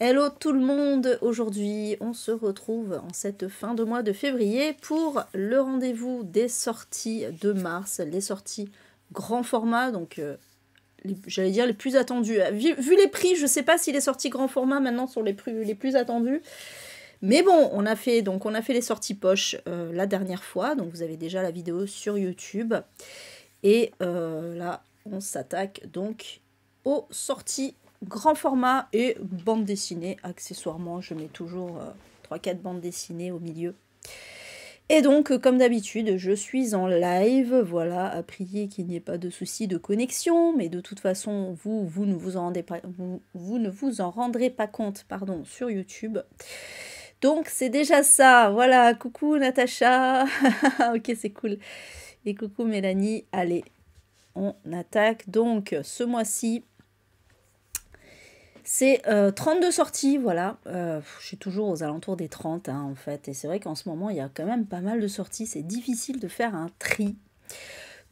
Hello tout le monde, aujourd'hui on se retrouve en cette fin de mois de février pour le rendez-vous des sorties de mars, les sorties grand format, donc euh, j'allais dire les plus attendues. Euh, vu, les prix, je ne sais pas si les sorties grand format maintenant sont les plus, les plus attendues. Mais bon, on a fait donc on a fait les sorties poche euh, la dernière fois, donc vous avez déjà la vidéo sur YouTube. Et là, on s'attaque donc aux sorties grand format et bande dessinée. Accessoirement, je mets toujours 3-4 euh, bandes dessinées au milieu. Et donc, euh, comme d'habitude, je suis en live, voilà, à prier qu'il n'y ait pas de souci de connexion, mais de toute façon, vous, vous, ne, vous, en rendez pas, ne vous en rendrez pas compte pardon, sur YouTube. Donc, c'est déjà ça, voilà, coucou Natacha, ok, c'est cool. Et coucou Mélanie, allez, on attaque donc ce mois-ci c'est 32 euh, sorties, voilà. Euh, je suis toujours aux alentours des 30 hein, en fait. Et c'est vrai qu'en ce moment, il y a quand même pas mal de sorties. C'est difficile de faire un tri.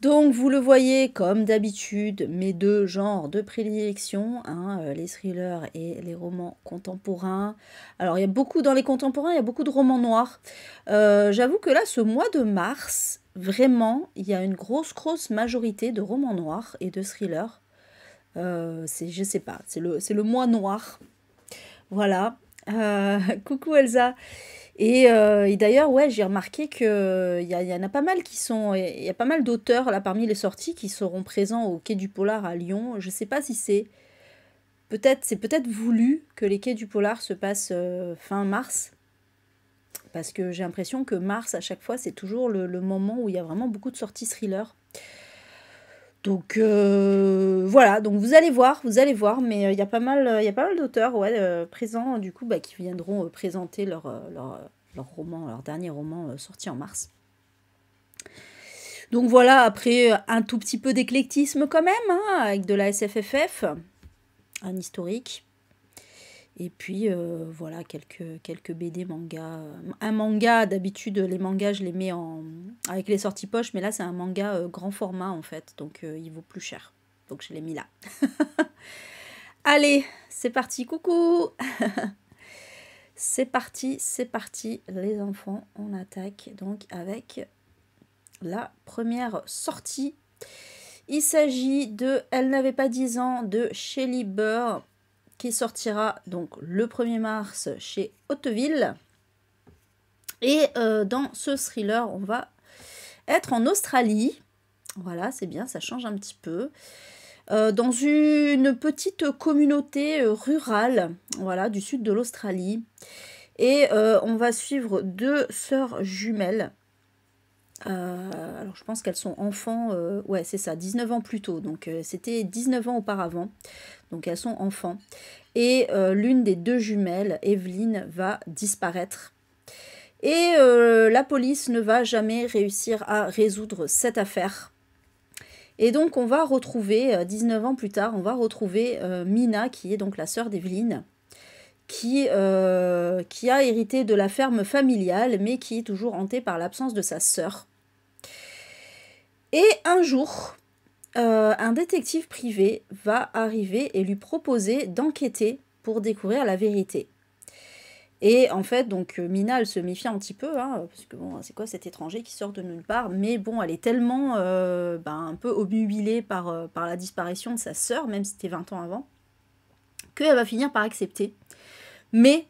Donc vous le voyez, comme d'habitude, mes deux genres de prédilection, hein, euh, les thrillers et les romans contemporains. Alors il y a beaucoup dans les contemporains, il y a beaucoup de romans noirs. J'avoue que là, ce mois de mars, vraiment, il y a une grosse, grosse majorité de romans noirs et de thrillers. Euh, c'est, je sais pas, c'est le, c'est le mois noir. Voilà. Euh, coucou Elsa. Euh, et, d'ailleurs, ouais, j'ai remarqué qu'il y, y en a pas mal qui sont. Il y a pas mal d'auteurs là parmi les sorties qui seront présents au Quai du Polar à Lyon. Je sais pas si c'est. Peut-être, c'est peut-être voulu que les Quais du Polar se passent fin mars. Parce que j'ai l'impression que mars, à chaque fois, c'est toujours le, le moment où il y a vraiment beaucoup de sorties thriller. Donc euh, voilà, donc vous allez voir, vous allez voir, mais euh, il y a pas mal, euh, il y a pas mal d'auteurs ouais, présents du coup bah, qui viendront présenter leur, leur, roman, leur dernier roman sorti en mars. Donc voilà, après un tout petit peu d'éclectisme quand même, hein, avec de la SFFF, un historique. Et puis euh, voilà, quelques, quelques BD, manga. Un manga, d'habitude, les mangas, je les mets en... avec les sorties poches, mais là, c'est un manga euh, grand format en fait, donc euh, il vaut plus cher. Donc je l'ai mis là. Allez, c'est parti, coucou C'est parti, c'est parti, les enfants, on attaque donc avec la première sortie. Il s'agit de Elle n'avait pas 10 ans de Shelly Burr sortira donc le 1er mars chez Hauteville. Et euh, dans ce thriller, on va être en Australie. Voilà, c'est bien, ça change un petit peu. Euh, dans une petite communauté euh, rurale, voilà, du sud de l'Australie. Et on va suivre deux sœurs jumelles. alors je pense qu'elles sont enfants, ouais c'est ça, 19 ans plus tôt, donc c'était 19 ans auparavant donc elles sont enfants. Et euh, l'une des deux jumelles, Evelyne, va disparaître. Et euh, la police ne va jamais réussir à résoudre cette affaire. Et donc on va retrouver, 19 euh, ans plus tard, on va retrouver Mina, qui est donc la sœur d'Evelyne, qui, qui a hérité de la ferme familiale, mais qui est toujours hantée par l'absence de sa sœur. Et un jour, euh, un détective privé va arriver et lui proposer d'enquêter pour découvrir la vérité. Et en fait, donc euh, Mina, elle se méfie un petit peu, hein, parce que bon, c'est quoi cet étranger qui sort de nulle part Mais bon, elle est tellement euh, ben, un peu obnubilée par, par la disparition de sa sœur, même si c'était 20 ans avant, qu'elle va finir par accepter. Mais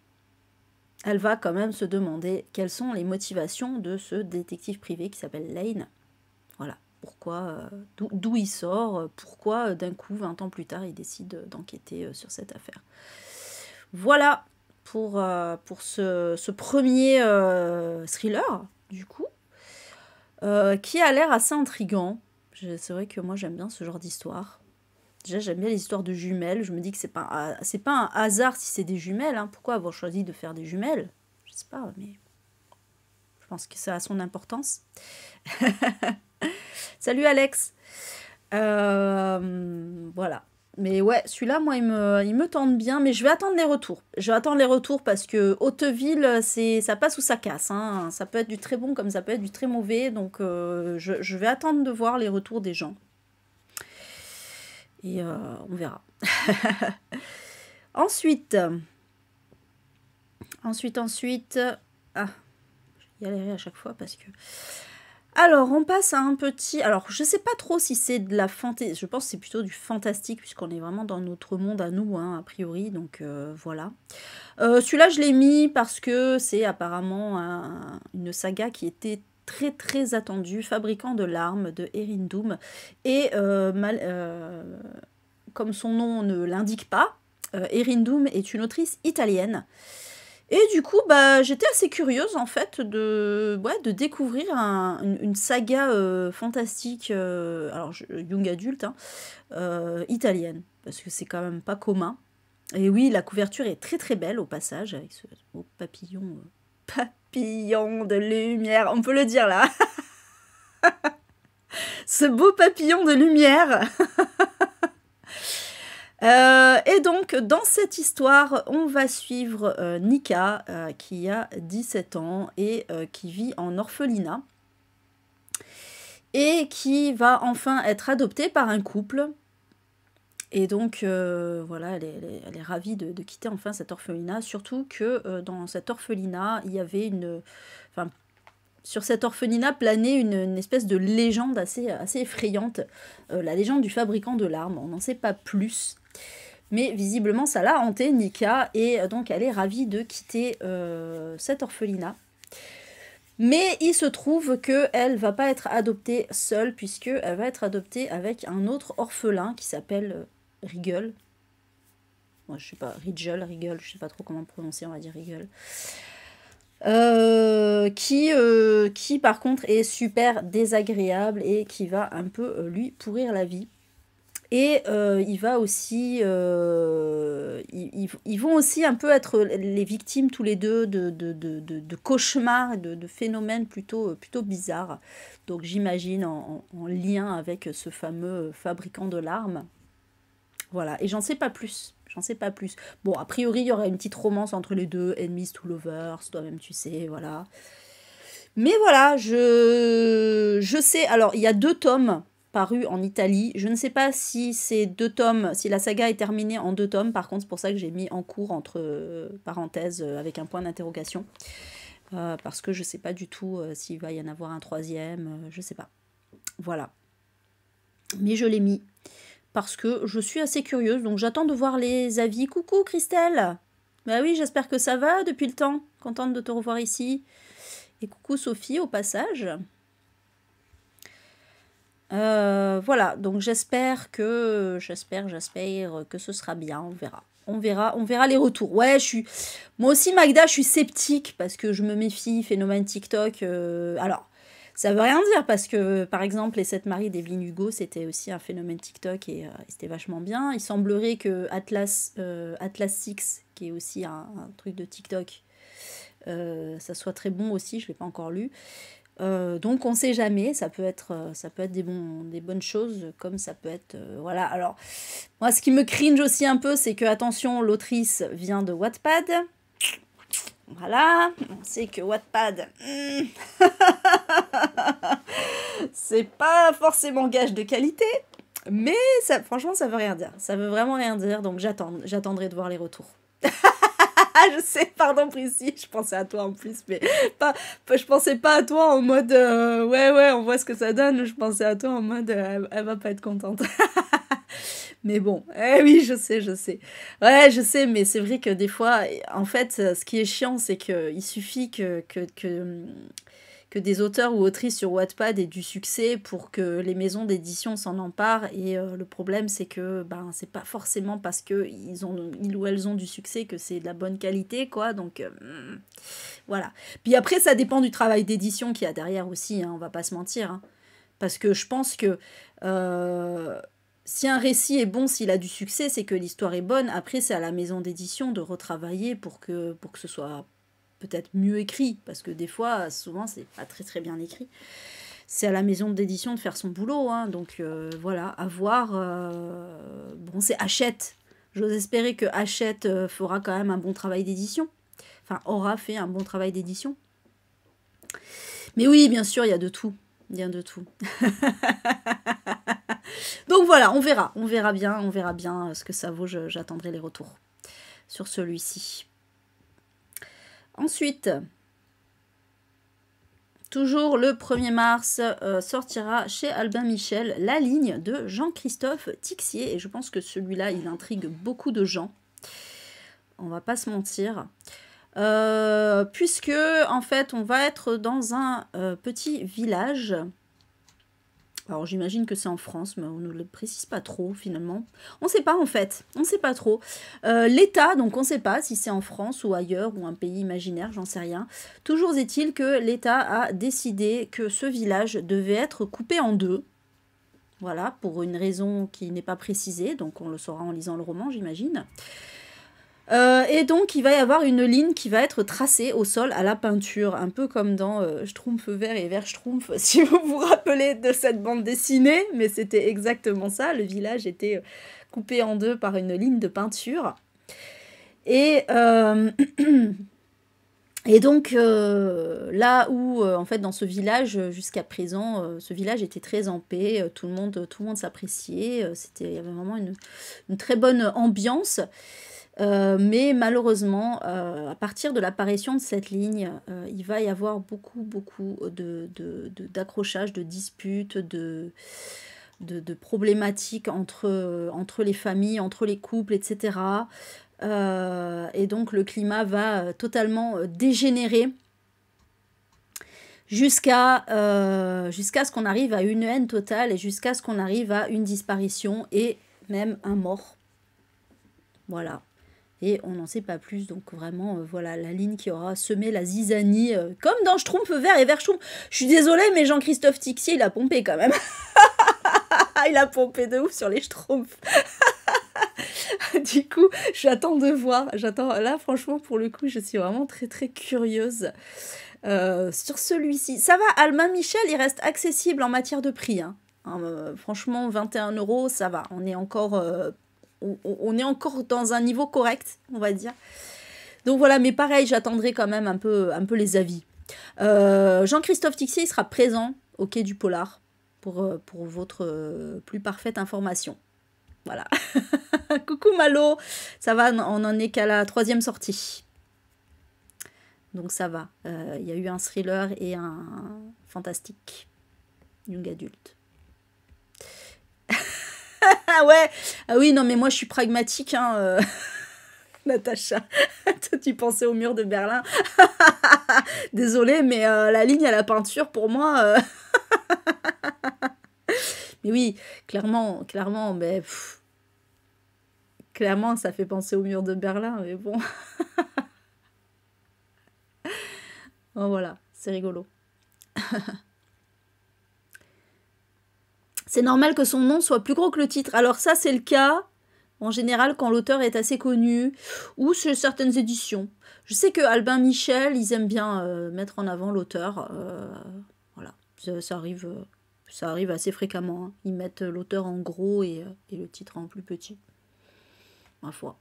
elle va quand même se demander quelles sont les motivations de ce détective privé qui s'appelle Lane pourquoi, euh, d'où il sort, euh, pourquoi euh, d'un coup, 20 ans plus tard, il décide d'enquêter sur cette affaire. Voilà pour, pour ce, premier thriller, du coup, qui a l'air assez intrigant. C'est vrai que moi j'aime bien ce genre d'histoire. Déjà, j'aime bien les histoires de jumelles. Je me dis que c'est pas pas un hasard si c'est des jumelles. Hein. Pourquoi avoir choisi de faire des jumelles Je sais pas, mais je pense que ça a son importance. Salut Alex. Euh, voilà. Mais ouais, celui-là, moi, il me, il me tente bien, mais je vais attendre les retours. Je vais attendre les retours parce que Hauteville, ça passe ou ça casse. Hein. Ça peut être du très bon comme ça peut être du très mauvais. Donc, euh, je, vais attendre de voir les retours des gens. Et euh, on verra. ensuite, ensuite, ensuite. Ah, je à chaque fois parce que. Alors, on passe à un petit. Alors, je ne sais pas trop si c'est de la fantaisie. Je pense que c'est plutôt du fantastique, puisqu'on est vraiment dans notre monde à nous, hein, a priori. Donc, euh, voilà. Euh, celui-là, je l'ai mis parce que c'est apparemment une saga qui était très très attendue Fabricant de larmes de Erin Doom. Et euh, comme son nom ne l'indique pas, Erin Doom est une autrice italienne. Et du coup, bah, j'étais assez curieuse en fait de, de découvrir une, saga euh, fantastique, euh, alors young adulte, hein, euh, italienne, parce que c'est quand même pas commun. Et oui, la couverture est très très belle au passage, avec ce beau papillon, papillon de lumière, on peut le dire là. ce beau papillon de lumière. Euh, et donc, dans cette histoire, on va suivre euh, Nika, euh, qui a 17 ans et qui vit en orphelinat, et qui va enfin être adoptée par un couple. Et donc, voilà, elle est, ravie de, quitter enfin cet orphelinat, surtout que dans cet orphelinat, il y avait une... Enfin, sur cet orphelinat planait une, espèce de légende assez, assez effrayante, la légende du fabricant de larmes. On n'en sait pas plus, mais visiblement, ça l'a hanté, Nika, et donc elle est ravie de quitter cette euh, cet orphelinat. Mais il se trouve qu'elle va pas être adoptée seule, puisqu'elle va être adoptée avec un autre orphelin qui s'appelle euh, Rigel. Moi, je sais pas, Rigel, je sais pas trop comment prononcer, on va dire Rigel. Euh, qui, qui par contre est super désagréable et qui va un peu lui pourrir la vie. Et euh, il va aussi, euh, ils, vont aussi un peu être les victimes tous les deux de, cauchemars, de, phénomènes plutôt, bizarres. Donc j'imagine en, lien avec ce fameux fabricant de larmes. Voilà, et j'en sais pas plus. J'en sais pas plus. Bon, a priori, il y aurait une petite romance entre les deux, enemies to lovers, toi-même tu sais, voilà. Mais voilà, je, je sais. Alors, il y a deux tomes paru en Italie. Je ne sais pas si ces deux tomes, si la saga est terminée en deux tomes, par contre c'est pour ça que j'ai mis en cours entre euh, parenthèses euh, avec un point d'interrogation. Euh, parce que je ne sais pas du tout s'il va y en avoir un troisième, je ne sais pas. Voilà. Mais je l'ai mis parce que je suis assez curieuse, donc j'attends de voir les avis. Coucou Christelle Bah oui, j'espère que ça va depuis le temps. Contente de te revoir ici. Et coucou Sophie au passage. Euh, voilà, donc j'espère que j'espère, j'espère que ce sera bien, on verra. On verra, on verra les retours. Ouais, je suis moi aussi Magda, je suis sceptique parce que je me méfie phénomène TikTok. Euh, alors, ça veut rien dire parce que par exemple les 7 maris d'Evelyne Hugo, c'était aussi un phénomène TikTok et euh, c'était vachement bien. Il semblerait que Atlas Atlas 6 qui est aussi un, truc de TikTok ça soit très bon aussi, je l'ai pas encore lu. Euh, donc on sait jamais, ça peut être, euh, ça peut être des, bonnes choses comme ça peut être... Euh, voilà, alors moi ce qui me cringe aussi un peu c'est que attention l'autrice vient de Wattpad. Voilà, on sait que Wattpad, hmm, c'est pas forcément gage de qualité, mais ça, franchement ça veut rien dire, ça veut vraiment rien dire, donc j'attendrai de voir les retours. Ah, je sais, pardon Prissy, je pensais à toi en plus, mais pas, je pensais pas à toi en mode euh, ouais, ouais, on voit ce que ça donne. Je pensais à toi en mode euh, elle, va pas être contente. mais bon, eh oui, je sais, je sais. Ouais, je sais, mais c'est vrai que des fois, en fait, ce qui est chiant, c'est qu'il suffit que, que que des auteurs ou autrices sur Wattpad aient du succès pour que les maisons d'édition s'en emparent. Et euh, le problème, c'est que ben, c'est pas forcément parce qu'ils ont ou elles ont du succès que c'est de la bonne qualité, quoi. Donc euh, voilà. Puis après, ça dépend du travail d'édition qu'il y a derrière aussi, hein, on va pas se mentir. Hein. Parce que je pense que euh, si un récit est bon, s'il a du succès, c'est que l'histoire est bonne. Après, c'est à la maison d'édition de retravailler pour que, pour que ce soit peut-être mieux écrit, parce que des fois, souvent, c'est pas très très bien écrit. C'est à la maison d'édition de faire son boulot, hein, donc euh, voilà, à voir. Euh, bon, c'est Hachette. J'ose espérer que Hachette euh, fera quand même un bon travail d'édition. Enfin, aura fait un bon travail d'édition. Mais oui, bien sûr, il y a de tout. Il y a de tout. donc voilà, on verra. On verra bien, on verra bien ce que ça vaut. J'attendrai les retours sur celui-ci. Ensuite, toujours le 1er mars, euh, sortira chez Albin Michel la ligne de Jean-Christophe Tixier. Et je pense que celui-là, il intrigue beaucoup de gens. On va pas se mentir. Euh, puisque, en fait, on va être dans un euh, petit village alors j'imagine que c'est en France, mais on ne le précise pas trop finalement. On ne sait pas en fait, on ne sait pas trop. Euh, L'État, donc on ne sait pas si c'est en France ou ailleurs ou un pays imaginaire, j'en sais rien. Toujours est-il que l'État a décidé que ce village devait être coupé en deux. Voilà, pour une raison qui n'est pas précisée, donc on le saura en lisant le roman, j'imagine. Euh, et donc, il va y avoir une ligne qui va être tracée au sol à la peinture, un peu comme dans euh, Schtroumpf vert et vert Schtroumpf, si vous vous rappelez de cette bande dessinée, mais c'était exactement ça. Le village était euh, coupé en deux par une ligne de peinture. Et, et donc, là où, en fait, dans ce village, jusqu'à présent, ce village était très en paix, tout le monde, monde s'appréciait, c'était, il y avait vraiment une, une très bonne ambiance. Euh, mais malheureusement, euh, à partir de l'apparition de cette ligne, euh, il va y avoir beaucoup, beaucoup d'accrochages, de, de, disputes, de, problématiques entre, entre, les familles, entre les couples, etc. et donc le climat va totalement dégénérer jusqu'à jusqu'à ce qu'on arrive à une haine totale et jusqu'à ce qu'on arrive à une disparition et même un mort. Voilà et on n'en sait pas plus. Donc vraiment, euh, voilà, la ligne qui aura semé la zizanie, euh, comme dans Schtroumpf vert et vert Schtroumpf. Je suis désolée, mais Jean-Christophe Tixier, il a pompé quand même. il a pompé de ouf sur les Schtroumpfs. du coup, j'attends de voir. J'attends. Là, franchement, pour le coup, je suis vraiment très très curieuse. Euh, sur celui-ci. Ça va, Alma Michel, il reste accessible en matière de prix. Hein. Hein, franchement, 21 euros, ça va. On est encore on, est encore dans un niveau correct, on va dire. Donc voilà, mais pareil, j'attendrai quand même un peu, un peu les avis. Euh, Jean-Christophe Tixier sera présent au Quai du Polar pour, euh, pour votre euh, plus parfaite information. Voilà. Coucou Malo, ça va, on en est qu'à la troisième sortie. Donc ça va. Il y a eu un thriller et un fantastique, young adulte ah ouais, ah oui, non, mais moi je suis pragmatique, hein. Euh. Natacha, toi tu pensais au mur de Berlin. Désolée, mais euh, la ligne à la peinture pour moi. Euh. mais oui, clairement, clairement, mais. clairement, ça fait penser au mur de Berlin, mais bon. bon oh, voilà, c'est rigolo c'est normal que son nom soit plus gros que le titre. Alors ça, c'est le cas en général quand l'auteur est assez connu ou sur certaines éditions. Je sais que Albin Michel, ils aiment bien euh, mettre en avant l'auteur. Euh, voilà, ça, arrive, euh, ça arrive assez fréquemment. Hein. Ils mettent l'auteur en gros et, le titre en plus petit. Ma foi.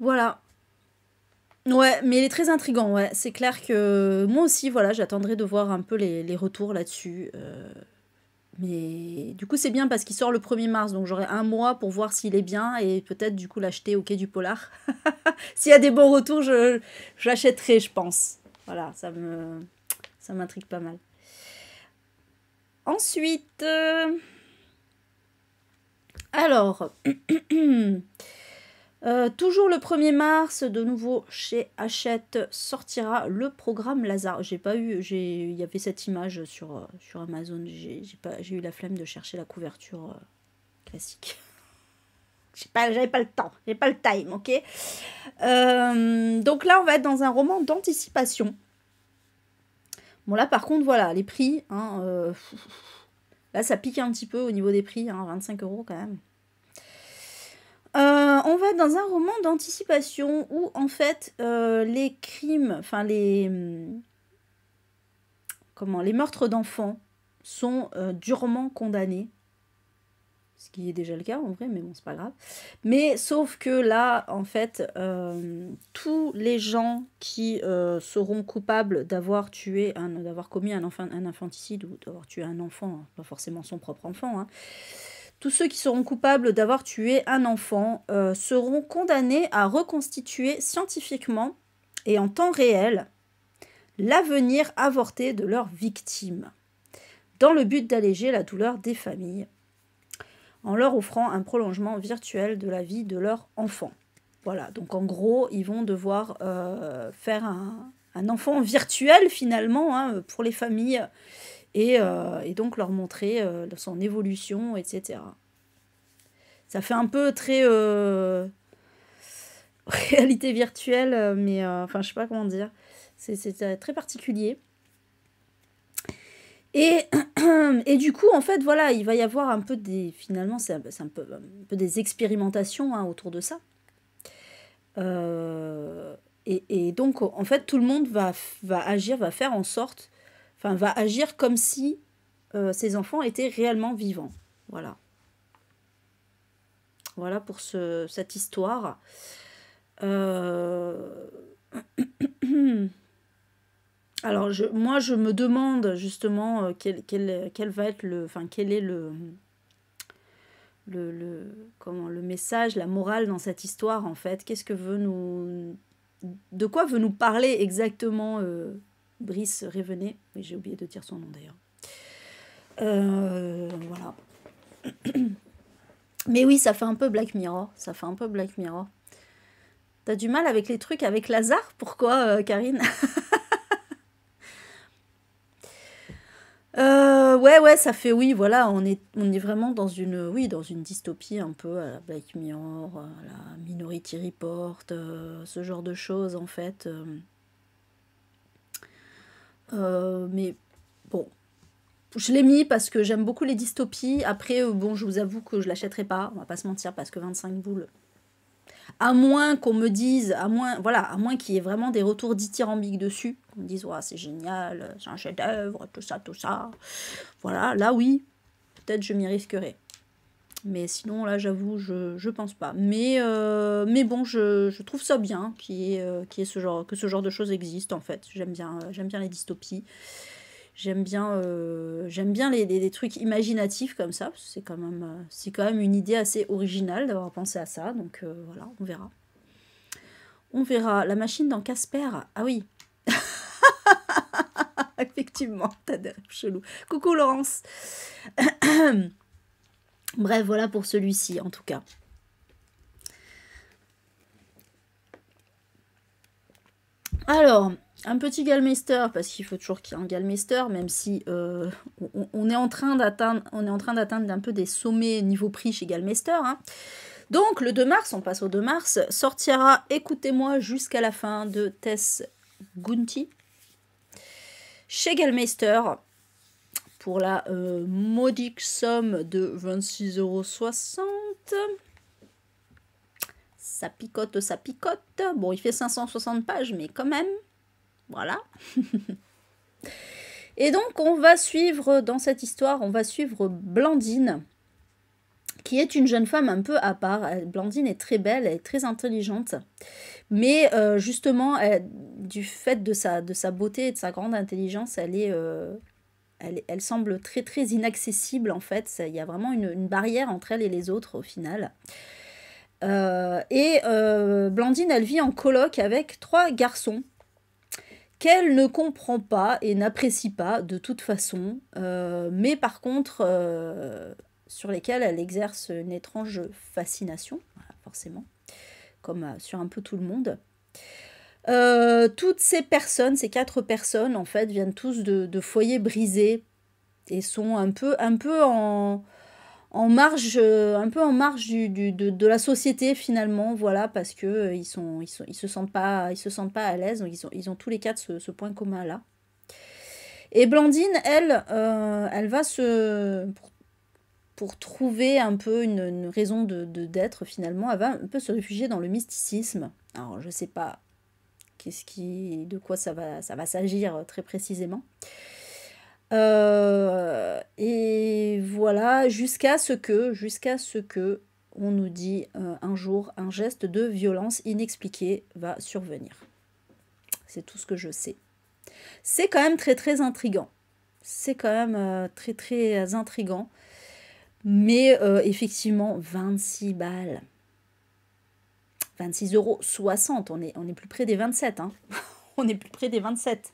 Voilà. Ouais, mais il est très intriguant, ouais. C'est clair que moi aussi, voilà, j'attendrai de voir un peu les, retours là-dessus. Mais du coup, c'est bien parce qu'il sort le 1er mars, donc j'aurai un mois pour voir s'il est bien et peut-être du coup l'acheter au Quai du Polar. s'il y a des bons retours, je, l'achèterai, je pense. Voilà, ça me ça m'intrigue pas mal. Ensuite, euh, alors, Euh, toujours le 1er mars, de nouveau chez Hachette sortira le programme Lazare. J'ai pas eu, il y avait cette image sur, sur Amazon, j'ai eu la flemme de chercher la couverture euh, classique. J'avais pas, pas le temps, j'ai pas le time, ok euh, Donc là, on va être dans un roman d'anticipation. Bon, là, par contre, voilà, les prix, hein, là, ça pique un petit peu au niveau des prix, 25 hein, euros quand même. Euh, on va dans un roman d'anticipation où en fait euh, les crimes, enfin les hmm, comment, les meurtres d'enfants sont euh, durement condamnés, ce qui est déjà le cas en vrai, mais bon c'est pas grave. Mais sauf que là en fait tous les gens qui seront coupables d'avoir tué, d'avoir commis un, enfant, un infanticide ou d'avoir tué un enfant, hein, pas forcément son propre enfant. Hein, tous ceux qui seront coupables d'avoir tué un enfant euh, seront condamnés à reconstituer scientifiquement et en temps réel l'avenir avorté de leurs victimes, dans le but d'alléger la douleur des familles, en leur offrant un prolongement virtuel de la vie de leur enfant. Voilà, donc en gros, ils vont devoir euh, faire un, enfant virtuel finalement hein, pour les familles et, euh, et donc leur montrer euh, son évolution, etc. Ça fait un peu très euh, réalité virtuelle, mais enfin je sais pas comment dire. C'est très particulier. Et, et, du coup, en fait, voilà, il va y avoir un peu des. Finalement, c'est un, un, peu, des expérimentations hein, autour de ça. et, et, donc, en fait, tout le monde va, va agir, va faire en sorte va agir comme si euh, ses enfants étaient réellement vivants. Voilà. Voilà pour cette histoire. Euh, alors, je, moi, je me demande justement euh, quel, va être le, enfin, quel est le, le, comment, le message, la morale dans cette histoire en fait. Qu'est-ce que veut nous, de quoi veut nous parler exactement Brice Révenet, Mais j'ai oublié de dire son nom d'ailleurs. Euh, voilà. Mais oui, ça fait un peu Black Mirror. Ça fait un peu Black Mirror. T'as du mal avec les trucs avec Lazare Pourquoi, euh, Karine euh, ouais, ouais, ça fait oui, voilà, on est, on est vraiment dans une, oui, dans une dystopie un peu à Black Mirror, la Minority Report, ce genre de choses en fait. Euh, mais bon, je l'ai mis parce que j'aime beaucoup les dystopies. Après, euh, bon, je vous avoue que je l'achèterai pas, on va pas se mentir, parce que 25 boules. À moins qu'on me dise, à moins, voilà, à moins qu'il y ait vraiment des retours dithyrambiques dessus, qu'on me dise, ouais, c'est génial, c'est un chef-d'œuvre, tout ça, tout ça. Voilà, là oui, peut-être je m'y risquerai. Mais sinon, là, j'avoue, je, je pense pas. Mais, euh, mais bon, je, trouve ça bien euh, ce genre, que ce genre de choses existe, en fait. J'aime bien, bien les dystopies. J'aime bien, euh, bien les, trucs imaginatifs comme ça. C'est quand, même, quand même une idée assez originale d'avoir pensé à ça. Donc voilà, on verra. On verra. La machine dans Casper. Ah oui. Effectivement, t'as des rêves chelous. Coucou Laurence. Bref, voilà pour celui-ci en tout cas. Alors, un petit Galmeister, parce qu'il faut toujours qu'il y ait un Galmester, même si euh, on, est en train d'atteindre, un peu des sommets niveau prix chez Galmeister. Hein. Donc, le 2 mars, on passe au 2 mars, sortira Écoutez-moi jusqu'à la fin de Tess Gunty chez Galmester pour la euh, modique somme de 26,60 euros. Ça picote, ça picote. Bon, il fait 560 pages, mais quand même, voilà. Et donc, on va suivre dans cette histoire, on va suivre Blandine, qui est une jeune femme un peu à part. Blandine est très belle, elle est très intelligente, mais euh, justement, du fait de sa, de sa beauté et de sa grande intelligence, elle est, euh, elle, semble très très inaccessible en fait. Il y a vraiment une, barrière entre elle et les autres au final. Euh, et euh, Blandine, elle vit en colloque avec trois garçons qu'elle ne comprend pas et n'apprécie pas de toute façon, euh, mais par contre sur lesquels elle exerce une étrange fascination, forcément, comme sur un peu tout le monde. Euh, toutes ces personnes, ces quatre personnes, en fait, viennent tous de, de foyers brisés et sont un peu, un peu en, en marge, euh, un peu en marge du, du, de, de, la société finalement, voilà, parce que euh, ils sont, ils, sont, ils se sentent pas, ils se sentent pas à l'aise, donc ils ont, ils ont tous les quatre ce, ce point commun là. Et Blandine, elle, elle va se pour, trouver un peu une, raison de d'être finalement, elle va un peu se réfugier dans le mysticisme. Alors je sais pas qui, de quoi ça va, ça va s'agir euh, très précisément. Euh, et voilà, jusqu'à ce que, jusqu'à ce que, on nous dit euh, un jour, un geste de violence inexpliquée va survenir. C'est tout ce que je sais. C'est quand même très très intrigant. C'est quand même très très intrigant. Mais effectivement, 26 balles. 26,60 euros. On est, on est plus près des 27. Hein. on est plus près des 27.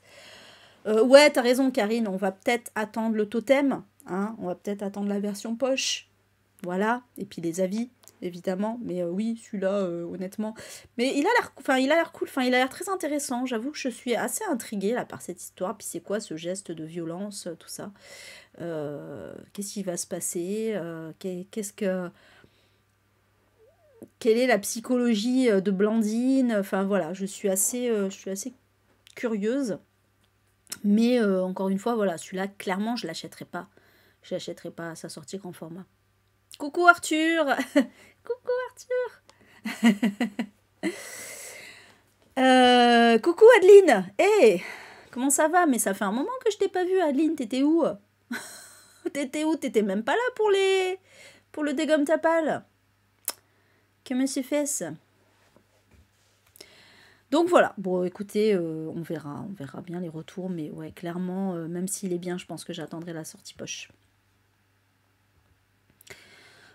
Euh, ouais, t'as raison, Karine. On va peut-être attendre le totem. Hein. On va peut-être attendre la version poche. Voilà. Et puis les avis, évidemment. Mais euh, oui, celui-là, euh, honnêtement. Mais il a l'air enfin, il a l'air cool. Enfin, il a l'air très intéressant. J'avoue que je suis assez intriguée là, par cette histoire. Puis c'est quoi ce geste de violence, tout ça Qu'est-ce qui va se passer Qu'est-ce que quelle est la psychologie euh, de Blandine. Enfin voilà, je suis assez, euh, je suis assez curieuse. Mais euh, encore une fois, voilà, celui-là, clairement, je l'achèterai pas. Je l'achèterai pas à sa sortie grand format. Coucou Arthur Coucou Arthur Coucou Adeline Hé eh, Comment ça va Mais ça fait un moment que je t'ai pas vu Adeline, t'étais où T'étais où T'étais même pas là pour les pour le dégomme tapal Comment c'est fait ça donc voilà, bon écoutez, euh, on verra, on verra bien les retours, mais ouais, clairement, euh, même s'il est bien, je pense que j'attendrai la sortie poche.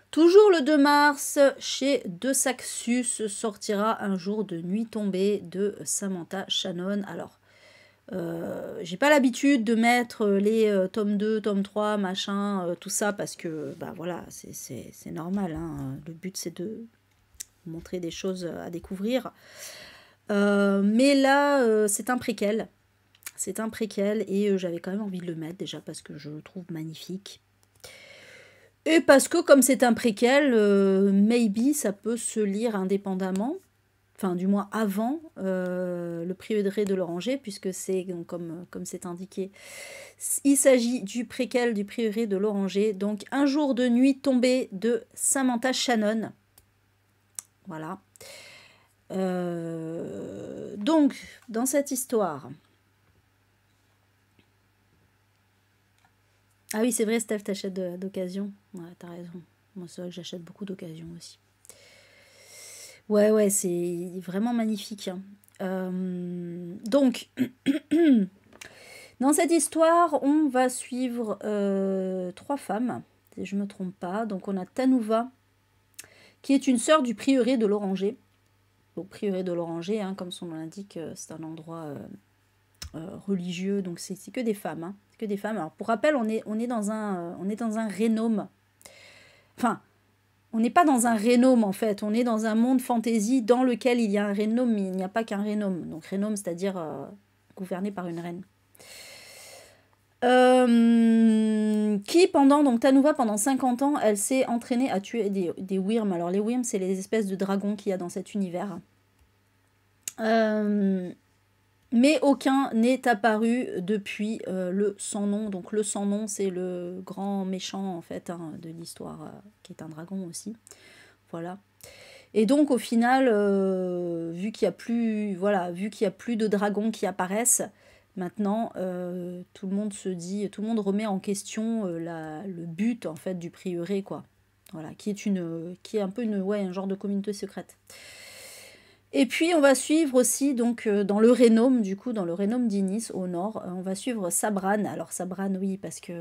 Toujours le 2 mars, chez De Saxus sortira un jour de nuit tombée de Samantha Shannon. Alors, euh, j'ai pas l'habitude de mettre les tomes 2, tome 3, machin, tout ça, parce que, bah voilà, c'est normal. Hein. Le but, c'est de, montrer des choses euh, à découvrir. Euh, mais là, euh, c'est un préquel. C'est un préquel et j'avais quand même envie de le mettre déjà parce que je le trouve magnifique. Et parce que comme c'est un préquel, maybe ça peut se lire indépendamment enfin du moins avant le prieuré de l'Oranger, puisque c'est comme comme c'est indiqué. Il s'agit du préquel du prieuré de l'Oranger, donc un jour de nuit tombé de Samantha Shannon. Voilà. Euh, donc, dans cette histoire. Ah oui, c'est vrai, Steph, t'achètes d'occasion. Ouais, t'as raison. Moi, c'est vrai que j'achète beaucoup d'occasion aussi. Ouais, ouais, c'est vraiment magnifique. Hein. Euh, donc, dans cette histoire, on va suivre euh, trois femmes, si je ne me trompe pas. Donc, on a Tanouva, qui est une sœur du prieuré de l'Oranger. Au prieuré de l'Oranger, hein, comme son nom l'indique, euh, c'est un endroit euh, euh, religieux, donc c'est que des femmes. Hein. que des femmes. Alors, pour rappel, on est, on est dans un, on est dans un rénome. Enfin, on n'est pas dans un rénome en fait, on est dans un monde fantaisie dans lequel il y a un rénome, mais il n'y a pas qu'un rénome. Donc rénome, c'est-à-dire gouverné par une reine. Euh, qui pendant donc Tanuva pendant 50 ans, elle s'est entraînée à tuer des, des wyrms. Alors les wyrms, c'est les espèces de dragons qu'il y a dans cet univers. Euh, mais aucun n'est apparu depuis euh, le sans nom. Donc le sans nom, c'est le grand méchant en fait hein, de l'histoire, qui est un dragon aussi. Voilà. Et donc au final, vu qu'il n'y a plus, voilà, vu qu'il a plus de dragons qui apparaissent, Maintenant, euh, tout le monde se dit, tout le monde remet en question euh, le but en fait du prieuré, quoi. Voilà, qui est une, qui est un peu une, ouais, un genre de communauté secrète. Et puis on va suivre aussi donc euh, dans le Rénome, du coup dans le Rénome d'Inis au nord, on va suivre Sabran. Alors Sabran oui parce que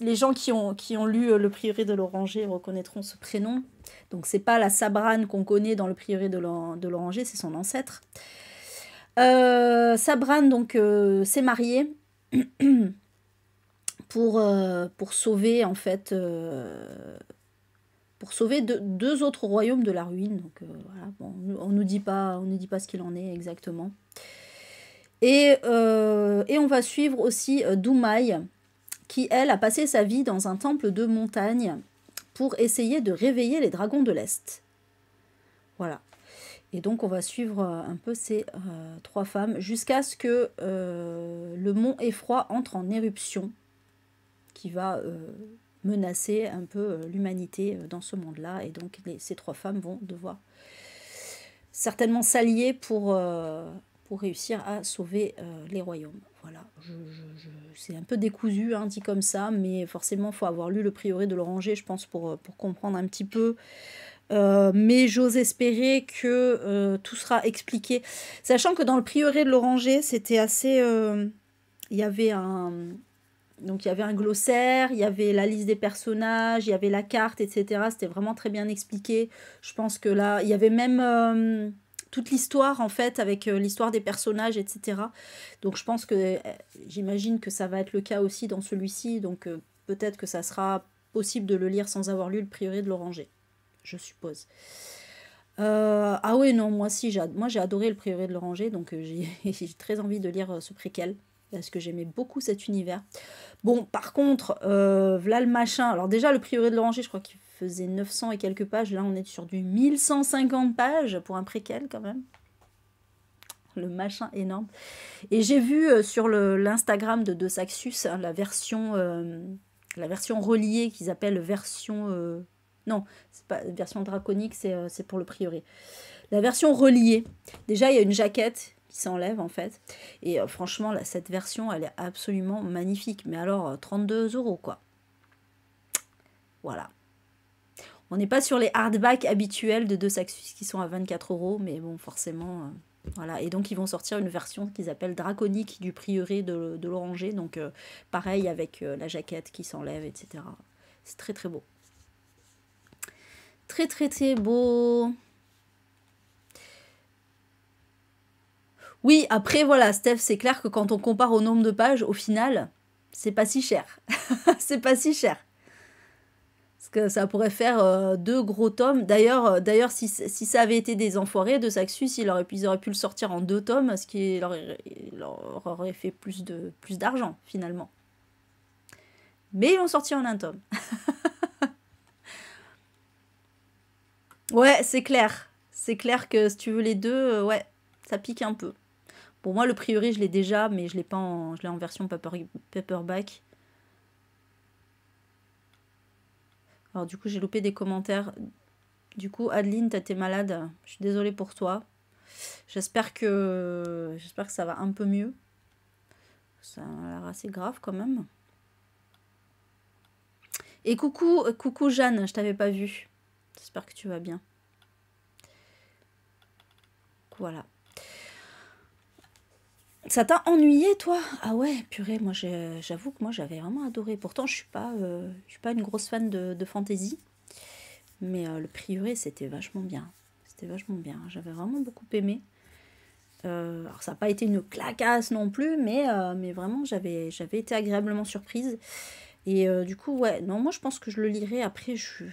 les gens qui ont, qui ont lu le prieuré de l'Oranger reconnaîtront ce prénom. Donc c'est pas la Sabrane qu'on connaît dans le prieuré de l'Oranger, c'est son ancêtre. Euh, Sabran, donc, euh, s'est marié pour, euh, pour sauver, en fait, pour sauver deux autres royaumes de la ruine. Donc, on ne nous dit pas, dit pas ce qu'il en est exactement. Et, et on va suivre aussi Doumaï, qui, elle, a passé sa vie dans un temple de montagne pour essayer de réveiller les dragons de l'Est. Voilà. Et donc on va suivre euh, un peu ces euh, trois femmes jusqu'à ce que euh, le mont Effroi entre en éruption qui va menacer un peu l'humanité dans ce monde-là. Et donc ces trois femmes vont devoir certainement s'allier pour, pour réussir à sauver les royaumes. Voilà, c'est un peu décousu, hein, dit comme ça, mais forcément il faut avoir lu le prioré de l'oranger, je pense, pour, pour comprendre un petit peu euh, mais j'ose espérer que euh, tout sera expliqué. Sachant que dans le prieuré de l'Oranger, c'était assez. Euh, il y avait un. Donc il y avait un glossaire, il y avait la liste des personnages, il y avait la carte, etc. C'était vraiment très bien expliqué. Je pense que là, il y avait même toute l'histoire en fait avec l'histoire des personnages etc donc je pense que j'imagine que ça va être le cas aussi dans celui-ci donc peut-être que ça sera possible de le lire sans avoir lu le prieuré de l'oranger je suppose. Euh, ah oui, non, moi si, moi j'ai adoré le prieuré de l'oranger, donc euh, j'ai très envie de lire euh, ce préquel, parce que j'aimais beaucoup cet univers. Bon, par contre, voilà le machin. Alors déjà, le prieuré de l'oranger, je crois qu'il faisait 900 et quelques pages. Là, on est sur du 1150 pages pour un préquel quand même. Le machin énorme. Et j'ai vu sur l'Instagram de De Saxus hein, la version... la version reliée qu'ils appellent version non, c'est pas, la version draconique, c'est euh, pour le prieuré. La version reliée. Déjà, il y a une jaquette qui s'enlève en fait. Et euh, franchement, cette version, elle est absolument magnifique. Mais alors, 32 euh, euros quoi. Voilà. On n'est pas sur les hardbacks habituels de deux sacs qui sont à 24 euros, mais bon, forcément. voilà. Et donc, ils vont sortir une version qu'ils appellent draconique du prieuré de, de l'oranger. Donc, pareil avec la jaquette qui s'enlève, etc. C'est très très beau. Très, très, très beau. Oui, après, voilà, Steph, c'est clair que quand on compare au nombre de pages, au final, c'est pas si cher. c'est pas si cher. Parce que ça pourrait faire euh, deux gros tomes. D'ailleurs, euh, d'ailleurs si, ça avait été des enfoirés de Saxus, ils auraient, ils auraient pu le sortir en deux tomes, ce qui leur, aurait fait plus d'argent, plus finalement. Mais ils l'ont sorti en un tome. Ouais, c'est clair. C'est clair que si tu veux les deux, euh, ouais, ça pique un peu. Pour moi, le priori, je l'ai déjà, mais je l'ai pas en, je en version paper, paperback. Alors du coup, j'ai loupé des commentaires. Du coup, Adeline, t'as été malade. Je suis désolée pour toi. J'espère que j'espère que ça va un peu mieux. Ça a l'air assez grave quand même. Et coucou, coucou Jeanne, je t'avais pas vu. J'espère que tu vas bien. Voilà. Ça t'a ennuyé, toi Ah ouais, purée, moi j'avoue que moi j'avais vraiment adoré. Pourtant, je suis euh, suis pas une grosse fan de, de fantasy. Mais euh, le prioré c'était vachement bien. C'était vachement bien. J'avais vraiment beaucoup aimé. Euh, alors, ça n'a pas été une clacasse non plus, mais, mais vraiment, j'avais été agréablement surprise. Et du coup, ouais, non, moi je pense que je le lirai. Après, je,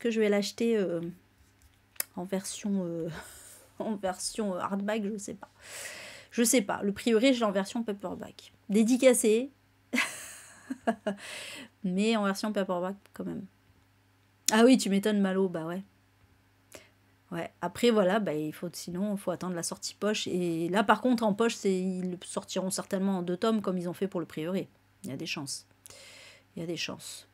est-ce que je vais l'acheter euh, en version euh, en version hardback, je sais pas. Je sais pas. Le priori, je l'ai en version paperback. Dédicacé. Mais en version paperback quand même. Ah oui, tu m'étonnes Malo, bah ouais. Ouais, après voilà, bah, il faut sinon il faut attendre la sortie poche et là par contre en poche, c'est ils sortiront certainement en deux tomes comme ils ont fait pour le priori. Il y a des chances. Il y a des chances.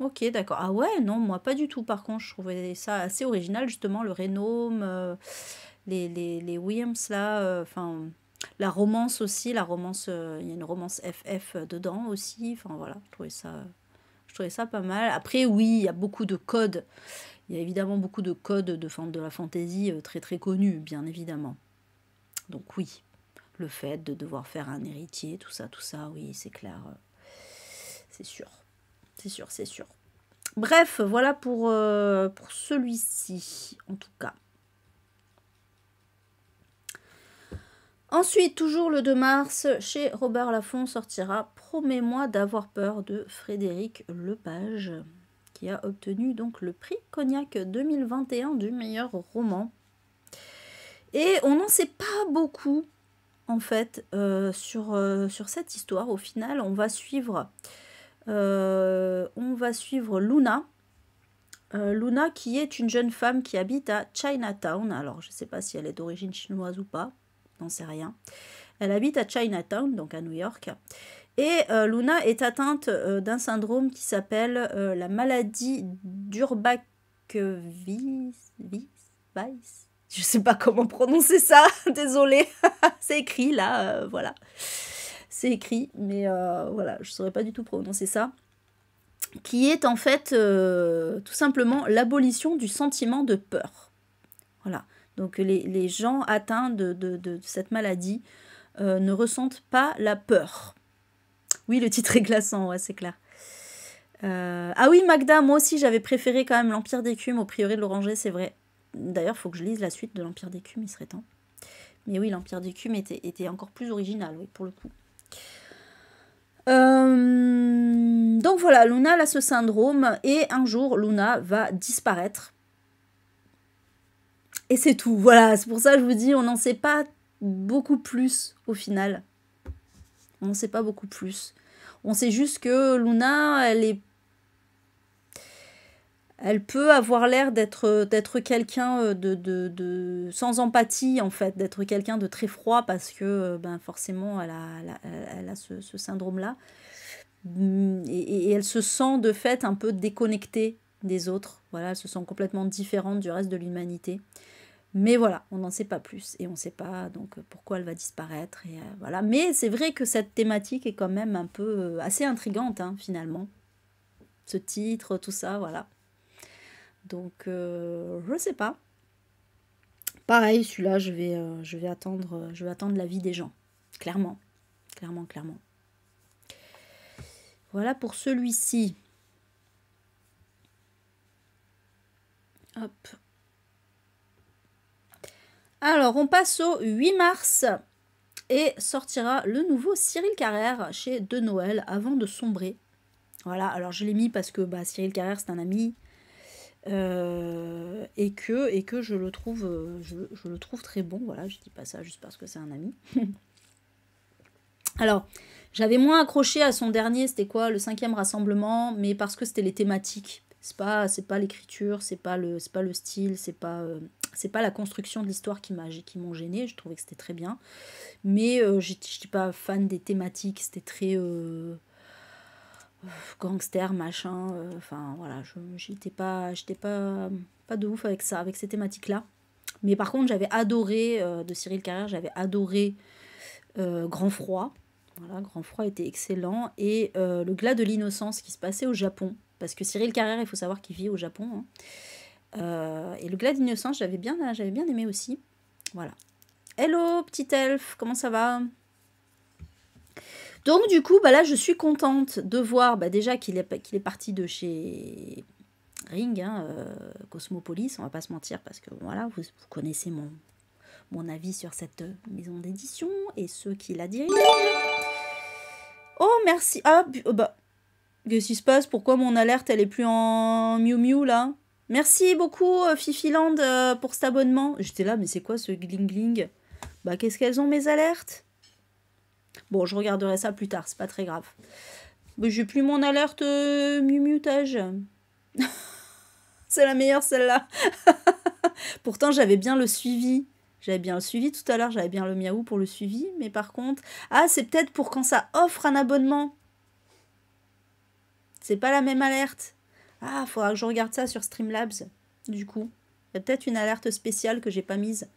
Ok, d'accord. Ah ouais, non, moi pas du tout. Par contre, je trouvais ça assez original, justement, le Rénome, euh, les, les, les, Williams, là, euh, enfin, la romance aussi, la romance, euh, il y a une romance FF dedans aussi, enfin voilà, je trouvais ça, je trouvais ça pas mal. Après, oui, il y a beaucoup de codes, il y a évidemment beaucoup de codes de, de la fantaisie très très connus, bien évidemment. Donc oui, le fait de devoir faire un héritier, tout ça, tout ça, oui, c'est clair, c'est sûr c'est sûr, c'est sûr. Bref, voilà pour, euh, pour celui-ci, en tout cas. Ensuite, toujours le 2 mars, chez Robert Laffont sortira Promets-moi d'avoir peur de Frédéric Lepage, qui a obtenu donc le prix Cognac 2021 du meilleur roman. Et on n'en sait pas beaucoup en fait euh, sur, euh, sur, cette histoire. Au final, on va suivre euh, on va suivre Luna. Euh, Luna qui est une jeune femme qui habite à Chinatown. Alors je ne sais pas si elle est d'origine chinoise ou pas, n'en sais rien. Elle habite à Chinatown, donc à New York. Et euh, Luna est atteinte d'un syndrome qui s'appelle la maladie durbach Je ne sais pas comment prononcer ça, désolée. C'est écrit là, voilà c'est écrit, mais euh, voilà, je ne saurais pas du tout prononcer ça, qui est en fait euh, tout simplement l'abolition du sentiment de peur. Voilà, donc les, gens atteints de, cette maladie euh, ne ressentent pas la peur. Oui, le titre est glaçant, ouais, c'est clair. ah oui, Magda, moi aussi j'avais préféré quand même l'Empire d'écume au priori de l'Oranger, c'est vrai. D'ailleurs, il faut que je lise la suite de l'Empire d'écume, il serait temps. Mais oui, l'Empire d'écume était, était encore plus original, oui, pour le coup. Euh, donc voilà, Luna a ce syndrome et un jour Luna va disparaître. Et c'est tout. Voilà, c'est pour ça je vous dis, on n'en sait pas beaucoup plus au final. On n'en sait pas beaucoup plus. On sait juste que Luna, elle est elle peut avoir l'air d'être d'être quelqu'un euh, de, sans empathie en fait d'être quelqu'un de très froid parce que euh, ben forcément elle a, ce, syndrome là hum, et, elle se sent de fait un peu déconnectée des autres voilà elle se sent complètement différente du reste de l'humanité mais voilà on n'en sait pas plus et on ne sait pas donc euh, pourquoi elle va disparaître voilà mais c'est vrai que cette thématique est quand même un peu assez intrigante hein, finalement ce titre tout ça voilà donc, je euh, je sais pas. Pareil, celui-là, je vais, euh, je vais attendre, euh, je vais attendre l'avis des gens. Clairement. Clairement, clairement. Voilà pour celui-ci. Hop. Alors, on passe au 8 mars et sortira le nouveau Cyril Carrère chez De Noël avant de sombrer. Voilà, alors je l'ai mis parce que bah, Cyril Carrère, c'est un ami. Euh, et, que, et que je le trouve, euh, je, le trouve très bon. Voilà, je dis pas ça juste parce que c'est un ami. Alors, j'avais moins accroché à son dernier, c'était quoi le cinquième rassemblement, mais parce que c'était les thématiques. C'est pas, c'est pas l'écriture, c'est pas le, c'est pas le style, c'est pas, euh, c'est pas la construction de l'histoire qui m'a, qui m'ont gêné. Je trouvais que c'était très bien, mais je je suis pas fan des thématiques. C'était très gangster, machin. Euh, enfin, voilà, j'étais pas, j'étais pas, pas de ouf avec ça, avec ces thématiques-là. Mais par contre, j'avais adoré, euh, de Cyril Carrère, j'avais adoré euh, Grand Froid. Voilà, Grand Froid était excellent. Et Le glas de l'innocence qui se passait au Japon. Parce que Cyril Carrère, il faut savoir qu'il vit au Japon. Hein. et Le glas d'innocence, j'avais bien, j'avais bien aimé aussi. Voilà. Hello, petit elfe, comment ça va donc du coup, bah là, je suis contente de voir bah, déjà qu'il est, qu'il est parti de chez Ring, hein, euh, Cosmopolis, on va pas se mentir, parce que voilà, vous, connaissez mon, mon avis sur cette euh, maison d'édition et ceux qui la dirigent. Oh, merci. Ah, oh, bah, qu'est-ce qui se passe Pourquoi mon alerte, elle est plus en Miu Miu, là Merci beaucoup, euh, Fifi Fifiland, pour cet abonnement. J'étais là, mais c'est quoi ce gling Bah, qu'est-ce qu'elles ont, mes alertes Bon, je regarderai ça plus tard, c'est pas très grave. Mais j'ai plus mon alerte euh, mutage. mutage. c'est la meilleure celle-là. Pourtant, j'avais bien le suivi. J'avais bien le suivi tout à l'heure, j'avais bien le miaou pour le suivi, mais par contre, ah, c'est peut-être pour quand ça offre un abonnement. C'est pas la même alerte. Ah, faudra que je regarde ça sur Streamlabs, du coup peut-être une alerte spéciale que j'ai pas mise.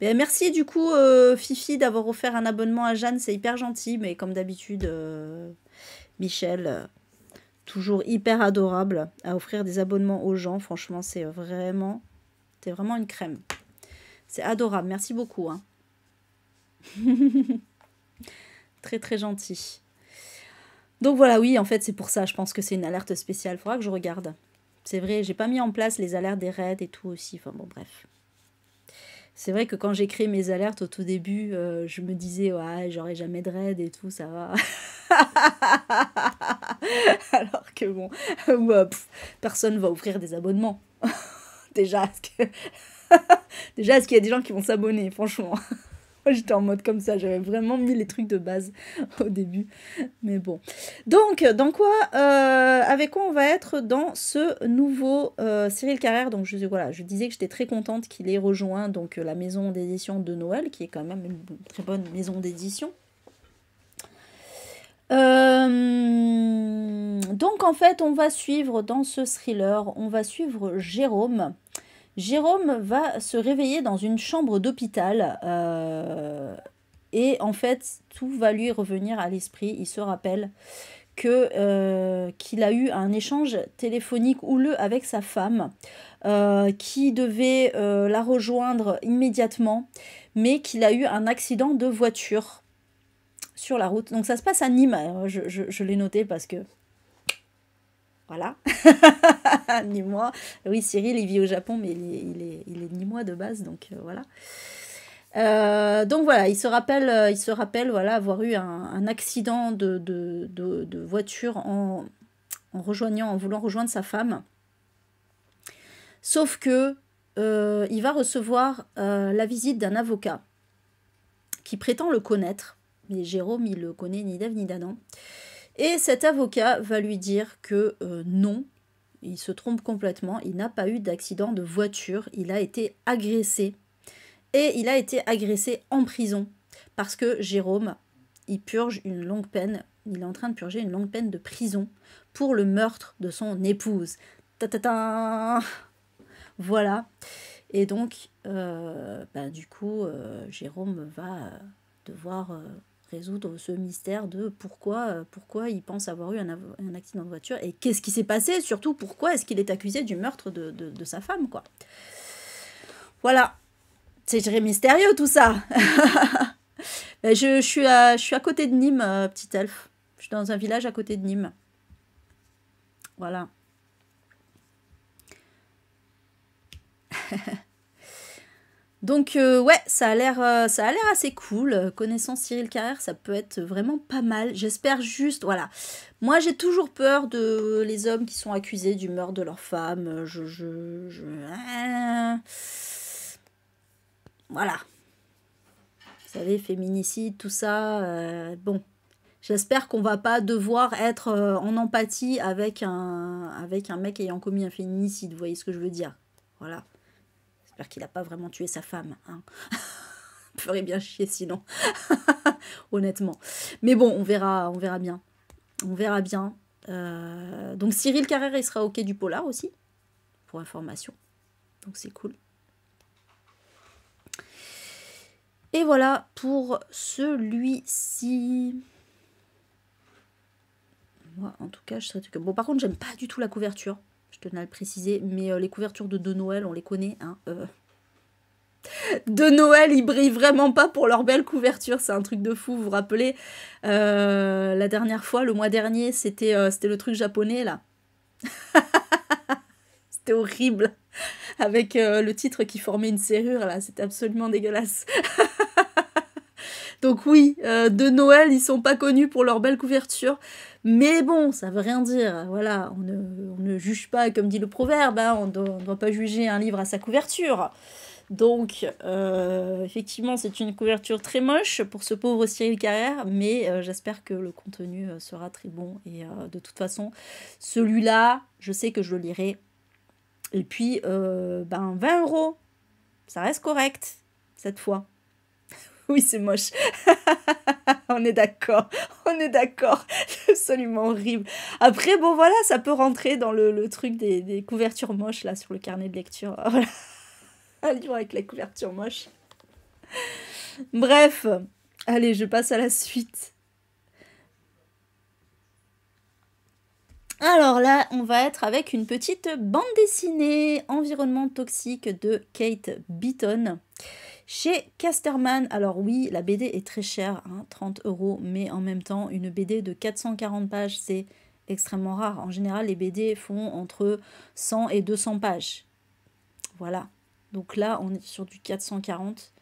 Mais merci du coup, euh, Fifi, d'avoir offert un abonnement à Jeanne. C'est hyper gentil, mais comme d'habitude, euh, Michel, euh, toujours hyper adorable à offrir des abonnements aux gens. Franchement, c'est vraiment, c'est vraiment une crème. C'est adorable. Merci beaucoup. Hein. très très gentil. Donc voilà, oui, en fait, c'est pour ça. Je pense que c'est une alerte spéciale. Faudra que je regarde. C'est vrai, j'ai pas mis en place les alertes des raids et tout aussi. Enfin bon, bref. C'est vrai que quand j'ai créé mes alertes au tout début, euh, je me disais, ouais, j'aurai jamais de raid et tout, ça va. Alors que bon, bah, personne va offrir des abonnements. Déjà, Déjà, est-ce qu'il y a des gens qui vont s'abonner, franchement j'étais en mode comme ça. J'avais vraiment mis les trucs de base au début. Mais bon. Donc, dans quoi euh, Avec quoi on va être dans ce nouveau euh, Cyril Carrère Donc, je, voilà, je disais que j'étais très contente qu'il ait rejoint donc, la maison d'édition de Noël, qui est quand même une très bonne maison d'édition. Euh, donc en fait, on va suivre dans ce thriller, on va suivre Jérôme, Jérôme va se réveiller dans une chambre d'hôpital euh, et en fait tout va lui revenir à l'esprit. Il se rappelle que euh, qu'il a eu un échange téléphonique houleux avec sa femme euh, qui devait la rejoindre immédiatement, mais qu'il a eu un accident de voiture sur la route. Donc ça se passe à Nîmes, je l'ai noté parce que voilà. ni moi. Oui, Cyril, il vit au Japon, mais il est, ni moi de base, donc euh, voilà. Euh, donc voilà, il se rappelle, euh, il se rappelle voilà, avoir eu un, accident de, voiture en, rejoignant, en voulant rejoindre sa femme. Sauf que il va recevoir la visite d'un avocat qui prétend le connaître, mais Jérôme il le connaît ni d'Ève ni d'Adam. Et cet avocat va lui dire que euh, non, il se trompe complètement, il n'a pas eu d'accident de voiture, il a été agressé. Et il a été agressé en prison parce que Jérôme, il purge une longue peine, il est en train de purger une longue peine de prison pour le meurtre de son épouse. Ta ta ta Voilà. Et donc, euh, bah, du coup, euh, Jérôme va devoir résoudre ce mystère de pourquoi, euh, pourquoi il pense avoir eu un, accident de voiture et qu'est-ce qui s'est passé, surtout pourquoi est-ce qu'il est accusé du meurtre de, sa femme, quoi. Voilà, c'est très mystérieux tout ça. je, suis à, je suis à côté de Nîmes, euh, petite petit elfe. Je suis dans un village à côté de Nîmes. Voilà. Donc euh, ouais, ça a l'air euh, ça a l'air assez cool. Connaissant Cyril Carrère, ça peut être vraiment pas mal. J'espère juste voilà. Moi, j'ai toujours peur de les hommes qui sont accusés du meurtre de leur femme. Je je, hein. voilà. Vous savez, féminicide, tout ça. Euh, bon, j'espère qu'on va pas devoir être en empathie avec un avec un mec ayant commis un féminicide. Vous voyez ce que je veux dire Voilà qu'il n'a pas vraiment tué sa femme. Hein. Ferait bien chier sinon, honnêtement. Mais bon, on verra, on verra bien. On verra bien. Euh, donc Cyril Carrère, il sera au quai du Polar aussi, pour information. Donc c'est cool. Et voilà pour celui-ci. Moi, en tout cas, je serais... Bon, par contre, j'aime pas du tout la couverture tenais à le préciser, mais euh, les couvertures de De Noël, on les connaît, hein, euh. de Noël, ils brillent vraiment pas pour leur belle couverture, c'est un truc de fou. Vous vous rappelez, euh, la dernière fois, le mois dernier, c'était c'était le truc japonais là. c'était horrible. Avec le titre qui formait une serrure là, c'était absolument dégueulasse. Donc oui, euh, de Noël, ils sont pas connus pour leur belle couverture. Mais bon, ça veut rien dire. Voilà, on ne, juge pas, comme dit le proverbe, hein, on ne doit pas juger un livre à sa couverture. Donc, euh, effectivement, c'est une couverture très moche pour ce pauvre Cyril Carrère, mais euh, j'espère que le contenu sera très bon. Et de toute façon, celui-là, je sais que je le lirai. Et puis, ben, 20 euros, ça reste correct cette fois. oui, c'est moche. on est d'accord, on est d'accord. absolument horrible. Après, bon, voilà, ça peut rentrer dans le, truc des, couvertures moches, là, sur le carnet de lecture. Voilà. Un livre avec la couverture moche. Bref, allez, je passe à la suite. Alors là, on va être avec une petite bande dessinée Environnement toxique de Kate Beaton. Chez Casterman, alors oui, la BD est très chère, 30 hein, euros, mais en même temps, une BD de 440 pages, c'est extrêmement rare. En général, les BD font entre 100 et 200 pages. Voilà. Donc là, on est sur du 440.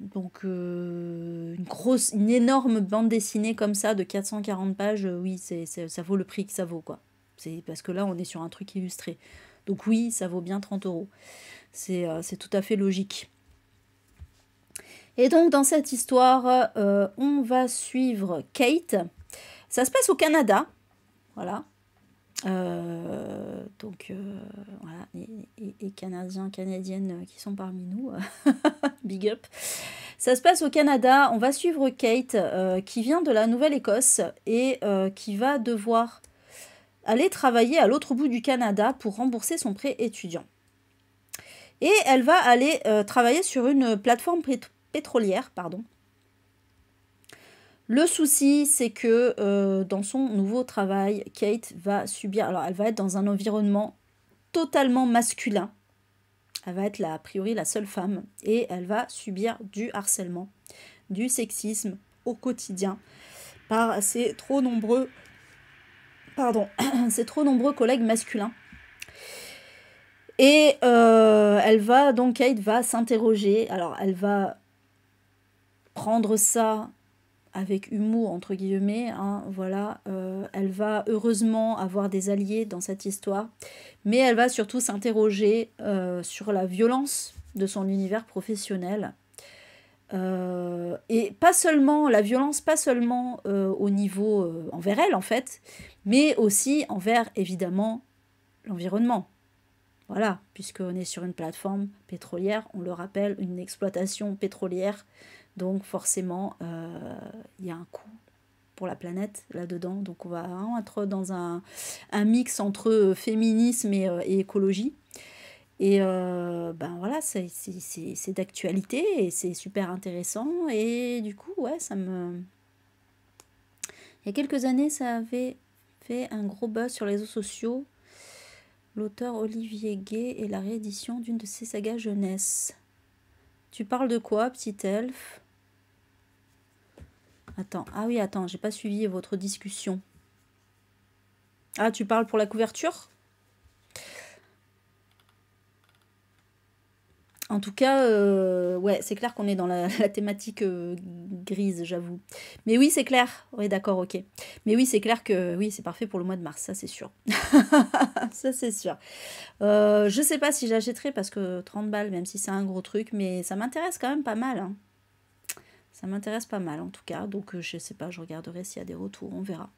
Donc euh, une grosse, une énorme bande dessinée comme ça de 440 pages, euh, oui, c'est, ça vaut le prix que ça vaut, quoi. C'est parce que là, on est sur un truc illustré. Donc oui, ça vaut bien 30 euros. Euh, c'est tout à fait logique. Et donc dans cette histoire, euh, on va suivre Kate. Ça se passe au Canada. Voilà. Euh, donc voilà, et, et, Canadiens, Canadiennes qui sont parmi nous, big up. Ça se passe au Canada, on va suivre Kate qui vient de la Nouvelle-Écosse et qui va devoir aller travailler à l'autre bout du Canada pour rembourser son prêt étudiant. Et elle va aller euh, travailler sur une plateforme pétrolière. Pardon. Le souci, c'est que euh, dans son nouveau travail, Kate va subir. Alors, elle va être dans un environnement totalement masculin. Elle va être a priori la seule femme et elle va subir du harcèlement, du sexisme au quotidien par ses trop nombreux, pardon, ses trop nombreux collègues masculins et euh, elle va, donc Kate va s'interroger. Alors, elle va prendre ça avec humour, entre guillemets. Hein, voilà, euh, elle va heureusement avoir des alliés dans cette histoire. Mais elle va surtout s'interroger euh, sur la violence de son univers professionnel. et pas seulement la violence, pas seulement au niveau envers elle en fait, mais aussi envers évidemment l'environnement. Voilà, puisqu'on est sur une plateforme pétrolière, on le rappelle, une exploitation pétrolière. Donc forcément, euh, il y a un coût pour la planète là-dedans. Donc on va vraiment être dans un, mix entre féminisme et, euh, écologie. Et euh, ben voilà, c'est d'actualité et c'est super intéressant. Et du coup, ouais, ça me... Il y a quelques années, ça avait fait un gros buzz sur les réseaux sociaux l'auteur Olivier Gay et la réédition d'une de ses sagas jeunesse. Tu parles de quoi, petit elfe Attends, ah oui, attends, j'ai pas suivi votre discussion. Ah, tu parles pour la couverture En tout cas, euh, ouais, c'est clair qu'on est dans la, thématique euh, grise, j'avoue. Mais oui, c'est clair. Oui, d'accord, ok. Mais oui, c'est clair que oui, c'est parfait pour le mois de mars, ça c'est sûr. ça c'est sûr. Euh, je sais pas si j'achèterai parce que 30 balles, même si c'est un gros truc, mais ça m'intéresse quand même pas mal. Hein. Ça m'intéresse pas mal en tout cas, donc euh, je sais pas, je regarderai s'il y a des retours, on verra.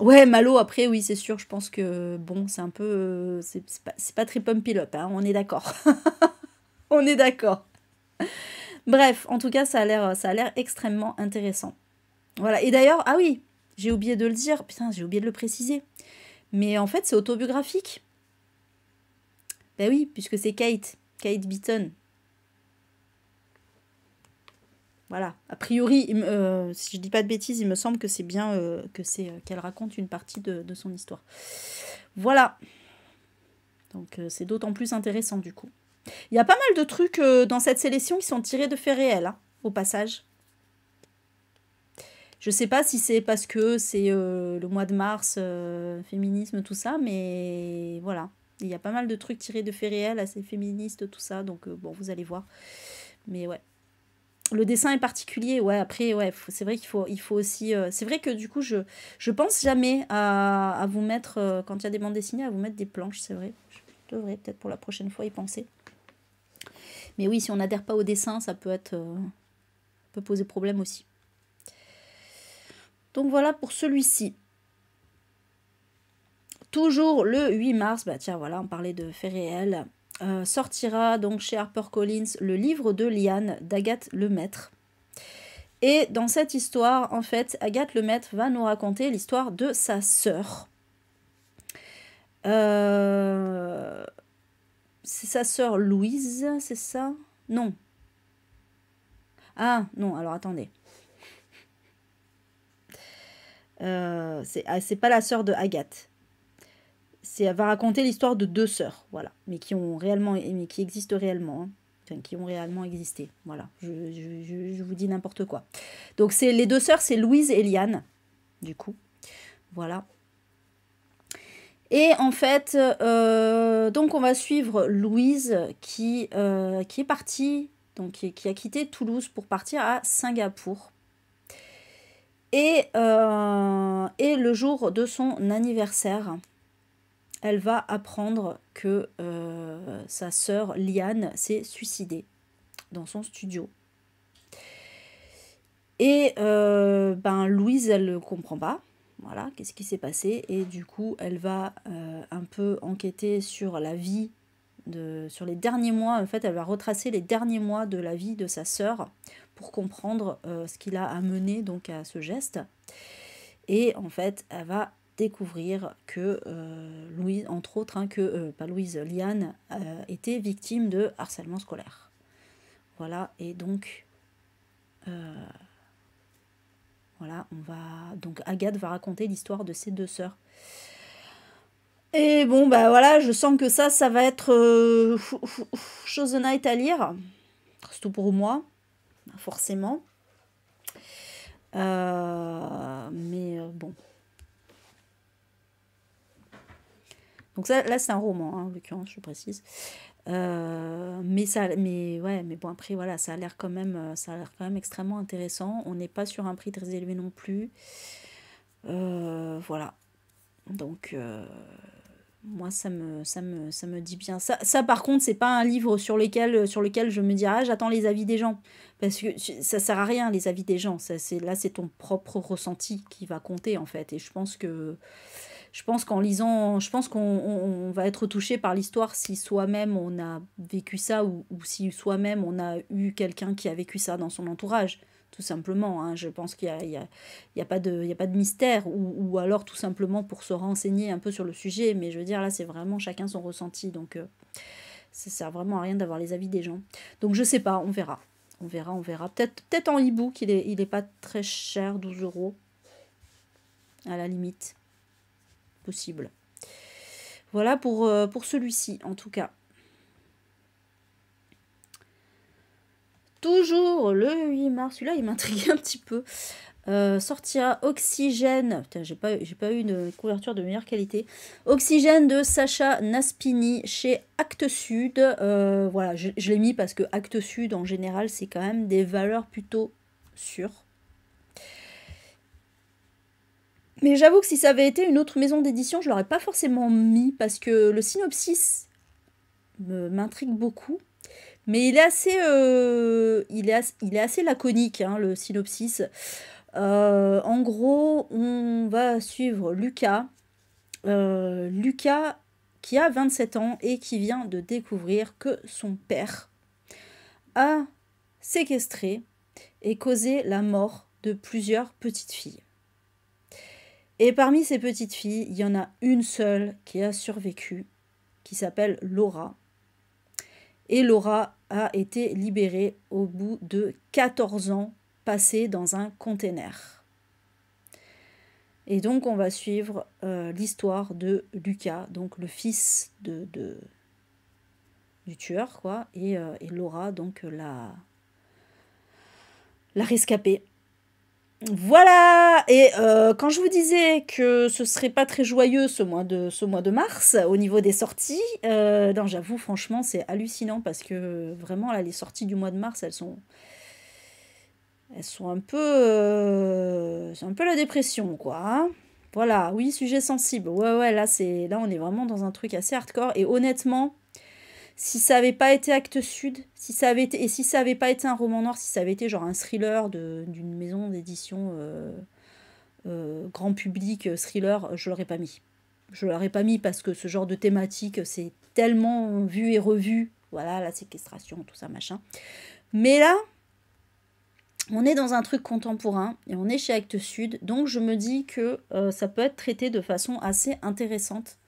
Ouais, Malo, après, oui, c'est sûr, je pense que, bon, c'est un peu... Euh, c'est pas, pas très pump hein, on est d'accord. on est d'accord. Bref, en tout cas, ça a l'air extrêmement intéressant. Voilà, et d'ailleurs, ah oui, j'ai oublié de le dire, putain, j'ai oublié de le préciser. Mais en fait, c'est autobiographique. Ben oui, puisque c'est Kate, Kate Beaton. Voilà. A priori, euh, si je dis pas de bêtises, il me semble que c'est bien euh, que c'est euh, qu'elle raconte une partie de, son histoire. Voilà. Donc c'est d'autant plus intéressant du coup. Il y a pas mal de trucs dans cette sélection qui sont tirés de faits réels, hein, au passage. Je sais pas si c'est parce que c'est euh, le mois de mars, euh, féminisme, tout ça, mais voilà. Il y a pas mal de trucs tirés de faits réels, assez féministes, tout ça, donc euh, bon, vous allez voir. Mais ouais. Le dessin est particulier, ouais. Après, ouais, c'est vrai qu'il faut, il faut aussi. c'est vrai que du coup, je, je pense jamais à, vous mettre, quand il y a des bandes dessinées, à vous mettre des planches, c'est vrai. Je devrais peut-être pour la prochaine fois y penser. Mais oui, si on n'adhère pas au dessin, ça peut être. peut poser problème aussi. Donc voilà pour celui-ci. Toujours le 8 mars, bah tiens voilà, on parlait de faits réels. Euh, sortira donc chez HarperCollins le livre de Liane d'Agathe Lemaître. Et dans cette histoire, en fait, Agathe Lemaître va nous raconter l'histoire de sa sœur. Euh, c'est sa sœur Louise, c'est ça Non. Ah non, alors attendez. Euh, ah, c'est pas la sœur de Agathe. C'est elle va raconter l'histoire de deux sœurs, voilà, mais qui ont réellement, mais qui existent réellement, hein. qui ont réellement existé. Voilà, je, vous dis n'importe quoi. Donc c'est les deux sœurs, c'est Louise et Liane, du coup, voilà. Et en fait, euh, donc on va suivre Louise qui, euh, qui est partie, donc qui a quitté Toulouse pour partir à Singapour et, euh, et le jour de son anniversaire, elle va apprendre que euh, sa sœur Liane s'est suicidée dans son studio. Et euh, ben Louise, elle ne comprend pas. Voilà, qu'est-ce qui s'est passé Et du coup, elle va un peu enquêter sur la vie, de, sur les derniers mois. En fait, elle va retracer les derniers mois de la vie de sa sœur pour comprendre euh, ce qu'il a amené donc à ce geste. Et en fait, elle va découvrir que euh, Louise, entre autres, hein, que euh, pas Louise, Liane était victime de harcèlement scolaire. Voilà, et donc voilà, on va donc Agathe va raconter l'histoire de ses deux sœurs. Et bon, bah voilà, je sens que ça, ça va être chose de night à lire, tout pour moi forcément. Euh, mais euh, bon. Donc ça, là, c'est un roman, hein, en l'occurrence, je précise. Euh, mais ça, mais ouais, mais bon après voilà, ça a l'air quand même, ça a l'air quand même extrêmement intéressant. On n'est pas sur un prix très élevé non plus. voilà. Donc moi ça me, dit bien. Ça, ça par contre, c'est pas un livre sur lequel, euh, sur lequel je me dirais ah, j'attends les avis des gens. Parce que ça sert à rien, les avis des gens. Ça, là, c'est ton propre ressenti qui va compter, en fait. Et je pense que. Je pense qu'en lisant, je pense qu'on va être touché par l'histoire si soi-même on a vécu ça ou si soi-même on a eu quelqu'un qui a vécu ça dans son entourage tout simplement. Hein. Je pense qu'il n'y a, a, pas de, a pas de mystère, ou, alors tout simplement pour se renseigner un peu sur le sujet. Mais je veux dire, là, c'est vraiment chacun son ressenti. Donc, ça euh, ça sert vraiment à rien d'avoir les avis des gens. Donc, je sais pas, on verra. On verra, on verra. Peut-être peut, en e-book, il n'est il est pas très cher, 12 euros. À la limite. Possible. Voilà pour, euh, pour celui-ci, en tout cas. Toujours le 8 mars, celui-là il m'intrigue un petit peu. Euh, sortira Oxygène, putain j'ai pas, pas eu une couverture de meilleure qualité. Oxygène de Sacha Naspini chez Actes Sud. Euh, voilà, je, l'ai mis parce que Actes Sud en général c'est quand même des valeurs plutôt sûres. Mais j'avoue que si ça avait été une autre maison d'édition, je l'aurais pas forcément mis parce que le synopsis m'intrigue beaucoup. Mais il est assez, euh, il, est il est assez laconique, hein, le synopsis. Euh, en gros, on va suivre Lucas. Euh, Lucas qui a 27 ans et qui vient de découvrir que son père a séquestré et causé la mort de plusieurs petites filles. Et parmi ces petites filles, il y en a une seule qui a survécu, qui s'appelle Laura. Et Laura, a été libéré au bout de 14 ans passés dans un container. Et donc on va suivre euh, l'histoire de Lucas, donc le fils de, du tueur, quoi, euh, et, Laura, donc la, la rescapée. Voilà Et euh, quand je vous disais que ce serait pas très joyeux ce mois de, ce mois de mars au niveau des sorties, euh, j'avoue franchement c'est hallucinant parce que vraiment là les sorties du mois de mars elles sont elles sont un peu euh, c'est un peu la dépression quoi. Hein. Voilà, oui sujet sensible. Ouais ouais là c'est là on est vraiment dans un truc assez hardcore et honnêtement si ça avait pas été Acte Sud, si ça avait été, et si ça avait pas été un roman noir, si ça avait été genre un thriller d'une maison d'édition euh, euh, grand public euh, thriller, je l'aurais pas mis. Je l'aurais pas mis parce que ce genre de thématique, c'est tellement vu et revu. Voilà, la séquestration, tout ça, machin. Mais là, on est dans un truc contemporain et on est chez Acte Sud, donc je me dis que ça peut être traité de façon assez intéressante.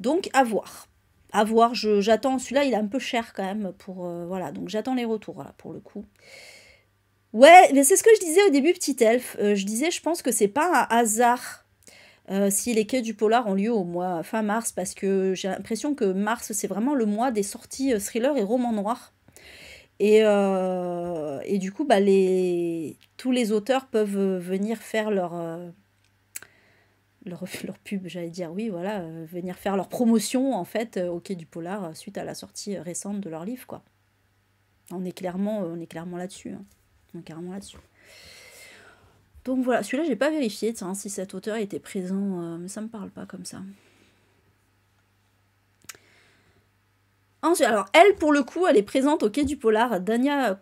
Donc à voir à voir, j'attends. Celui-là, il est un peu cher quand même. pour euh, Voilà, donc j'attends les retours, pour le coup. Ouais, mais c'est ce que je disais au début, petit elfe. Euh, je disais, je pense que c'est pas un hasard euh, si les quais du polar ont lieu au mois fin mars, parce que j'ai l'impression que mars, c'est vraiment le mois des sorties thriller et romans noir. Et, et du coup, bah, les... tous les auteurs peuvent venir faire leur leur, pub, j'allais dire, oui, voilà, euh, venir faire leur promotion, en fait, euh, au Quai du Polar, euh, suite à la sortie récente de leur livre, quoi. On est clairement, on est clairement là-dessus. Hein. On est clairement là-dessus. Donc voilà, celui-là, j'ai pas vérifié tiens, si cet auteur était présent, mais ça me parle pas comme ça. alors elle, pour le coup, elle est présente au Quai du Polar, Dania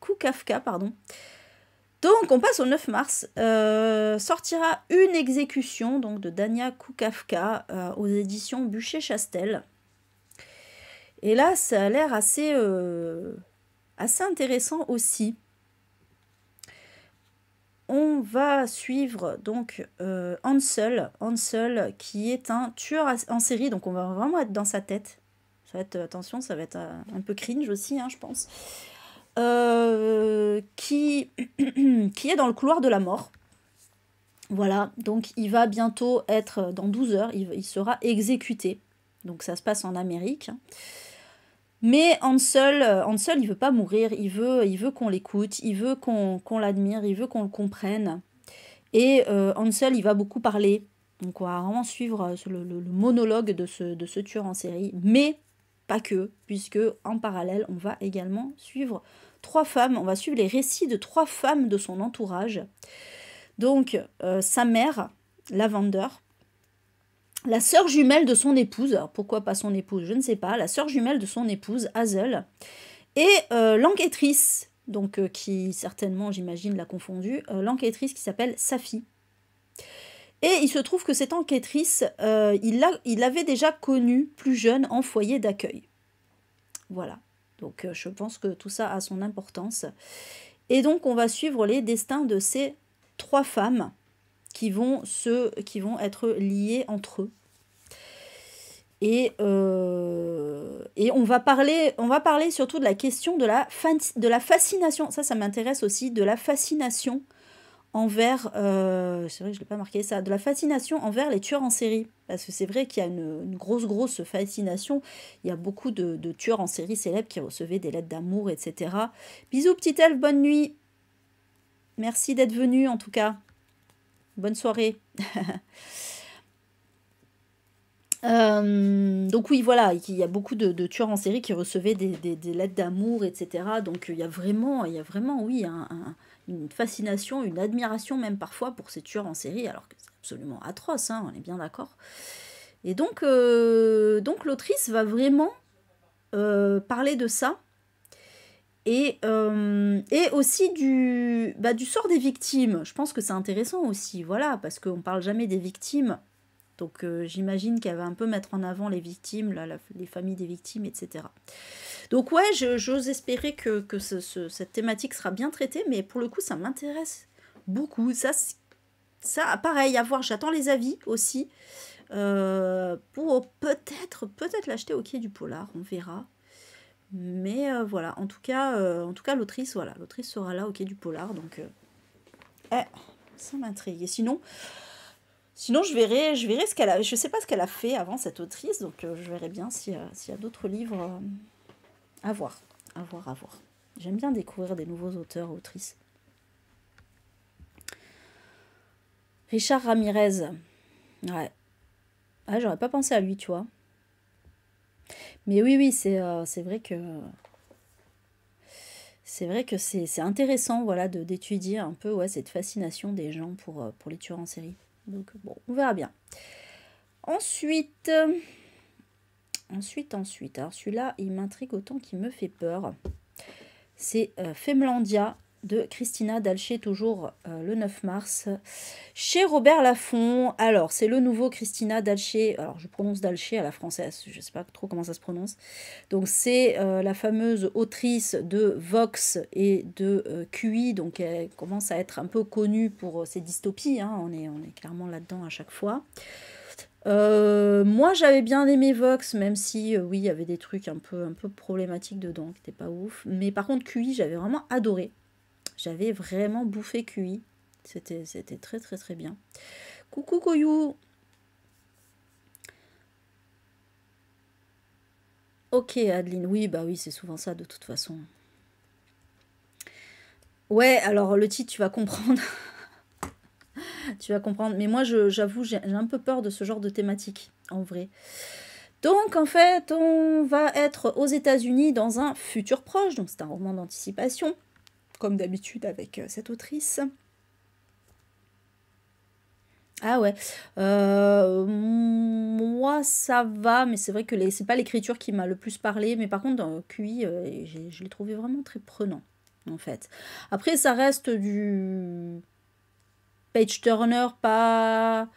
Koukafka, pardon. Donc on passe au 9 mars. Euh, sortira une exécution donc de Dania Koukafka euh, aux éditions Bûcher-Chastel. Et là, ça a l'air assez, euh, assez intéressant aussi. On va suivre donc Hansel, Hansel qui est un tueur en série, donc on va vraiment être dans sa tête. Ça être, attention, ça va être un peu cringe aussi, hein, je pense. Euh, qui, qui est dans le couloir de la mort. Voilà, donc il va bientôt être, euh, dans 12 heures, il, il sera exécuté. Donc ça se passe en Amérique. Mais Hansel, euh, Hansel il veut pas mourir, il veut, il veut qu'on l'écoute, il veut qu'on l'admire, il veut qu'on le comprenne. Et Hansel, il va beaucoup parler. Donc on va vraiment suivre le, monologue de ce, de ce tueur en série. Mais pas que, puisque en parallèle, on va également suivre trois femmes, on va suivre les récits de trois femmes de son entourage. Donc, euh, sa mère, la vendeur, la sœur jumelle de son épouse, alors pourquoi pas son épouse, je ne sais pas, la sœur jumelle de son épouse, Hazel, et euh, l'enquêtrice, donc euh, qui certainement, j'imagine, l'a confondue, l'enquêtrice qui s'appelle Safi. Et il se trouve que cette enquêtrice, euh, il l'avait déjà connue plus jeune en foyer d'accueil. Voilà. Donc euh, je pense que tout ça a son importance. Et donc on va suivre les destins de ces trois femmes qui vont, se, qui vont être liées entre eux. Et, euh, et on, va parler, on va parler surtout de la question de la, de la fascination, ça ça m'intéresse aussi, de la fascination envers, euh, c'est vrai que je n'ai pas marqué ça, de la fascination envers les tueurs en série. Parce que c'est vrai qu'il y a une, grosse, grosse fascination. Il y a beaucoup de, tueurs en série célèbres qui recevaient des lettres d'amour, etc. Bisous, petite elfe, bonne nuit. Merci d'être venu, en tout cas. Bonne soirée. Euh, donc oui, voilà, il y a beaucoup de, tueurs en série qui recevaient des, lettres d'amour, etc. Donc euh, il y a vraiment, il y a vraiment, oui, un, une fascination, une admiration même parfois pour ces tueurs en série, alors que c'est absolument atroce, hein, on est bien d'accord. Et donc, euh, donc l'autrice va vraiment euh, parler de ça, et, euh, et, aussi du, bah, du sort des victimes. Je pense que c'est intéressant aussi, voilà, parce qu'on ne parle jamais des victimes donc euh, j'imagine qu'elle va un peu mettre en avant les victimes, les familles des victimes, etc. Donc ouais, j'ose espérer que, cette thématique sera bien traitée, mais pour le coup, ça m'intéresse beaucoup. Ça, ça, pareil, à voir, j'attends les avis aussi. Euh, pour peut-être peut-être l'acheter au quai du polar, on verra. Mais euh, voilà, en tout cas, en tout cas l'autrice, voilà, l'autrice sera là au quai du polar, donc eh, ça m'intrigue. Et sinon, Sinon, je verrai, je verrai ce qu'elle a. Je sais pas ce qu'elle a fait avant cette autrice, donc euh, je verrai bien euh, s'il y a, d'autres livres euh, à voir, à voir, à voir. J'aime bien découvrir des nouveaux auteurs, autrices. Richard Ramirez. Ouais. Ah, j'aurais pas pensé à lui, tu vois. Mais oui, oui, c'est vrai que. C'est vrai que c'est intéressant voilà, d'étudier un peu ouais, cette fascination des gens pour, pour les tueurs en série. Donc bon, on verra bien. Ensuite, ensuite, ensuite. Alors celui-là, il m'intrigue autant qu'il me fait peur. C'est euh, Femlandia de Christina D'alcher toujours euh, le 9 mars, chez Robert Laffont. Alors, c'est le nouveau Christina D'alcher Alors, je prononce D'alcher à la française, je ne sais pas trop comment ça se prononce. Donc, c'est euh, la fameuse autrice de Vox et de euh, QI. Donc, elle commence à être un peu connue pour ses dystopies. Hein. On, est, on est clairement là-dedans à chaque fois. moi, j'avais bien aimé Vox, même si, oui, il y avait des trucs un peu, un peu problématiques dedans, qui n'étaient pas ouf. Mais par contre, QI, j'avais vraiment adoré. J'avais vraiment bouffé cuit. C'était très très très bien. Coucou Koyou Ok Adeline, oui, bah oui, c'est souvent ça de toute façon. Ouais, alors le titre, tu vas comprendre. tu vas comprendre. Mais moi, j'avoue, j'ai un peu peur de ce genre de thématique, en vrai. Donc, en fait, on va être aux États-Unis dans un futur proche. Donc, c'est un roman d'anticipation comme d'habitude avec euh, cette autrice. Ah ouais, euh, moi ça va, mais c'est vrai que c'est pas l'écriture qui m'a le plus parlé, mais par contre dans QI, euh, je l'ai trouvé vraiment très prenant en fait. Après ça reste du page turner, pas,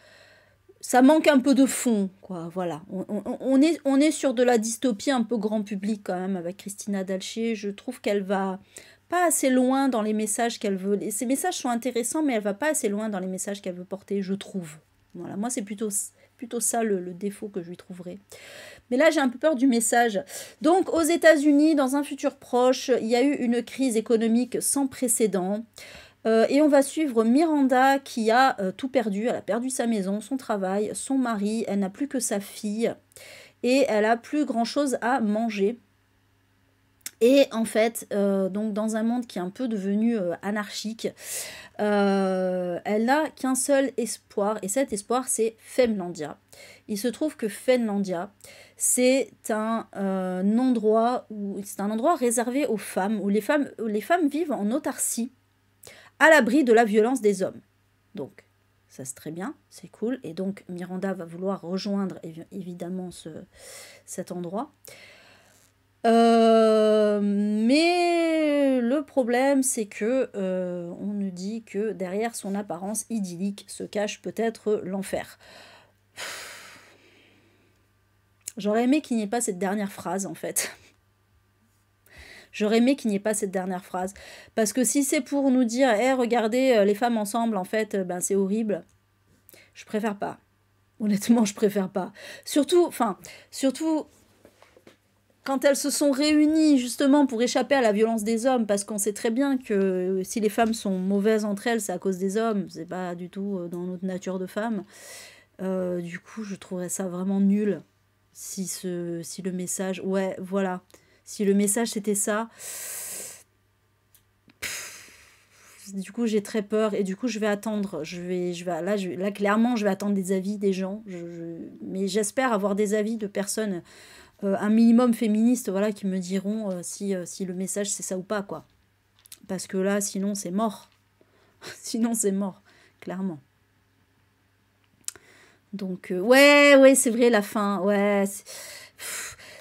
ça manque un peu de fond quoi, voilà. On, est, on est sur de la dystopie un peu grand public quand même avec Christina Dalcher. je trouve qu'elle va pas assez loin dans les messages qu'elle veut. Et ces messages sont intéressants, mais elle va pas assez loin dans les messages qu'elle veut porter, je trouve. Voilà, moi c'est plutôt plutôt ça le, défaut que je lui trouverai. Mais là, j'ai un peu peur du message. Donc, aux États-Unis, dans un futur proche, il y a eu une crise économique sans précédent. Euh, et on va suivre Miranda qui a euh, tout perdu. Elle a perdu sa maison, son travail, son mari. Elle n'a plus que sa fille. Et elle a plus grand-chose à manger. Et en fait, euh, donc dans un monde qui est un peu devenu euh, anarchique, euh, elle n'a qu'un seul espoir, et cet espoir, c'est Femlandia. Il se trouve que Femlandia, c'est un, endroit où c'est un endroit réservé aux femmes, où les femmes, les femmes vivent en autarcie, à l'abri de la violence des hommes. Donc, ça c'est très bien, c'est cool. Et donc Miranda va vouloir rejoindre évidemment ce, cet endroit. Euh, mais le problème, c'est que euh, on nous dit que derrière son apparence idyllique se cache peut-être l'enfer. J'aurais aimé qu'il n'y ait pas cette dernière phrase, en fait. J'aurais aimé qu'il n'y ait pas cette dernière phrase. Parce que si c'est pour nous dire, hé, eh, regardez, euh, les femmes ensemble, en fait, ben, c'est horrible, je préfère pas. Honnêtement, je préfère pas. Surtout, enfin, surtout, quand elles se sont réunies justement pour échapper à la violence des hommes, parce qu'on sait très bien que euh, si les femmes sont mauvaises entre elles, c'est à cause des hommes, c'est pas du tout euh, dans notre nature de femme. Euh, du coup, je trouverais ça vraiment nul si, ce, si le message. Ouais, voilà. Si le message c'était ça. du coup, j'ai très peur et du coup, je vais attendre. Je vais, je vais, là, je, là, clairement, je vais attendre des avis des gens. mais j'espère avoir des avis de personnes euh, un minimum féministe, voilà, qui me diront euh, si, euh, si le message c'est ça ou pas, quoi. Parce que là, sinon c'est mort. sinon c'est mort, clairement. Donc, ouais, ouais, c'est vrai, la fin. Ouais.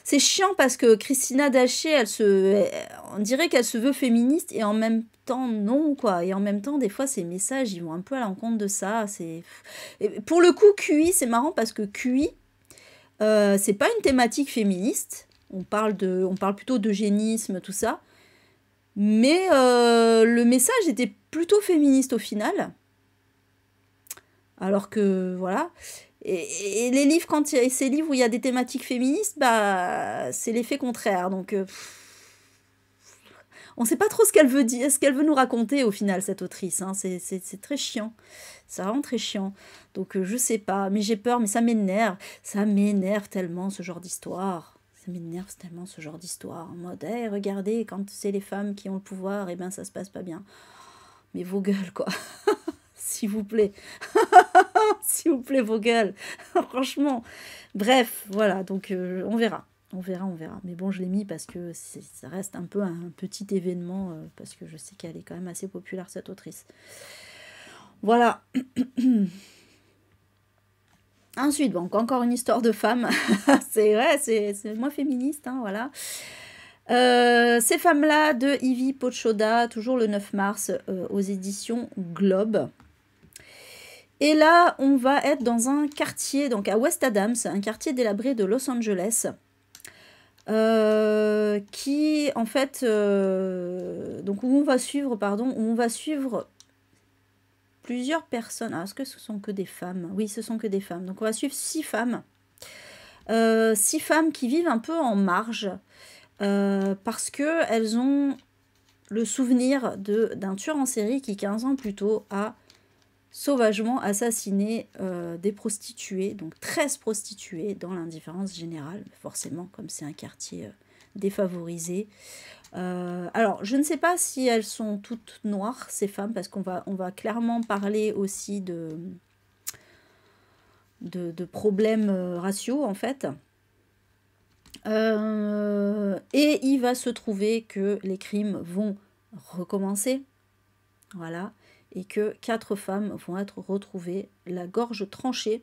C'est chiant parce que Christina Daché, elle se, on dirait qu'elle se veut féministe et en même temps, non, quoi. Et en même temps, des fois, ces messages, ils vont un peu à l'encontre de ça. C'est Pour le coup, QI, c'est marrant parce que QI, euh, c'est pas une thématique féministe. On parle, de, on parle plutôt d'eugénisme, tout ça. Mais euh, le message était plutôt féministe au final. Alors que, voilà. Et, les livres, quand il ces livres où il y a des thématiques féministes, bah, c'est l'effet contraire. Donc. Euh, on ne sait pas trop ce qu'elle veut dire, ce qu'elle veut nous raconter au final, cette autrice. Hein. C'est très chiant. C'est vraiment très chiant. Donc euh, je ne sais pas, mais j'ai peur, mais ça m'énerve. Ça m'énerve tellement ce genre d'histoire. Ça m'énerve tellement ce genre d'histoire. En mode, eh, regardez, quand c'est les femmes qui ont le pouvoir, et eh ben ça se passe pas bien. Mais vos gueules, quoi. S'il vous plaît. S'il vous plaît, vos gueules. Franchement. Bref, voilà, donc euh, on verra. On verra, on verra. Mais bon, je l'ai mis parce que ça reste un peu un petit événement, euh, parce que je sais qu'elle est quand même assez populaire, cette autrice. Voilà. Ensuite, donc encore une histoire de femme. c'est vrai, c'est moins féministe, hein, voilà. Euh, ces femmes-là de Ivy Pochoda, toujours le 9 mars, euh, aux éditions Globe. Et là, on va être dans un quartier, donc à West Adams, un quartier délabré de Los Angeles. Euh, qui en fait euh, donc où on va suivre pardon on va suivre plusieurs personnes. Ah, est-ce que ce sont que des femmes Oui, ce sont que des femmes. Donc on va suivre six femmes, euh, six femmes qui vivent un peu en marge parce que elles ont le souvenir d'un tueur en série qui 15 ans plus tôt a sauvagement assassiné euh, des prostituées, donc 13 prostituées dans l'indifférence générale, forcément comme c'est un quartier euh, défavorisé. Euh, alors je ne sais pas si elles sont toutes noires, ces femmes, parce qu'on va, on va clairement parler aussi de, de, problèmes raciaux en fait. et il va se trouver que les crimes vont recommencer. Voilà et que quatre femmes vont être retrouvées, la gorge tranchée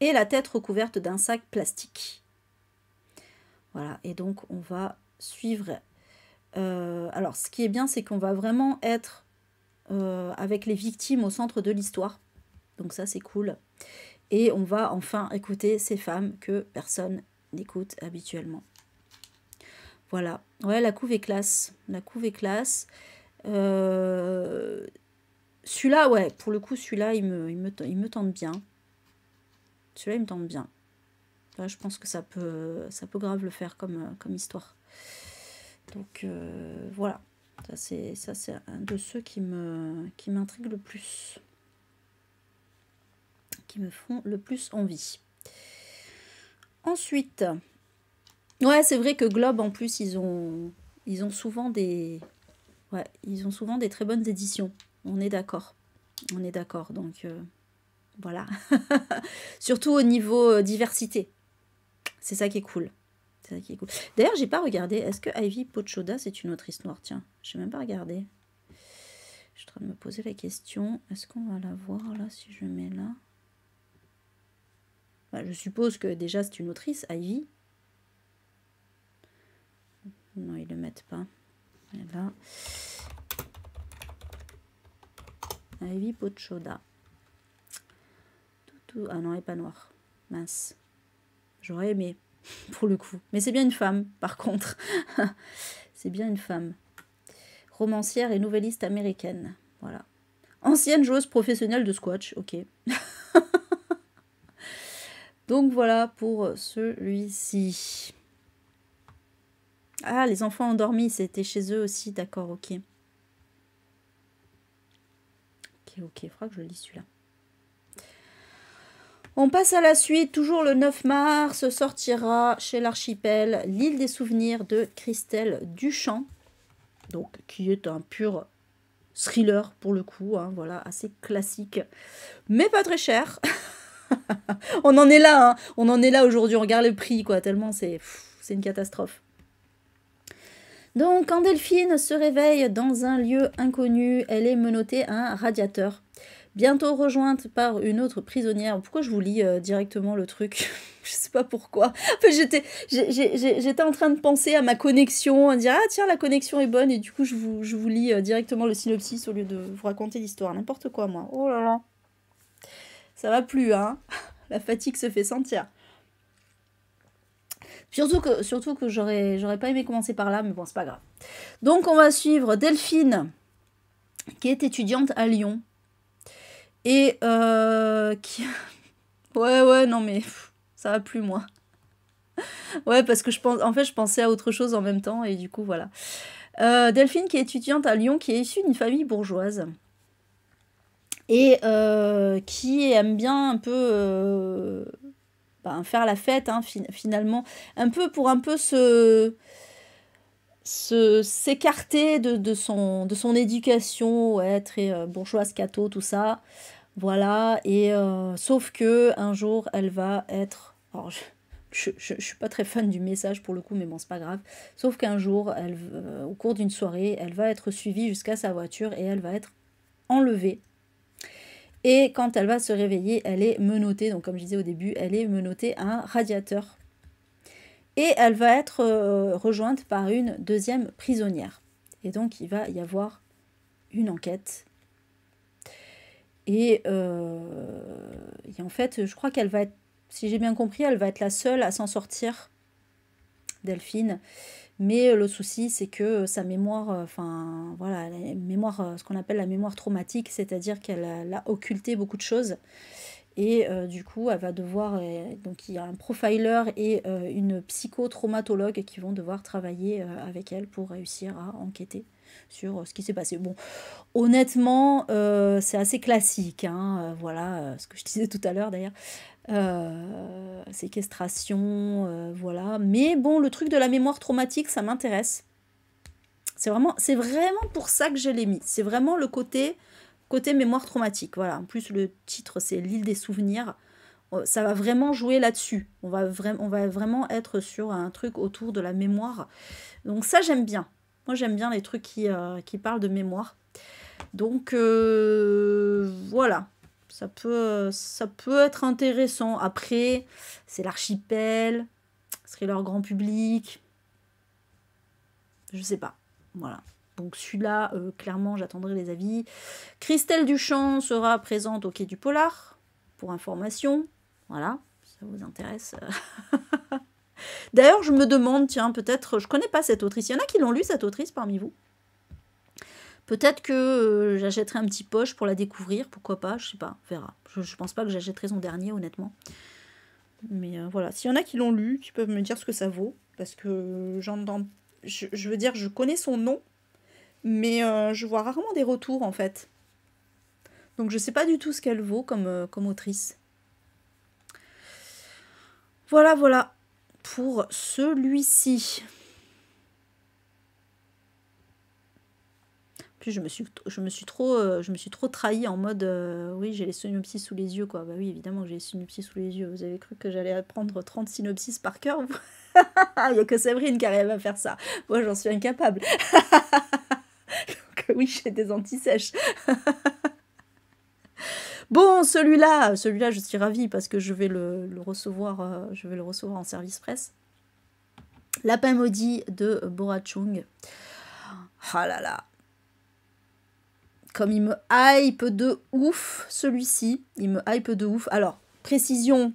et la tête recouverte d'un sac plastique. Voilà, et donc on va suivre. Euh, alors ce qui est bien, c'est qu'on va vraiment être euh, avec les victimes au centre de l'histoire. Donc ça, c'est cool. Et on va enfin écouter ces femmes que personne n'écoute habituellement. Voilà. Ouais, la couve est classe. La couve est classe. Euh, celui-là, ouais, pour le coup, celui-là, il me, il, me, il me tente bien. Celui-là, il me tente bien. je pense que ça peut, ça peut grave le faire comme, euh, comme histoire. Donc, euh, voilà. Ça, c'est, ça, c'est un de ceux qui, me, qui m'intriguent le plus. Qui me font le plus envie. Ensuite, ouais, c'est vrai que Globe, en plus, ils ont, ils ont souvent des... Ouais, ils ont souvent des très bonnes éditions. On est d'accord. On est d'accord. Donc euh, voilà. Surtout au niveau euh, diversité. C'est ça qui est cool. C'est ça qui est cool. D'ailleurs, j'ai pas regardé. Est-ce que Ivy Pochoda, c'est une autrice noire Tiens, j'ai même pas regardé. Je suis en train de me poser la question. Est-ce qu'on va la voir là si je mets là bah, Je suppose que déjà c'est une autrice, Ivy. Non, ils le mettent pas. là. Ivy Pochoda. Ah non, elle n'est pas noire. Mince. J'aurais aimé, pour le coup. Mais c'est bien une femme, par contre. c'est bien une femme. Romancière et nouvelliste américaine. Voilà. Ancienne joueuse professionnelle de squash. Ok. Donc voilà pour celui-ci. Ah, les enfants endormis, c'était chez eux aussi, d'accord, ok. Ok, il faudra que je celui-là. On passe à la suite, toujours le 9 mars, sortira chez l'archipel L'île des souvenirs de Christelle Duchamp, donc qui est un pur thriller pour le coup, hein, voilà, assez classique, mais pas très cher. on en est là, hein. on en est là aujourd'hui, on regarde le prix, quoi, tellement c'est une catastrophe. Donc, quand Delphine se réveille dans un lieu inconnu, elle est menottée à un radiateur. Bientôt rejointe par une autre prisonnière. Pourquoi je vous lis euh, directement le truc Je sais pas pourquoi. j'étais, en train de penser à ma connexion, à dire ah tiens la connexion est bonne et du coup je vous, je lis euh, directement le synopsis au lieu de vous raconter l'histoire. N'importe quoi moi. Oh là là. Ça va plus hein. La fatigue se fait sentir. Surtout que, surtout que j'aurais, j'aurais pas aimé commencer par là, mais bon, c'est pas grave. Donc, on va suivre Delphine, qui est étudiante à Lyon. Et euh, qui. Ouais, ouais, non, mais ça va plus, moi. Ouais, parce que je pense, en fait, je pensais à autre chose en même temps, et du coup, voilà. Euh, Delphine, qui est étudiante à Lyon, qui est issue d'une famille bourgeoise et euh, qui aime bien un peu bah, faire la fête hein, finalement, un peu pour un peu se se s'écarter de, son, de son éducation, être euh, bourgeoise catho, tout ça. Voilà, et euh, sauf que un jour, elle va être... je, je, suis pas très fan du message pour le coup, mais bon, c'est pas grave. Sauf qu'un jour, elle, euh, au cours d'une soirée, elle va être suivie jusqu'à sa voiture et elle va être enlevée et quand elle va se réveiller, elle est menottée. Donc comme je disais au début, elle est menottée à un radiateur. Et elle va être euh, rejointe par une deuxième prisonnière. Et donc il va y avoir une enquête. Et, euh, et en fait, je crois qu'elle va être, si j'ai bien compris, elle va être la seule à s'en sortir, Delphine. Mais euh, le souci, c'est que euh, sa mémoire, euh, enfin voilà, mémoire, ce qu'on appelle la mémoire traumatique, c'est-à-dire qu'elle a, occulté beaucoup de choses. Et du coup, elle va devoir. donc, il y a un profiler et une psychotraumatologue qui vont devoir travailler avec elle pour réussir à enquêter sur ce qui s'est passé. Bon, honnêtement, c'est assez classique. Hein, voilà ce que je disais tout à l'heure d'ailleurs. Euh, séquestration, euh, voilà. Mais bon, le truc de la mémoire traumatique, ça m'intéresse. C'est vraiment, c'est vraiment pour ça que je l'ai mis. C'est vraiment le côté, côté mémoire traumatique. Voilà. En plus, le titre, c'est l'île des souvenirs. Euh, ça va vraiment jouer là-dessus. On va, on va vraiment être sur un truc autour de la mémoire. Donc ça, j'aime bien. Moi, j'aime bien les trucs qui, qui parlent de mémoire. Donc, voilà ça peut, ça peut être intéressant. Après, c'est l'archipel, serait leur grand public, je sais pas, voilà. Donc celui-là, euh, clairement, j'attendrai les avis. Christelle Duchamp sera présente au Quai du Polar, pour information, voilà, ça vous intéresse. Euh. D'ailleurs, je me demande, tiens, peut-être, je connais pas cette autrice. Il y en a qui l'ont lu, cette autrice, parmi vous Peut-être que euh, j'achèterai un petit poche pour la découvrir, pourquoi pas, je sais pas, on verra. Je, ne pense pas que j'achèterai son dernier, honnêtement. Mais euh, voilà, s'il y en a qui l'ont lu, qui peuvent me dire ce que ça vaut, parce que j'entends. Je, veux dire, je connais son nom, mais euh, je vois rarement des retours en fait. Donc je sais pas du tout ce qu'elle vaut comme, comme autrice. Voilà, voilà pour celui-ci. je me suis, je me suis, trop, euh, je me suis trop trahie en mode euh, oui, j'ai les synopsis sous les yeux, quoi. Bah oui, évidemment j'ai les synopsis sous les yeux. Vous avez cru que j'allais apprendre 30 synopsis par cœur Il n'y a que Sabrine qui arrive à faire ça. Moi, j'en suis incapable. Donc, oui, j'ai des antisèches. bon, celui-là, celui-là, je suis ravie parce que je vais le, recevoir, euh, je vais le recevoir en service presse. Lapin maudit de Bora Chung. oh là là, comme il me hype de ouf celui-ci. Il me hype de ouf. Alors, précision,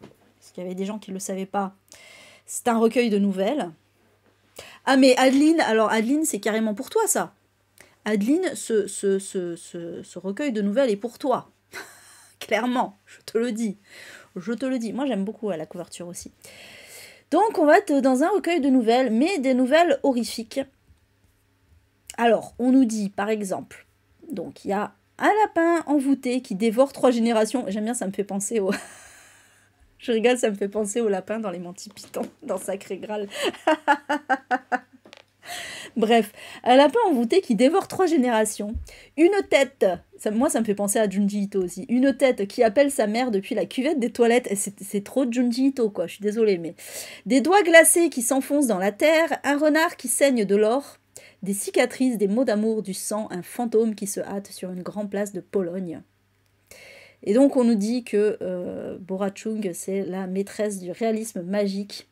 parce qu'il y avait des gens qui ne le savaient pas, c'est un recueil de nouvelles. Ah mais Adeline, alors Adeline, c'est carrément pour toi ça. Adeline, ce, ce recueil de nouvelles est pour toi. Clairement, je te le dis. Je te le dis. Moi j'aime beaucoup la couverture aussi. Donc on va être dans un recueil de nouvelles, mais des nouvelles horrifiques. Alors, on nous dit par exemple, donc il y a un lapin envoûté qui dévore trois générations. J'aime bien, ça me fait penser au... Je rigole, ça me fait penser au lapin dans les Monty pitons, dans Sacré Graal. Bref, un lapin envoûté qui dévore trois générations. Une tête, moi ça me fait penser à Junji Ito aussi, une tête qui appelle sa mère depuis la cuvette des toilettes. C'est trop Junji Ito quoi, je suis désolée, mais. Des doigts glacés qui s'enfoncent dans la terre, un renard qui saigne de l'or, des cicatrices, des mots d'amour, du sang, un fantôme qui se hâte sur une grande place de Pologne. Et donc on nous dit que euh, c'est la maîtresse du réalisme magique.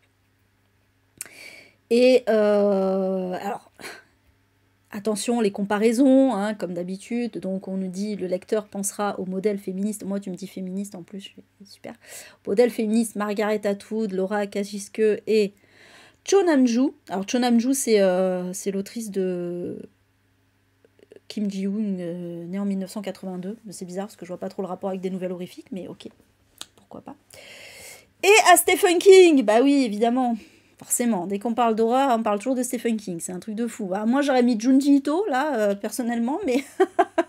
Et euh, alors, attention les comparaisons, hein, comme d'habitude. Donc on nous dit le lecteur pensera au modèle féministe. Moi tu me dis féministe en plus, super. Modèle féministe Margaret Atwood, Laura Kajiske et Chonamju, Alors Chonamju c'est euh, l'autrice de Kim ji hoon euh, née en 1982. C'est bizarre parce que je vois pas trop le rapport avec des nouvelles horrifiques, mais ok, pourquoi pas. Et à Stephen King, bah oui, évidemment. Forcément, dès qu'on parle d'horreur, on parle toujours de Stephen King, c'est un truc de fou. Bah, moi j'aurais mis Junji Ito, là, euh, personnellement, mais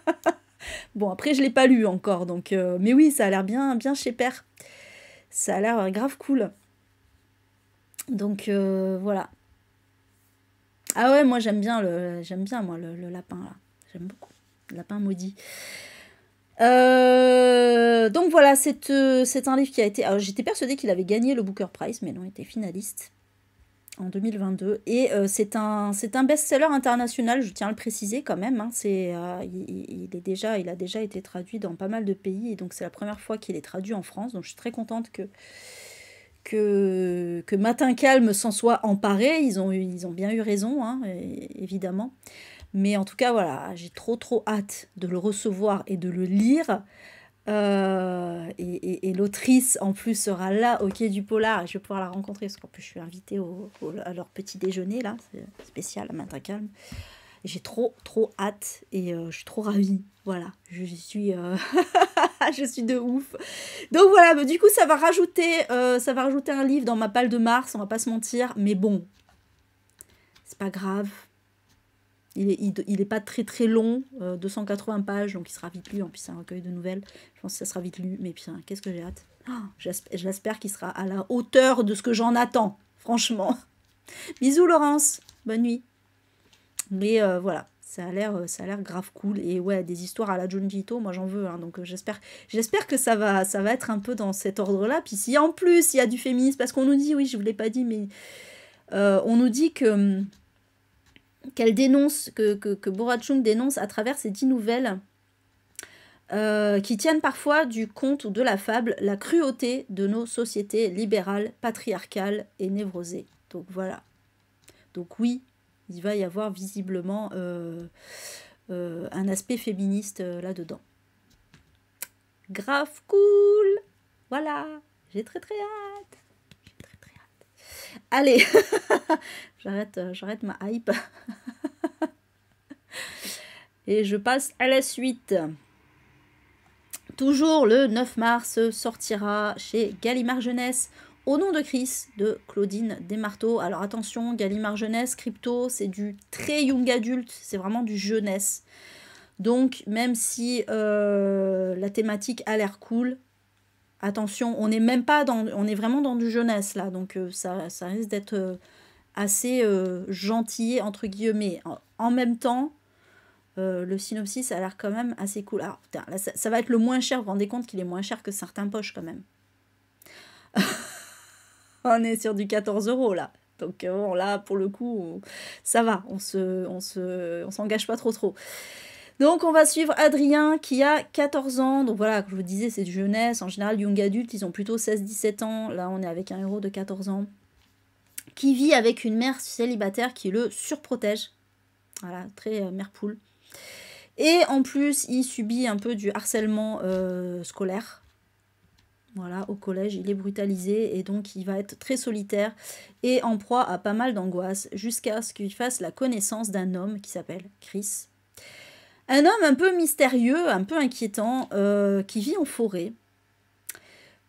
bon, après je l'ai pas lu encore, donc... mais oui, ça a l'air bien, bien chez Père. Ça a l'air grave cool. Donc euh, voilà. Ah ouais, moi j'aime bien le j'aime bien moi le, lapin là. J'aime beaucoup. lapin maudit. Euh, donc voilà, euh, c'est un livre qui a été. J'étais persuadée qu'il avait gagné le Booker Prize, mais non, il était finaliste en 2022. Et c'est un, un best-seller international, je tiens à le préciser quand même. Hein. est déjà, il a déjà été traduit dans pas mal de pays, et donc c'est la première fois qu'il est traduit en France. Donc je suis très contente que que, que Matin Calme s'en soit emparé. Ils ont, ils ont bien eu raison, hein, évidemment. Mais en tout cas, voilà, j'ai trop trop hâte de le recevoir et de le lire. Euh, et, l'autrice en plus sera là au quai du polar et je vais pouvoir la rencontrer parce qu'en plus je suis invitée à leur petit déjeuner là, c'est spécial à Matin Calme. J'ai trop, trop hâte et euh, je suis trop ravie. Voilà, je suis, euh, je suis de ouf. Donc voilà, bah, du coup, ça va, rajouter, euh, ça va rajouter un livre dans ma palle de Mars, on va pas se mentir. Mais bon, c'est pas grave. Il est, il, est, pas très très long, 280 pages, donc il sera vite lu. En plus, c'est un recueil de nouvelles. Je pense que ça sera vite lu, mais putain, qu'est-ce que j'ai hâte. Ah, je J'espère qu'il sera à la hauteur de ce que j'en attends, franchement. Bisous Laurence, bonne nuit. Mais euh, voilà, ça a l'air ça a l'air grave cool et ouais, des histoires à la John moi j'en veux hein, donc euh, j'espère j'espère que ça va ça va être un peu dans cet ordre-là. Puis si en plus il y a du féminisme parce qu'on nous dit oui, je vous l'ai pas dit mais euh, on nous dit que hum, qu'elle dénonce que que, dénonce à travers ces dix nouvelles qui tiennent parfois du conte ou de la fable la cruauté de nos sociétés libérales, patriarcales et névrosées. Donc voilà. Donc oui, il va y avoir visiblement euh, euh, un aspect féministe euh, là-dedans. Grave cool Voilà, j'ai très très hâte. J'ai Très, très hâte. Allez, j'arrête, j'arrête ma hype. Et je passe à la suite. Toujours le 9 mars sortira chez Gallimard Jeunesse au nom de Chris, de Claudine Desmarteaux. Alors attention, Gallimard Jeunesse, Crypto, c'est du très young adulte, c'est vraiment du jeunesse. Donc même si euh, la thématique a l'air cool, attention, on n'est même pas dans, on est vraiment dans du jeunesse là, donc euh, ça, risque d'être euh, assez gentil entre guillemets. En, même temps, le synopsis a l'air quand même assez cool. Alors ça, ça va être le moins cher. Vous vous rendez compte qu'il est moins cher que certains poches quand même. on est sur du 14 euros là. Donc euh, là, pour le coup, ça va, on se, on se, on s'engage pas trop trop. Donc on va suivre Adrien qui a 14 ans. Donc voilà, comme je vous disais, c'est de jeunesse. En général, young adultes, ils ont plutôt 16-17 ans. Là, on est avec un héros de 14 ans qui vit avec une mère célibataire qui le surprotège. Voilà, très euh, mère poule. Et en plus, il subit un peu du harcèlement euh, scolaire voilà, au collège, il est brutalisé et donc il va être très solitaire et en proie à pas mal d'angoisse jusqu'à ce qu'il fasse la connaissance d'un homme qui s'appelle Chris. Un homme un peu mystérieux, un peu inquiétant, euh, qui vit en forêt.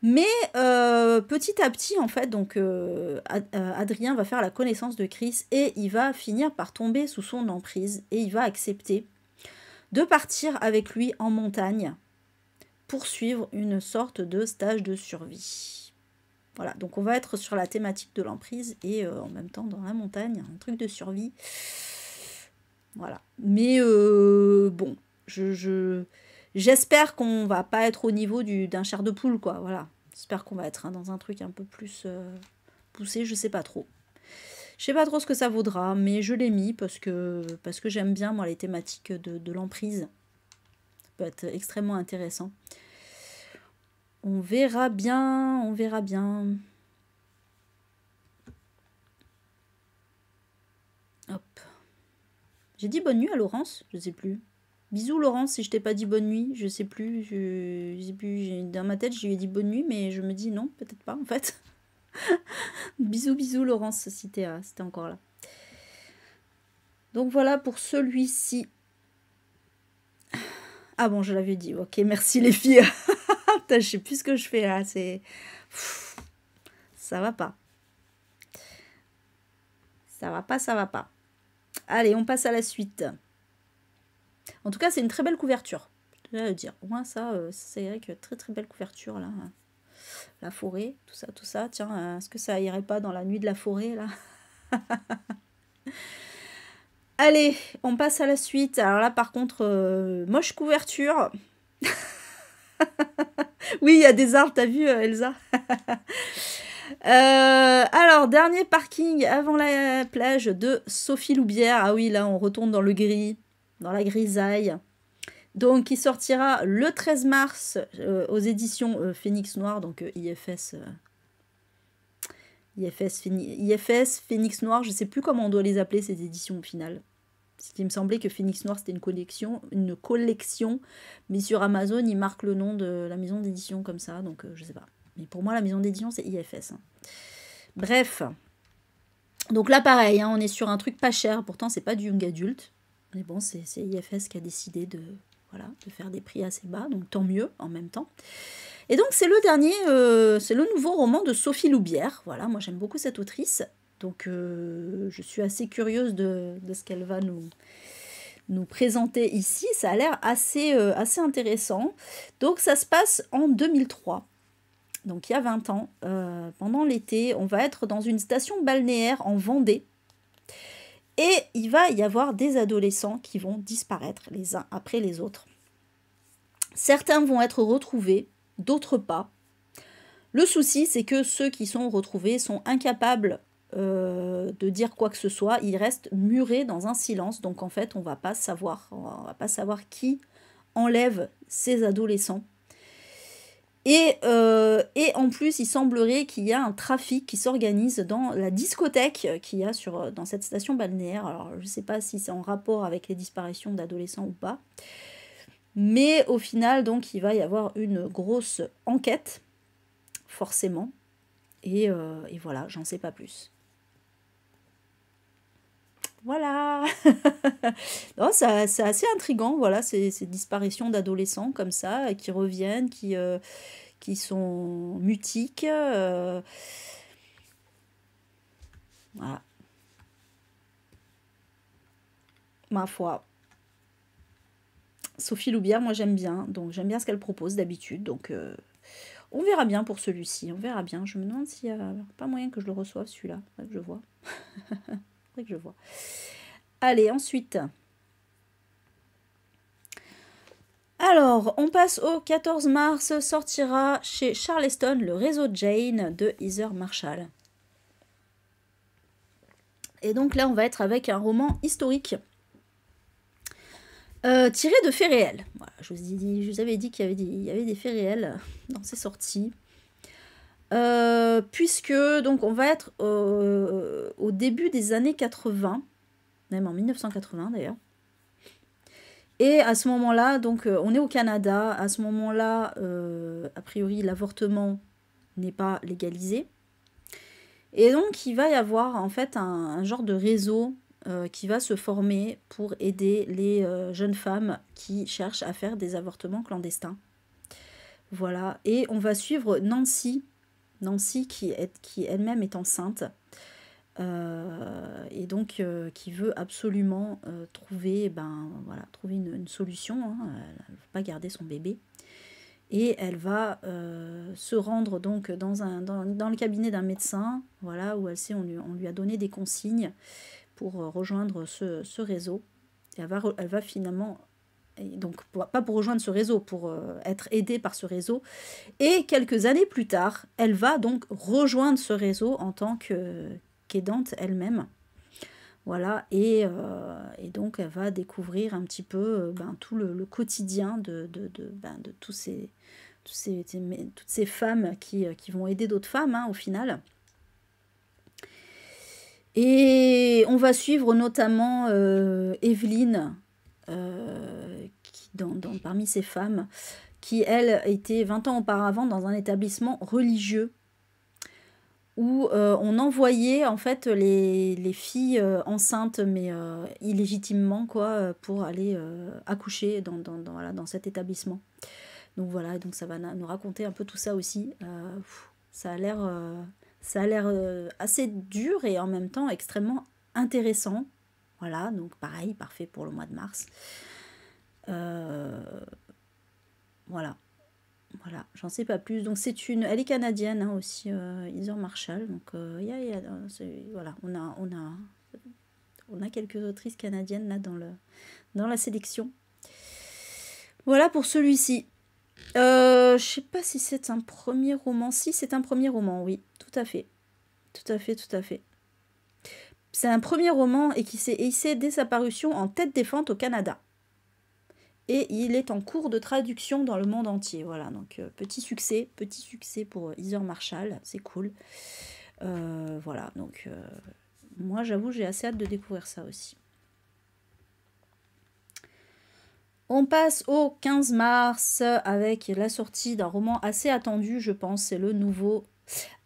Mais euh, petit à petit, en fait, donc euh, Adrien va faire la connaissance de Chris et il va finir par tomber sous son emprise et il va accepter de partir avec lui en montagne poursuivre une sorte de stage de survie. Voilà, donc on va être sur la thématique de l'emprise et euh, en même temps dans la montagne, un truc de survie. Voilà. Mais euh, bon, je j'espère qu'on va pas être au niveau d'un char de poule, quoi. Voilà. J'espère qu'on va être hein, dans un truc un peu plus euh, poussé, je sais pas trop. Je sais pas trop ce que ça vaudra, mais je l'ai mis parce que, parce que j'aime bien, moi, les thématiques de, de l'emprise être extrêmement intéressant. On verra bien, on verra bien. Hop. J'ai dit bonne nuit à Laurence, je sais plus. Bisous Laurence, si je t'ai pas dit bonne nuit, je sais plus, je, sais plus, dans ma tête je lui ai dit bonne nuit, mais je me dis non, peut-être pas en fait. bisous bisous Laurence, si t'es c'était euh, encore là. Donc voilà pour celui-ci. Ah bon, je l'avais dit. Ok, merci les filles. Je ne sais plus ce que je fais là. C'est. Ça va pas. Ça va pas, ça va pas. Allez, on passe à la suite. En tout cas, c'est une très belle couverture. Je vais dire. Au moins, ça, euh, c'est vrai que très très belle couverture là. La forêt, tout ça, tout ça. Tiens, euh, est-ce que ça irait pas dans la nuit de la forêt là Allez, on passe à la suite. Alors là, par contre, euh, moche couverture. oui, il y a des arbres, t'as vu, euh, Elsa euh, alors, dernier parking avant la plage de Sophie Loubière. Ah oui, là, on retourne dans le gris, dans la grisaille. Donc, qui sortira le 13 mars aux éditions Phoenix Noir, donc IFS, IFS, Phoenix, IFS, Phoenix Noir, je ne sais plus comment on doit les appeler ces éditions finales. Il me semblait que Phoenix Noir, c'était une collection, une collection, mais sur Amazon, il marque le nom de la maison d'édition comme ça, donc euh, je sais pas. Mais pour moi, la maison d'édition, c'est IFS. Hein. Bref. Donc là, pareil, hein, on est sur un truc pas cher, pourtant, c'est pas du young adulte. Mais bon, c'est IFS qui a décidé de, voilà, de faire des prix assez bas, donc tant mieux en même temps. Et donc c'est le dernier, euh, c'est le nouveau roman de Sophie Loubière. Voilà, moi j'aime beaucoup cette autrice. Donc euh, je suis assez curieuse de, ce qu'elle va nous, nous présenter ici. Ça a l'air assez, euh, assez intéressant. Donc ça se passe en 2003. Donc il y a 20 ans, euh, pendant l'été, on va être dans une station balnéaire en Vendée. Et il va y avoir des adolescents qui vont disparaître les uns après les autres. Certains vont être retrouvés, d'autres pas. Le souci, c'est que ceux qui sont retrouvés sont incapables euh, de dire quoi que ce soit, il reste muré dans un silence. Donc en fait, on va pas savoir, va pas savoir qui enlève ces adolescents. Euh, et, en plus, il semblerait qu'il y a un trafic qui s'organise dans la discothèque qu'il y a sur, dans cette station balnéaire. Alors, je ne sais pas si c'est en rapport avec les disparitions d'adolescents ou pas. Mais au final, donc, il va y avoir une grosse enquête, forcément. Et, euh, et voilà, j'en sais pas plus. Voilà ça, C'est assez intriguant, voilà, ces, disparitions d'adolescents comme ça, euh, qui reviennent, qui, euh, qui sont mutiques. Euh. Voilà. Ma foi. Sophie Loubière, moi j'aime bien, donc j'aime bien ce qu'elle propose d'habitude, donc on verra bien pour celui-ci, on verra bien. Je me demande s'il n'y a pas moyen que je le reçoive celui-là, je vois. que je vois. Allez, ensuite. Alors, on passe au 14 mars, sortira chez Charleston le réseau Jane de Heather Marshall. Et donc là, on va être avec un roman historique euh, tiré de faits réels. je, vous dit, je, vous avais dit qu'il y, avait des faits réels dans ces sorties. Euh, puisque donc on va être euh, au début des années 80, même en 1980 d'ailleurs. Et à ce moment-là, donc euh, on est au Canada, à ce moment-là, a priori, l'avortement n'est pas légalisé. Et donc il va y avoir en fait un genre de réseau qui va se former pour aider les jeunes femmes qui cherchent à faire des avortements clandestins. Voilà, et on va suivre Nancy, Nancy qui, est, qui elle-même est enceinte euh, et donc euh, qui veut absolument euh, trouver, ben, voilà, trouver une, solution. Hein. elle ne veut pas garder son bébé. Et elle va se rendre donc dans, un, dans, le cabinet d'un médecin, voilà, où elle sait, on lui, on lui a donné des consignes pour rejoindre ce, ce réseau. Et elle va, elle va finalement donc pas pour rejoindre ce réseau, pour euh, être aidée par ce réseau. Et quelques années plus tard, elle va donc rejoindre ce réseau en tant qu'aidante elle-même. Voilà, euh, et, donc elle va découvrir un petit peu euh, ben, tout le, quotidien de, de, ben, tous ces, toutes ces femmes qui, vont aider d'autres femmes hein, au final. Et on va suivre notamment Evelyne, euh, qui, dans, parmi ces femmes, qui, elle, était 20 ans auparavant dans un établissement religieux où euh, on envoyait en fait les, les filles euh, enceintes mais illégitimement quoi pour aller accoucher dans, dans, dans, voilà, dans, cet établissement. Donc voilà, donc ça va nous raconter un peu tout ça aussi. ça a l'air ça a l'air assez dur et en même temps extrêmement intéressant. Voilà, donc pareil, parfait pour le mois de mars. Euh, voilà. Voilà, j'en sais pas plus. Donc c'est une, elle est canadienne hein, aussi, euh, Isor Marshall. Donc euh, euh, voilà, on a, on a, on a quelques autrices canadiennes là dans le, dans la sélection. Voilà pour celui-ci. Je je sais pas si c'est un premier roman. Si c'est un premier roman, oui, tout à fait, tout à fait, tout à fait. C'est un premier roman et qui s'est hissé dès sa parution en tête des au Canada. Et il est en cours de traduction dans le monde entier. Voilà, donc euh, petit succès, petit succès pour euh, Iser Marshall, c'est cool. Euh, voilà, donc moi j'avoue j'ai assez hâte de découvrir ça aussi. On passe au 15 mars avec la sortie d'un roman assez attendu, je pense, c'est le nouveau.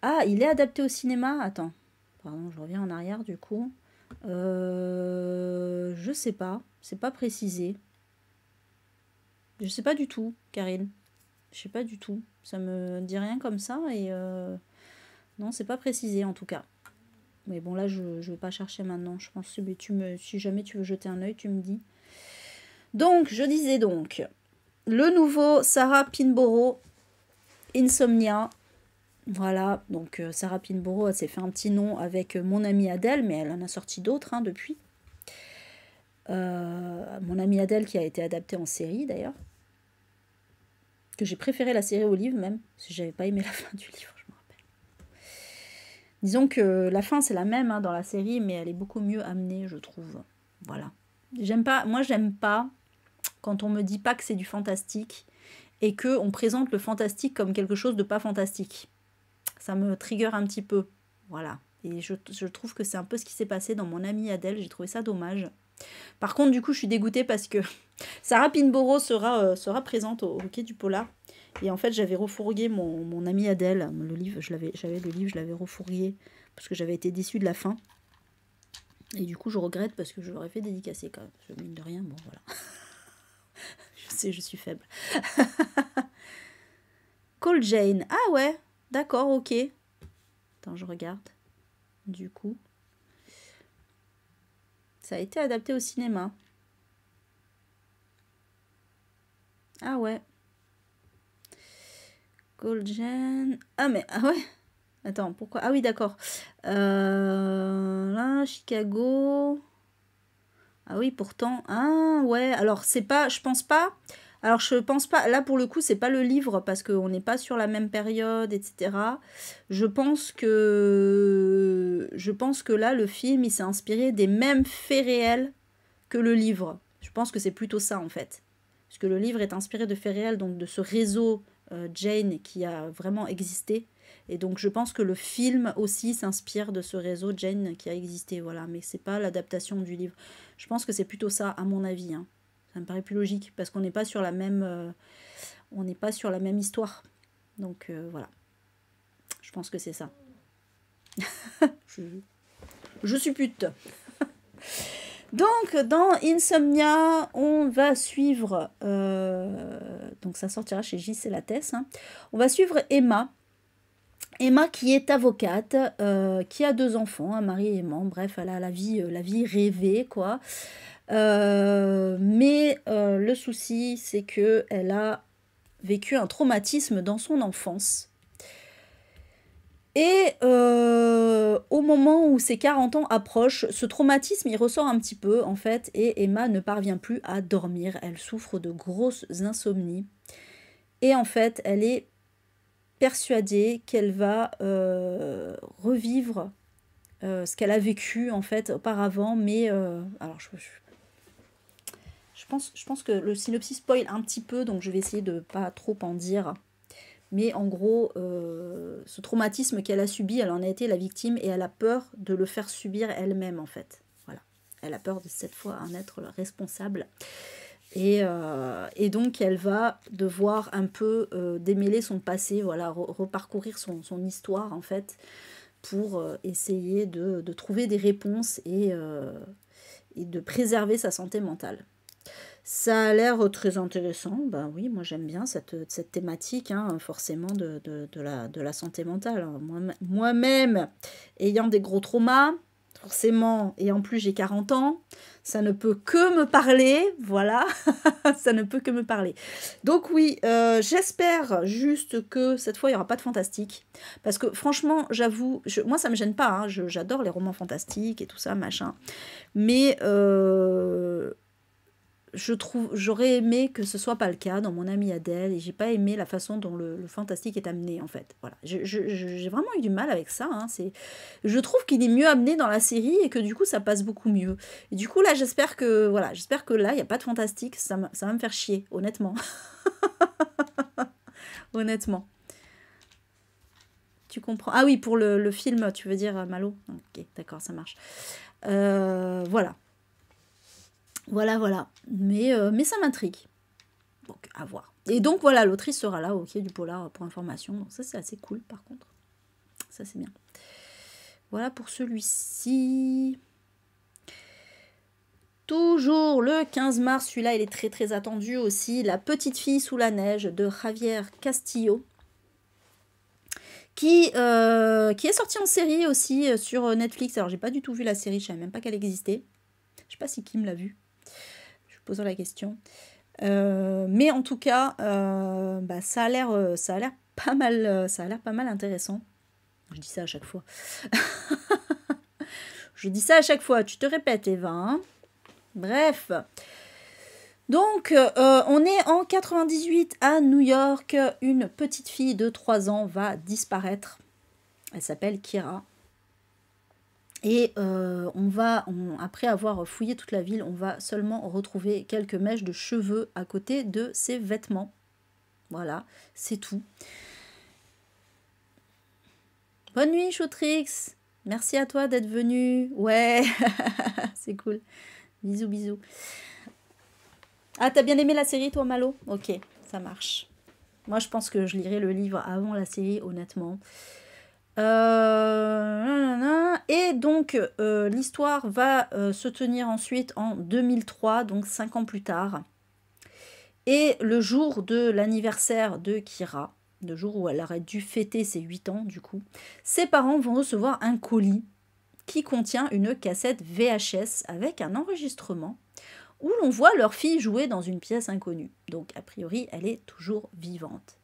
Ah, il est adapté au cinéma Attends, Pardon, je reviens en arrière du coup. Je euh, je sais pas, c'est pas précisé. Je sais pas du tout, Karine. Je sais pas du tout. Ça me dit rien comme ça et euh, non, c'est pas précisé en tout cas. Mais bon, là, je ne vais pas chercher maintenant. Je pense mais tu me, si jamais tu veux jeter un œil, tu me dis. Donc, je disais donc, le nouveau Sarah Pinborough Insomnia, voilà, donc euh, Sarah Pinborough s'est fait un petit nom avec euh, mon amie Adèle, mais elle en a sorti d'autres hein, depuis. Euh, mon amie Adèle qui a été adaptée en série d'ailleurs. Que j'ai préféré la série au livre même, si j'avais pas aimé la fin du livre, je me rappelle. Disons que la fin c'est la même hein, dans la série, mais elle est beaucoup mieux amenée, je trouve. Voilà. J'aime pas, moi j'aime pas quand on me dit pas que c'est du fantastique et que on présente le fantastique comme quelque chose de pas fantastique ça me trigger un petit peu. Voilà. Et je, trouve que c'est un peu ce qui s'est passé dans mon amie Adèle, j'ai trouvé ça dommage. Par contre, du coup, je suis dégoûtée parce que Sarah Pinborough sera, euh, sera présente au, Quai du Polar. Et en fait, j'avais refourgué mon, mon ami Adèle, le livre, je l'avais, j'avais le livre, je l'avais refourgué parce que j'avais été déçue de la fin. Et du coup, je regrette parce que je l'aurais fait dédicacer quand même. Je mine de rien, bon voilà. je sais, je suis faible. Call Jane. Ah ouais, D'accord, ok. Attends, je regarde. Du coup, ça a été adapté au cinéma. Ah ouais. Golden. Ah mais, ah ouais. Attends, pourquoi Ah oui, d'accord. Euh, là, Chicago. Ah oui, pourtant. Ah ouais, alors c'est pas, je pense pas. Alors je pense pas, là pour le coup c'est pas le livre parce qu'on n'est pas sur la même période, etc. Je pense que je pense que là le film il s'est inspiré des mêmes faits réels que le livre. Je pense que c'est plutôt ça en fait, parce que le livre est inspiré de faits réels, donc de ce réseau euh, Jane qui a vraiment existé. Et donc je pense que le film aussi s'inspire de ce réseau Jane qui a existé, voilà. Mais c'est pas l'adaptation du livre. Je pense que c'est plutôt ça à mon avis. Hein. Ça me paraît plus logique parce qu'on n'est pas sur la même, euh, on n'est pas sur la même histoire. Donc euh, voilà, je pense que c'est ça. je, suis pute. donc dans Insomnia, on va suivre, euh, donc ça sortira chez JC la hein. on va suivre Emma, Emma qui est avocate, qui a deux enfants, un mari et aimant, bref, elle a la vie, la vie rêvée, quoi. Euh, mais euh, le souci, c'est que elle a vécu un traumatisme dans son enfance. Et euh, au moment où ses 40 ans approchent, ce traumatisme il ressort un petit peu en fait et Emma ne parvient plus à dormir. Elle souffre de grosses insomnies et en fait elle est persuadée qu'elle va revivre ce qu'elle a vécu en fait auparavant, mais alors je je pense, que le synopsis spoil un petit peu, donc je vais essayer de pas trop en dire. Mais en gros, euh, ce traumatisme qu'elle a subi, elle en a été la victime et elle a peur de le faire subir elle-même en fait. Voilà. Elle a peur de cette fois en être responsable. Euh, et, donc, elle va devoir un peu euh, démêler son passé, voilà, reparcourir son, histoire, en fait, pour essayer de, de, trouver des réponses et, et de préserver sa santé mentale. Ça a l'air euh, très intéressant. Ben oui, moi j'aime bien cette, euh, thématique, hein, forcément, de, la, de la santé mentale. Hein. Moi-même, ayant des gros traumas, forcément, et en plus j'ai 40 ans, ça ne peut que me parler, voilà, ça ne peut que me parler. Donc oui, euh, j'espère juste que cette fois il n'y aura pas de fantastique, parce que franchement, j'avoue, moi ça ne me gêne pas, hein. j'adore les romans fantastiques et tout ça, machin, mais je trouve, j'aurais aimé que ce soit pas le cas dans mon ami Adèle et j'ai pas aimé la façon dont le, fantastique est amené en fait. Voilà, j'ai vraiment eu du mal avec ça. Hein. C'est, je trouve qu'il est mieux amené dans la série et que du coup ça passe beaucoup mieux. Et du coup là, j'espère que voilà, j'espère que là il n'y a pas de fantastique. Ça, ça va me faire chier, honnêtement. honnêtement. Tu comprends Ah oui, pour le, film, tu veux dire euh, Malo Ok, d'accord, ça marche. Euh, voilà. Voilà, voilà. Mais, euh, mais ça m'intrigue. Donc, à voir. Et donc, voilà, l'autrice sera là, ok, du polar pour information. ça, c'est assez cool, par contre. Ça, c'est bien. Voilà pour celui-ci. Toujours le 15 mars, celui-là, il est très très attendu aussi. La petite fille sous la neige de Javier Castillo. Qui, euh, qui est sorti en série aussi euh, sur Netflix. Alors, j'ai pas du tout vu la série, je savais même pas qu'elle existait. Je sais pas si Kim l'a vu posant la question. Euh, mais en tout cas, euh, bah, ça a l'air, euh, ça a l'air pas mal, ça a l'air pas mal intéressant. Je dis ça à chaque fois. Je dis ça à chaque fois. Tu te répètes, Eva. Hein. Bref. Donc, on est en 98 à New York. Une petite fille de 3 ans va disparaître. Elle s'appelle Kira. Et euh, on va, après avoir fouillé toute la ville, on va seulement retrouver quelques mèches de cheveux à côté de ses vêtements. Voilà, c'est tout. Bonne nuit, Choutrix. Merci à toi d'être venu. Ouais, c'est cool. Bisous, bisous. Ah, t'as bien aimé la série, toi, Malo Ok, ça marche. Moi, je pense que je lirai le livre avant la série, honnêtement. Euh, et donc, euh, l'histoire va euh, se tenir ensuite en 2003, donc 5 ans plus tard. Et le jour de l'anniversaire de Kira, le jour où elle aurait dû fêter ses 8 ans, du coup, ses parents vont recevoir un colis qui contient une cassette VHS avec un enregistrement où l'on voit leur fille jouer dans une pièce inconnue. Donc, a priori, elle est toujours vivante.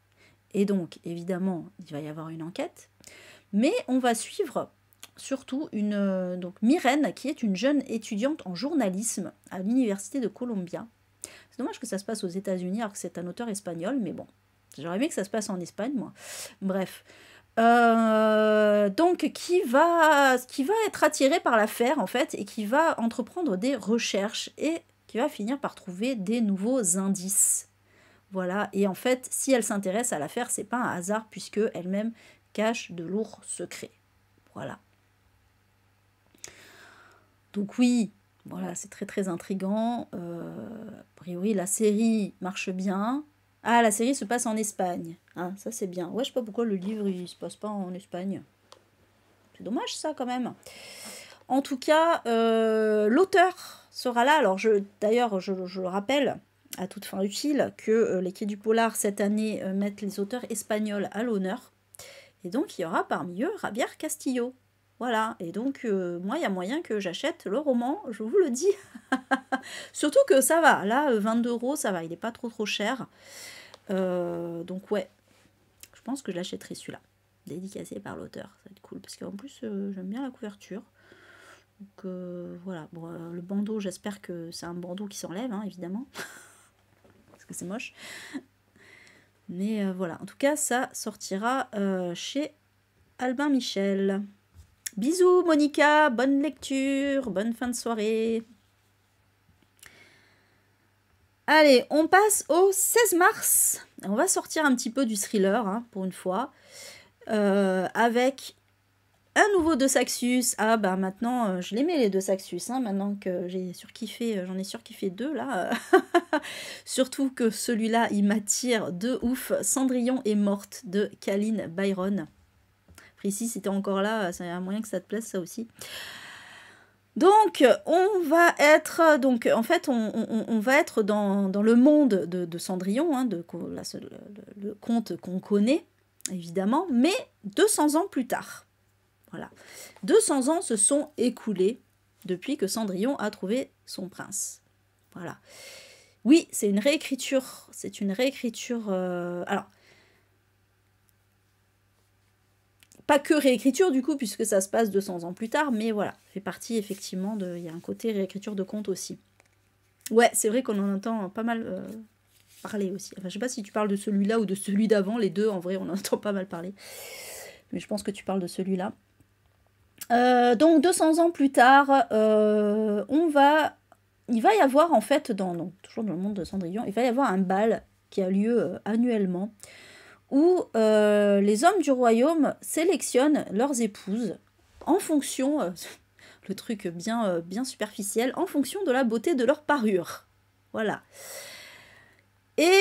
Et donc, évidemment, il va y avoir une enquête mais on va suivre surtout une euh, donc Myrène qui est une jeune étudiante en journalisme à l'université de Columbia. C'est dommage que ça se passe aux États-Unis alors que c'est un auteur espagnol, mais bon, j'aurais aimé que ça se passe en Espagne, moi. Bref. Euh, donc qui va, qui va être attirée par l'affaire en fait et qui va entreprendre des recherches et qui va finir par trouver des nouveaux indices. Voilà, et en fait, si elle s'intéresse à l'affaire, c'est pas un hasard puisque elle-même cache de lourds secrets. Voilà. Donc oui, voilà, c'est très très intrigant. Euh, a priori, la série marche bien. Ah, la série se passe en Espagne. Hein, ça c'est bien. Ouais, je sais pas pourquoi le livre il se passe pas en Espagne. C'est dommage ça quand même. En tout cas, euh, l'auteur sera là. Alors je, d'ailleurs, je, le rappelle à toute fin utile que euh, les Quais du Polar cette année mettent les auteurs espagnols à l'honneur. Et donc, il y aura parmi eux Rabière Castillo. Voilà, et donc euh, moi, il y a moyen que j'achète le roman, je vous le dis. Surtout que ça va, là, 22 euh, euros, ça va, il n'est pas trop trop cher. Euh, donc ouais, je pense que je l'achèterai celui-là, dédicacé par l'auteur, ça va être cool, parce qu'en plus, j'aime bien la couverture. Donc voilà, bon, le bandeau, j'espère que c'est un bandeau qui s'enlève, hein, évidemment, parce que c'est moche. Mais euh, voilà, en tout cas, ça sortira euh, chez Albin Michel. Bisous Monica, bonne lecture, bonne fin de soirée. Allez, on passe au 16 mars. On va sortir un petit peu du thriller hein, pour une fois. Euh, avec un nouveau de Saxus. Ah bah maintenant, euh, je l'aimais les deux Saxus. Hein. maintenant que j'ai surkiffé, euh, j'en ai surkiffé deux là. Euh. Surtout que celui-là, il m'attire de ouf. Cendrillon est morte de Kaline Byron. Après, si encore là, c'est un moyen que ça te plaise ça aussi. Donc, on va être, donc, en fait, on, va être dans, le monde de, Cendrillon, hein, de, le, le conte qu'on connaît, évidemment, mais 200 ans plus tard. Voilà. 200 ans se sont écoulés depuis que Cendrillon a trouvé son prince. Voilà. Oui, c'est une réécriture. C'est une réécriture. Euh, alors. Pas que réécriture du coup, puisque ça se passe 200 ans plus tard, mais voilà, fait partie effectivement de. Il y a un côté réécriture de conte aussi. Ouais, c'est vrai qu'on en entend pas mal euh, parler aussi. Enfin, je sais pas si tu parles de celui-là ou de celui d'avant, les deux, en vrai, on en entend pas mal parler. Mais je pense que tu parles de celui-là. Euh, donc 200 ans plus tard, euh, on va, il va y avoir en fait, dans, toujours dans le monde de Cendrillon, il va y avoir un bal qui a lieu euh, annuellement où les hommes du royaume sélectionnent leurs épouses en fonction, le truc bien, bien superficiel, en fonction de la beauté de leur parure. Voilà. Et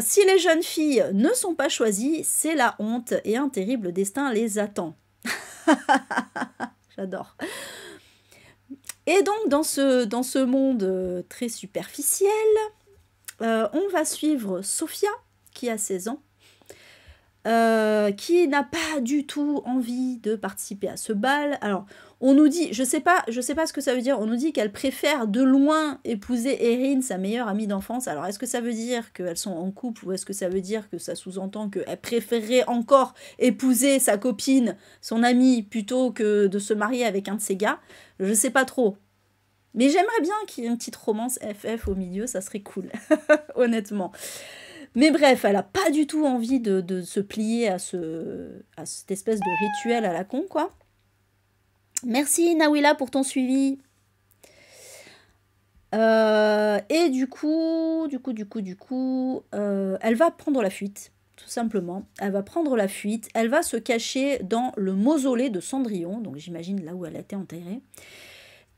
si les jeunes filles ne sont pas choisies, c'est la honte et un terrible destin les attend. J'adore. Et donc dans ce, dans ce monde euh, très superficiel, euh, on va suivre Sophia, qui a 16 ans, euh, qui n'a pas du tout envie de participer à ce bal. Alors, on nous dit, je sais pas, je sais pas ce que ça veut dire, on nous dit qu'elle préfère de loin épouser Erin, sa meilleure amie d'enfance. Alors est-ce que ça veut dire qu'elles sont en couple ou est-ce que ça veut dire que ça sous-entend qu'elle préférerait encore épouser sa copine, son amie, plutôt que de se marier avec un de ses gars Je sais pas trop. Mais j'aimerais bien qu'il y ait une petite romance FF au milieu, ça serait cool, honnêtement. Mais bref, elle n'a pas du tout envie de, de, se plier à, ce, à cette espèce de rituel à la con, quoi. Merci Nawila pour ton suivi. Euh, et du coup, du coup, du coup, du coup, euh, elle va prendre la fuite, tout simplement. Elle va prendre la fuite, elle va se cacher dans le mausolée de Cendrillon, donc j'imagine là où elle a été enterrée.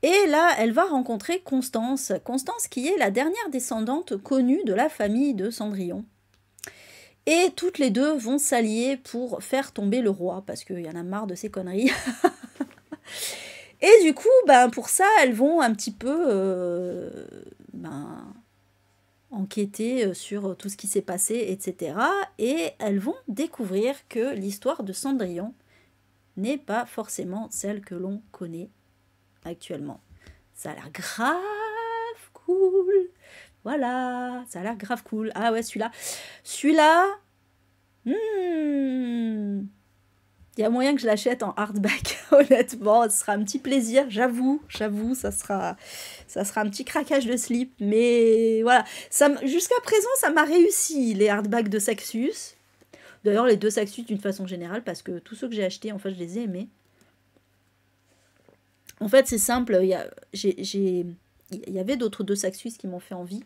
Et là, elle va rencontrer Constance, Constance qui est la dernière descendante connue de la famille de Cendrillon. Et toutes les deux vont s'allier pour faire tomber le roi, parce qu'il y en a marre de ces conneries. Et du coup, ben, pour ça, elles vont un petit peu euh, ben, enquêter euh, sur tout ce qui s'est passé, etc. Et elles vont découvrir que l'histoire de Cendrillon n'est pas forcément celle que l'on connaît actuellement. Ça a l'air grave cool. Voilà, ça a l'air grave cool. Ah ouais, celui-là. Celui-là. Hmm. Il y a moyen que je l'achète en hardback, honnêtement. Ce sera un petit plaisir, j'avoue, j'avoue, ça sera, ça sera un petit craquage de slip. Mais voilà, ça, jusqu'à présent, ça m'a réussi, les hardbacks de Saxus. D'ailleurs, les deux Saxus d'une façon générale, parce que tous ceux que j'ai achetés, en fait, je les ai aimés. En fait, c'est simple, il y, il y avait d'autres deux Saxus qui m'ont fait envie,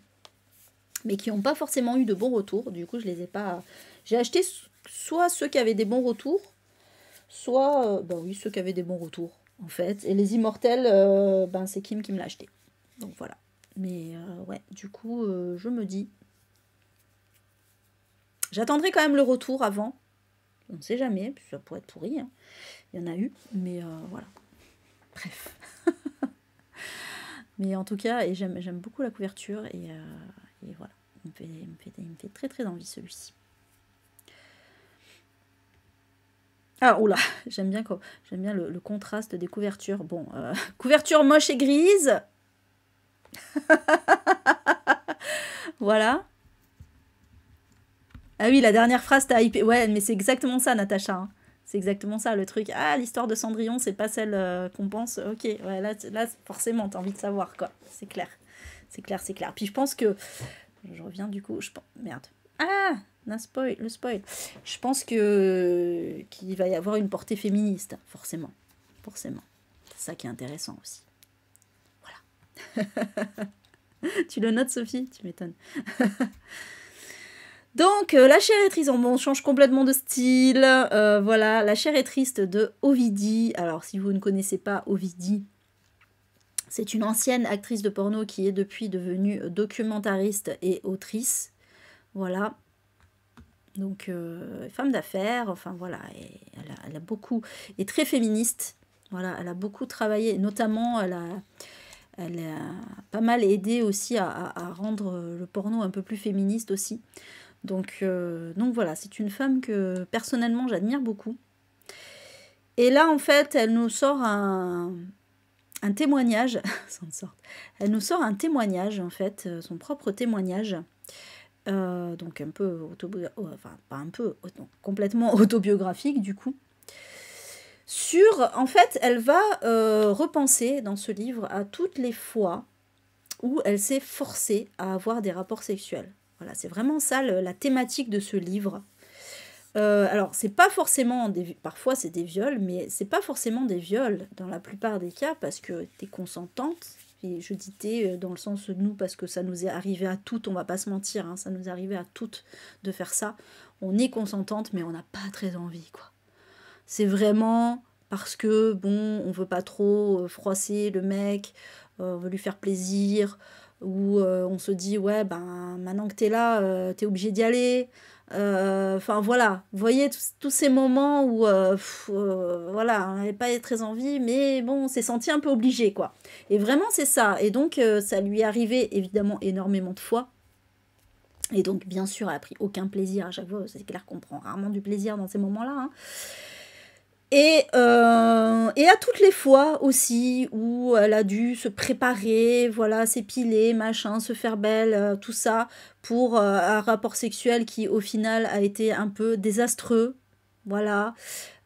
mais qui n'ont pas forcément eu de bons retours. Du coup, je les ai pas. J'ai acheté soit ceux qui avaient des bons retours, soit, euh, bah oui, ceux qui avaient des bons retours, en fait. Et les immortels, euh, ben c'est Kim qui me l'a acheté. Donc voilà. Mais euh, ouais, du coup, je me dis. J'attendrai quand même le retour avant. On ne sait jamais, puis ça pourrait être pourri. Hein. Il y en a eu, mais voilà. Bref. mais en tout cas, j'aime beaucoup la couverture, et, voilà. il me fait très très envie celui-ci. Ah, oula, j'aime bien, j'aime bien le, contraste des couvertures. Bon, euh, couverture moche et grise. voilà. Ah oui, la dernière phrase t'as hypé. Ouais, mais c'est exactement ça, Natacha. Hein. C'est exactement ça le truc. Ah, l'histoire de Cendrillon, c'est pas celle euh, qu'on pense. Ok, ouais, là, là forcément, t'as envie de savoir, quoi. C'est clair. C'est clair, c'est clair. Puis je pense que. Je reviens du coup. Je pense. Merde. Ah spoil, le spoil. Je pense que qu'il va y avoir une portée féministe, forcément. Forcément. C'est ça qui est intéressant aussi. Voilà. tu le notes, Sophie Tu m'étonnes. Donc, euh, La chair est triste, on change complètement de style. Euh, voilà, La chair est triste de Ovidie. Alors, si vous ne connaissez pas Ovidie, c'est une ancienne actrice de porno qui est depuis devenue documentariste et autrice. Voilà. Donc, euh, femme d'affaires, enfin voilà, elle, a, beaucoup, est très féministe, voilà, elle a beaucoup travaillé, notamment elle a, pas mal aidé aussi à, rendre le porno un peu plus féministe aussi. Donc, euh, donc voilà, c'est une femme que personnellement j'admire beaucoup. Et là, en fait, elle nous sort un, un témoignage, elle nous sort un témoignage, en fait, euh, son propre témoignage. Euh, donc un peu autobiographique, enfin pas un peu, complètement autobiographique du coup. Sur, en fait, elle va euh, repenser dans ce livre à toutes les fois où elle s'est forcée à avoir des rapports sexuels. Voilà, c'est vraiment ça la thématique de ce livre. Euh, alors, c'est pas forcément Parfois, c'est des viols, mais c'est pas forcément des viols dans la plupart des cas parce que t'es consentante, et je dis t'es euh, dans le sens de « nous, parce que ça nous est arrivé à toutes, on va pas se mentir, hein, ça nous est arrivé à toutes de faire ça. On est consentante, mais on n'a pas très envie, quoi. C'est vraiment parce que, bon, on veut pas trop euh, froisser le mec, euh, on veut lui faire plaisir, ou on se dit, ouais, ben maintenant que t'es là, t'es obligé d'y aller. Euh, enfin voilà, vous voyez tous ces moments où euh, euh, voilà, on n'avait pas très envie, mais bon, on s'est senti un peu obligé quoi. Et vraiment c'est ça. Et donc ça lui arrivait évidemment énormément de fois. Et donc bien sûr, elle a pris aucun plaisir. À chaque fois, c'est clair qu'on prend rarement du plaisir dans ces moments-là. Hein. Et, euh, et à toutes les fois aussi où elle a dû se préparer, voilà, s'épiler, machin, se faire belle, euh, tout ça, pour euh, un rapport sexuel qui au final a été un peu désastreux. Voilà,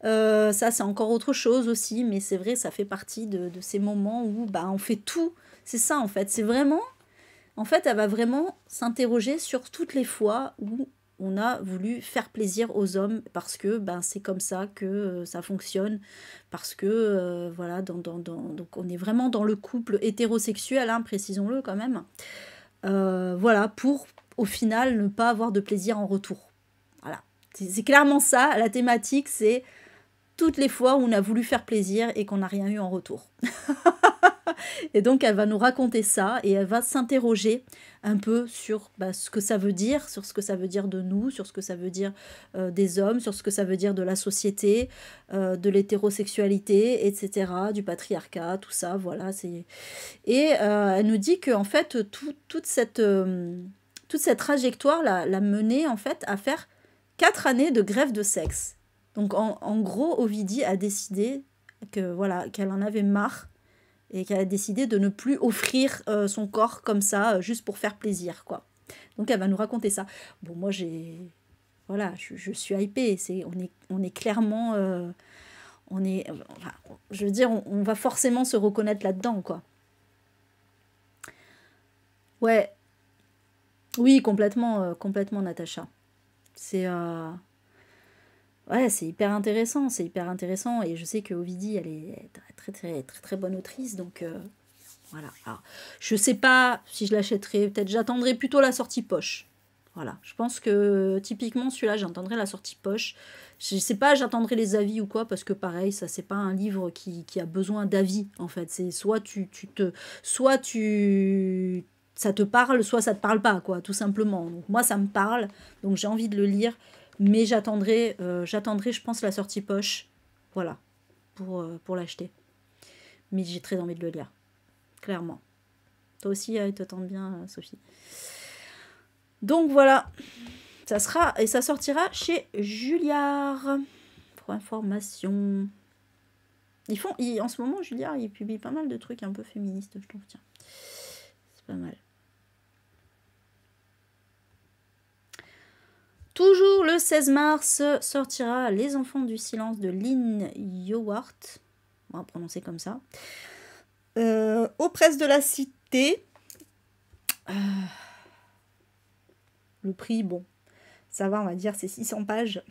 ça c'est encore autre chose aussi, mais c'est vrai, ça fait partie de, ces moments où bah, on fait tout. C'est ça en fait, c'est vraiment, en fait, elle va vraiment s'interroger sur toutes les fois où on a voulu faire plaisir aux hommes parce que ben, c'est comme ça que euh, ça fonctionne, parce que euh, voilà, dans, dans, dans, donc on est vraiment dans le couple hétérosexuel, hein, précisons-le quand même. Euh, voilà, pour au final ne pas avoir de plaisir en retour. Voilà, c'est clairement ça, la thématique c'est toutes les fois où on a voulu faire plaisir et qu'on n'a rien eu en retour. et donc elle va nous raconter ça et elle va s'interroger un peu sur bah, ce que ça veut dire, sur ce que ça veut dire de nous, sur ce que ça veut dire euh, des hommes, sur ce que ça veut dire de la société, euh, de l'hétérosexualité, etc., du patriarcat, tout ça, voilà. Et euh, elle nous dit qu'en fait toute cette toute cette trajectoire l'a menée en fait à faire quatre années de grève de sexe. Donc en, gros, Ovidie a décidé que voilà qu'elle en avait marre et qu'elle a décidé de ne plus offrir euh, son corps comme ça euh, juste pour faire plaisir quoi. Donc elle va nous raconter ça. Bon moi j'ai voilà je, suis hypée. C'est on est on est clairement euh, on est je veux dire on, on, va forcément se reconnaître là dedans quoi. Ouais oui complètement complètement Natacha. C'est ouais, c'est hyper intéressant, c'est hyper intéressant. Et je sais que Ovidie, elle est très, très, très, très bonne autrice, donc euh, voilà. Alors, je sais pas si je l'achèterai, peut-être j'attendrai plutôt la sortie poche. Voilà, je pense que typiquement celui-là, j'attendrai la sortie poche. Je sais pas, j'attendrai les avis ou quoi, parce que pareil, ça c'est pas un livre qui, qui a besoin d'avis en fait. C'est soit tu, tu te, soit tu, ça te parle, soit ça te parle pas quoi, tout simplement. moi ça me parle, donc j'ai envie de le lire. Mais j'attendrai, euh, j'attendrai, je pense, la sortie poche. Voilà. Pour, euh, pour l'acheter. Mais j'ai très envie de le lire. Clairement. Toi aussi, tu te bien, euh, Sophie. Donc voilà. Ça sera et ça sortira chez Julliard. Pour information. Ils font. en ce moment, Julliard, il publie pas mal de trucs un peu féministes, je trouve. Tiens. C'est pas mal. Toujours le 16 mars sortira Les Enfants du Silence de Lynn Yowart, on va prononcer comme ça, euh, aux presses de la cité. Euh, le prix, bon, ça va, on va dire, c'est 600 pages.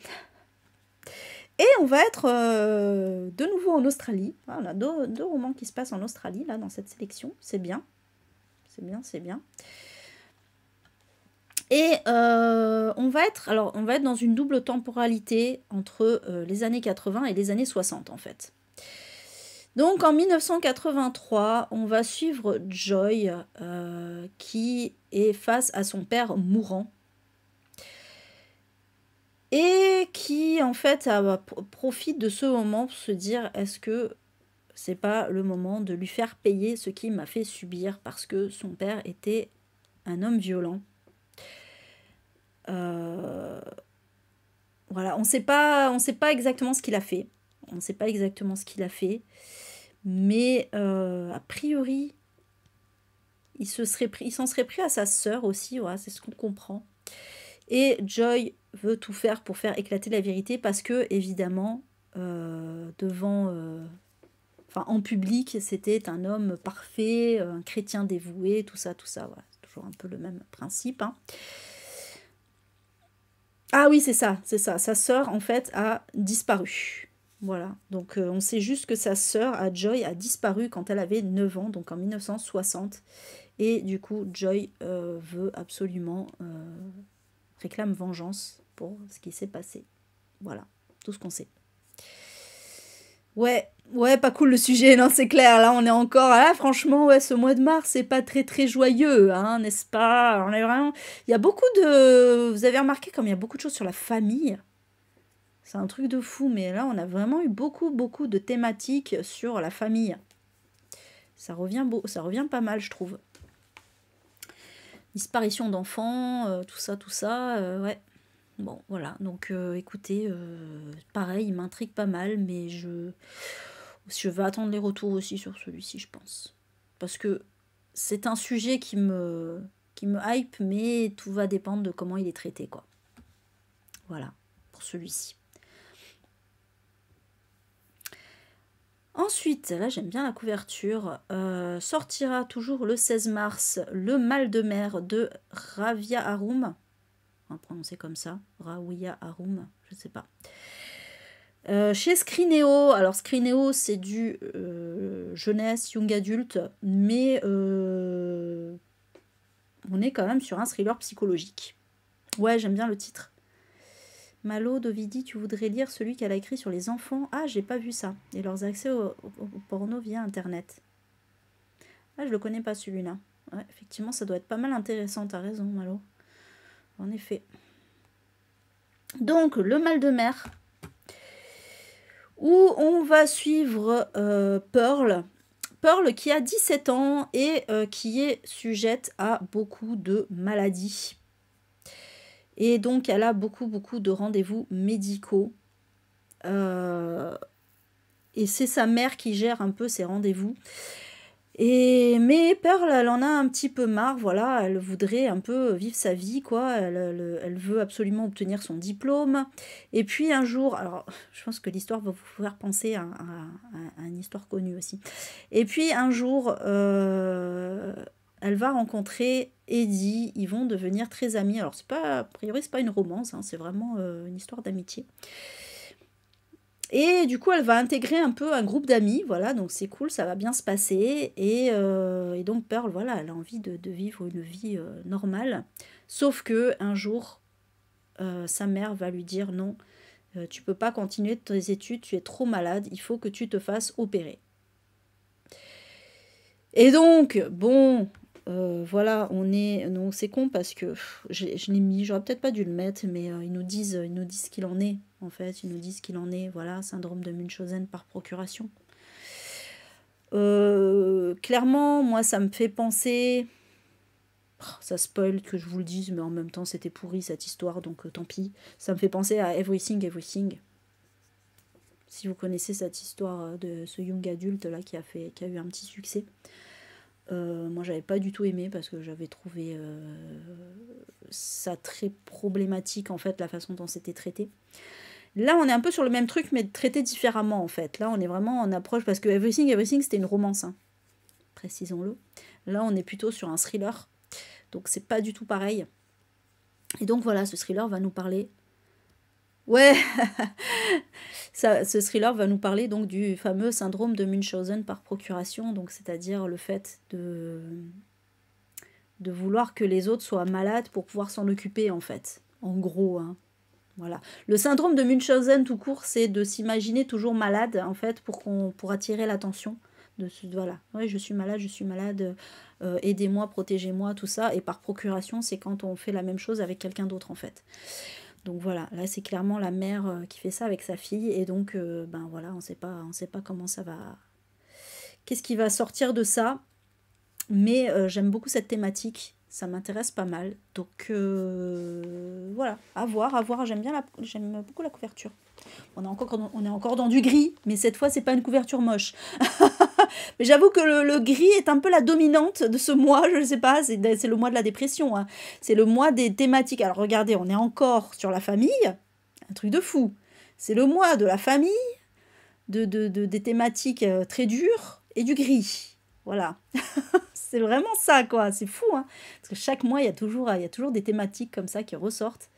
Et on va être euh, de nouveau en Australie. on a deux, romans qui se passent en Australie, là, dans cette sélection. C'est bien. C'est bien, c'est bien. Et euh, on, va être, alors, on va être dans une double temporalité entre euh, les années 80 et les années 60 en fait. Donc en 1983, on va suivre Joy euh, qui est face à son père mourant et qui en fait profite de ce moment pour se dire est-ce que c'est pas le moment de lui faire payer ce qu'il m'a fait subir parce que son père était un homme violent. Euh, voilà, on sait pas, on sait pas exactement ce qu'il a fait. On ne sait pas exactement ce qu'il a fait, mais euh, a priori, il s'en se serait, pris, serait pris à sa sœur aussi, c'est ce qu'on comprend. Et Joy veut tout faire pour faire éclater la vérité parce que, évidemment, euh, devant. enfin, en public, c'était un homme parfait, un chrétien dévoué, tout ça, tout ça. toujours un peu le même principe. Hein. Ah oui, c'est ça, c'est ça. Sa sœur, en fait, a disparu. Voilà, donc euh, on sait juste que sa sœur, à Joy, a disparu quand elle avait 9 ans, donc en 1960. Et du coup, Joy euh, veut absolument, euh, réclame vengeance pour ce qui s'est passé. Voilà, tout ce qu'on sait. Ouais, ouais, pas cool le sujet, non, c'est clair. Là, on est encore. Là, ah, franchement, ouais, ce mois de mars, c'est pas très très joyeux, hein, n'est-ce pas On est vraiment. Il y a beaucoup de. Vous avez remarqué comme il y a beaucoup de choses sur la famille. C'est un truc de fou, mais là, on a vraiment eu beaucoup beaucoup de thématiques sur la famille. Ça revient beau, ça revient pas mal, je trouve. Disparition d'enfants, euh, tout ça, tout ça, euh, ouais. Bon, voilà. Donc, euh, écoutez, euh, pareil, il m'intrigue pas mal, mais je, je vais attendre les retours aussi sur celui-ci, je pense. Parce que c'est un sujet qui me, qui me hype, mais tout va dépendre de comment il est traité, quoi. Voilà, pour celui-ci. Ensuite, là j'aime bien la couverture, euh, sortira toujours le 16 mars Le Mal de mer de Ravia Arum on hein, prononcer comme ça, Rawiya Arum, je ne sais pas. Euh, chez Scrineo, alors Scrineo c'est du euh, jeunesse, young adulte, mais euh, on est quand même sur un thriller psychologique. Ouais, j'aime bien le titre. Malo Dovidi, tu voudrais lire celui qu'elle a écrit sur les enfants Ah, j'ai pas vu ça. Et leurs accès au, porno via internet. Ah, je le connais pas celui-là. effectivement, ça doit être pas mal intéressant, t'as raison, Malo. En effet. Donc, le mal de mer, où on va suivre euh, Pearl. Pearl qui a 17 ans et euh, qui est sujette à beaucoup de maladies. Et donc, elle a beaucoup, beaucoup de rendez-vous médicaux. Euh, et c'est sa mère qui gère un peu ses rendez-vous. Et, mais Pearl, elle en a un petit peu marre, voilà, elle voudrait un peu vivre sa vie, quoi, elle, veut absolument obtenir son diplôme. Et puis un jour, alors je pense que l'histoire va vous faire penser à, une histoire connue aussi. Et puis un jour, euh, elle va rencontrer Eddie, ils vont devenir très amis. Alors c'est pas, a priori, c'est pas une romance, hein, c'est vraiment euh, une histoire d'amitié. Et du coup, elle va intégrer un peu un groupe d'amis, voilà, donc c'est cool, ça va bien se passer. Et, euh, et donc Pearl, voilà, elle a envie de, vivre une vie euh, normale. Sauf que un jour, euh, sa mère va lui dire non, tu peux pas continuer tes études, tu es trop malade, il faut que tu te fasses opérer. Et donc, bon, euh, voilà, on est, non, c'est con parce que je, l'ai mis, j'aurais peut-être pas dû le mettre, mais euh, ils nous disent, ils nous disent qu'il en est. En fait, ils nous disent qu'il en est. Voilà, syndrome de Munchausen par procuration. Euh, clairement, moi, ça me fait penser. Ça spoil que je vous le dise, mais en même temps, c'était pourri cette histoire, donc tant pis. Ça me fait penser à Everything, Everything. Si vous connaissez cette histoire de ce young adulte là qui a fait, qui a eu un petit succès. Euh, moi, j'avais pas du tout aimé parce que j'avais trouvé euh, ça très problématique en fait la façon dont c'était traité. Là, on est un peu sur le même truc, mais traité différemment en fait. Là, on est vraiment en approche parce que Everything, Everything, c'était une romance, hein. précisons-le. Là, on est plutôt sur un thriller, donc c'est pas du tout pareil. Et donc voilà, ce thriller va nous parler Ouais, Ça, ce thriller va nous parler donc du fameux syndrome de Munchausen par procuration, donc c'est-à-dire le fait de de vouloir que les autres soient malades pour pouvoir s'en occuper en fait, en gros. Hein. Voilà. Le syndrome de Munchausen tout court, c'est de s'imaginer toujours malade en fait pour qu'on pour attirer l'attention de ce voilà. Oui, je suis malade, je suis malade, euh, aidez-moi, protégez-moi, tout ça. Et par procuration, c'est quand on fait la même chose avec quelqu'un d'autre en fait. Donc voilà, là c'est clairement la mère euh, qui fait ça avec sa fille et donc euh, ben voilà, on sait pas on sait pas comment ça va qu'est-ce qui va sortir de ça. Mais euh, j'aime beaucoup cette thématique, ça m'intéresse pas mal. Donc voilà, à voir, à voir, j'aime bien j'aime beaucoup la couverture. On est encore on est encore dans du gris, mais cette fois c'est pas une couverture moche. Mais j'avoue que le, gris est un peu la dominante de ce mois, je ne sais pas, c'est le mois de la dépression. Hein. C'est le mois des thématiques. Alors regardez, on est encore sur la famille, un truc de fou. C'est le mois de la famille, de, des thématiques euh, très dures et du gris. Voilà. c'est vraiment ça, quoi. C'est fou, hein. Parce que chaque mois, il y, a toujours, il y a toujours des thématiques comme ça qui ressortent.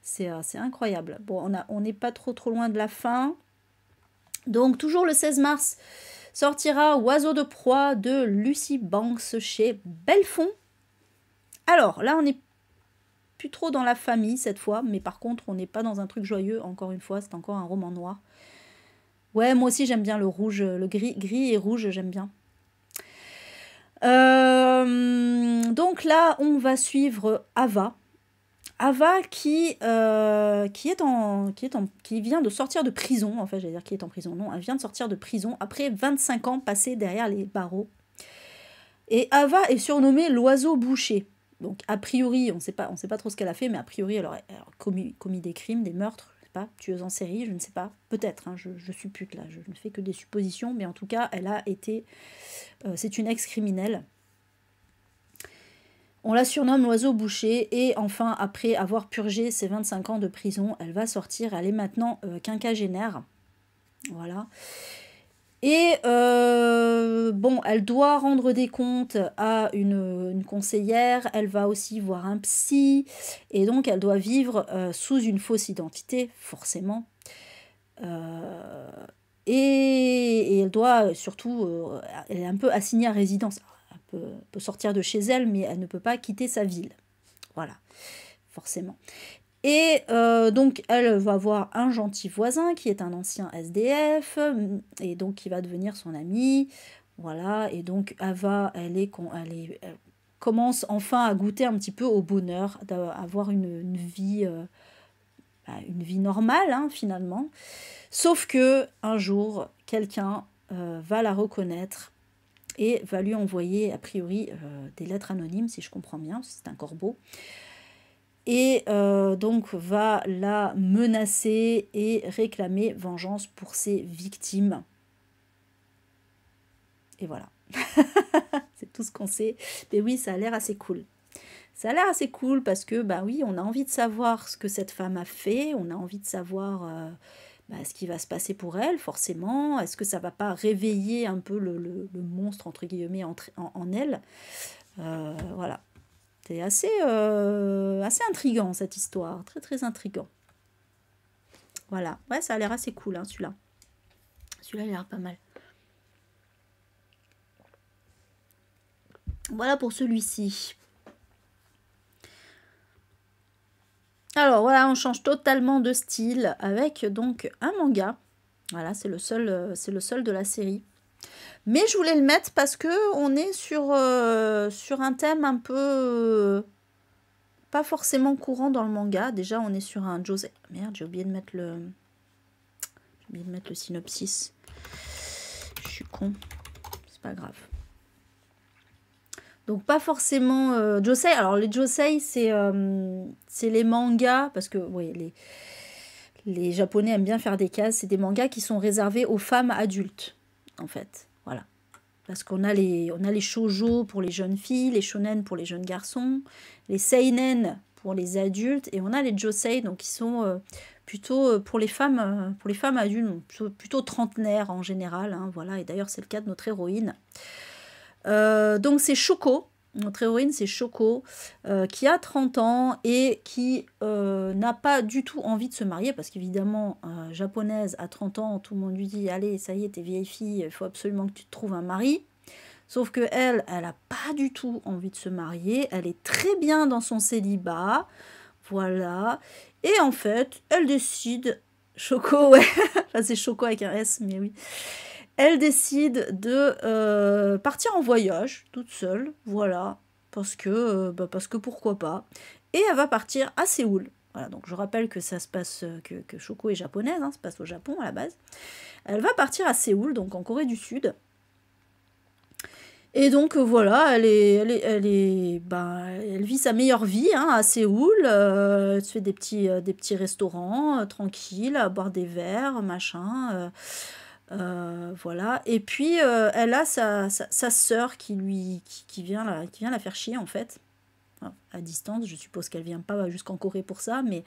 C'est euh, incroyable. Bon, on n'est on pas trop trop loin de la fin. Donc toujours le 16 mars, sortira Oiseau de proie de Lucy Banks chez Belfond. Alors là, on n'est plus trop dans la famille cette fois, mais par contre, on n'est pas dans un truc joyeux, encore une fois, c'est encore un roman noir. Ouais, moi aussi j'aime bien le rouge, le gris, gris et rouge, j'aime bien. Euh, donc là, on va suivre Ava, Ava qui, euh, qui, est en, qui, est qui vient de sortir de prison, en fait, j'allais dire qui est en prison, non, elle vient de sortir de prison après 25 ans passés derrière les barreaux. Et Ava est surnommée l'oiseau bouché. Donc, a priori, on ne sait pas trop ce qu'elle a fait, mais a priori, elle aurait, commis, des crimes, des meurtres, je sais pas, tueuse en série, je ne sais pas, peut-être, hein, je, suis pute là, je ne fais que des suppositions, mais en tout cas, elle a été. Euh, c'est une ex-criminelle on la surnomme l'oiseau bouché et enfin, après avoir purgé ses 25 ans de prison, elle va sortir. Elle est maintenant euh, quinquagénaire. Voilà. Et euh, bon, elle doit rendre des comptes à une, conseillère, elle va aussi voir un psy, et donc elle doit vivre euh, sous une fausse identité, forcément. et, elle doit surtout, elle est un peu assignée à résidence peut, sortir de chez elle, mais elle ne peut pas quitter sa ville. Voilà, forcément. Et euh, donc elle va voir un gentil voisin qui est un ancien SDF, mm, et donc qui va devenir son ami. Voilà, et donc elle va, elle est, elle commence enfin à goûter un petit peu au bonheur, d'avoir une, vie, euh, bah, une vie normale hein, finalement. Sauf que un jour, quelqu'un euh, va la reconnaître et va lui envoyer a priori euh, des lettres anonymes, si je comprends bien, c'est un corbeau. Et euh, donc va la menacer et réclamer vengeance pour ses victimes. Et voilà. c'est tout ce qu'on sait. Mais oui, ça a l'air assez cool. Ça a l'air assez cool parce que, bah oui, on a envie de savoir ce que cette femme a fait, on a envie de savoir... Euh, bah, ce qui va se passer pour elle, forcément. Est-ce que ça va pas réveiller un peu le, monstre, entre guillemets, en, elle euh, Voilà. C'est assez, euh, assez intriguant, cette histoire. Très, très intrigant Voilà. Ouais, ça a l'air assez cool, hein, celui-là. Celui-là, il a l'air pas mal. Voilà pour celui-ci. Alors voilà, on change totalement de style avec donc un manga. Voilà, c'est le seul, euh, c'est le seul de la série. Mais je voulais le mettre parce que on est sur, euh, sur un thème un peu euh, pas forcément courant dans le manga. Déjà, on est sur un Jose... Merde, j'ai oublié de mettre le j'ai oublié de mettre le synopsis. Je suis con. C'est pas grave. Donc pas forcément euh, Josei. Alors les Josei, euh, c'est les mangas, parce que oui, les, les Japonais aiment bien faire des cases, c'est des mangas qui sont réservés aux femmes adultes, en fait. Voilà. Parce qu'on a les, on les shoujo pour les jeunes filles, les shonen pour les jeunes garçons, les seinen pour les adultes, et on a les Josei, donc qui sont euh, plutôt pour les femmes, pour les femmes adultes, plutôt, plutôt trentenaires en général, hein, voilà. Et d'ailleurs c'est le cas de notre héroïne. Euh, donc c'est Choco, notre héroïne c'est Choco, euh, qui a 30 ans et qui euh, n'a pas du tout envie de se marier, parce qu'évidemment, japonaise à 30 ans, tout le monde lui dit, allez, ça y est, t'es vieille fille, il faut absolument que tu te trouves un mari. Sauf que elle, elle n'a pas du tout envie de se marier, elle est très bien dans son célibat, voilà. Et en fait, elle décide, Choco, ouais, enfin c'est Choco avec un S, mais oui. Elle décide de euh, partir en voyage toute seule, voilà, parce que, euh, bah, parce que pourquoi pas. Et elle va partir à Séoul. Voilà, donc je rappelle que ça se passe, euh, que, que est japonaise, hein, ça se passe au Japon à la base. Elle va partir à Séoul, donc en Corée du Sud. Et donc voilà, elle est, elle est, elle bah, elle vit sa meilleure vie hein, à Séoul. elle fait des petits, des petits restaurants tranquilles, à boire des verres, machin. Euh, voilà. Et puis, euh, elle a sa, sa, sœur qui lui qui, vient la, qui vient la faire chier, en fait. à distance, je suppose qu'elle vient pas jusqu'en Corée pour ça, mais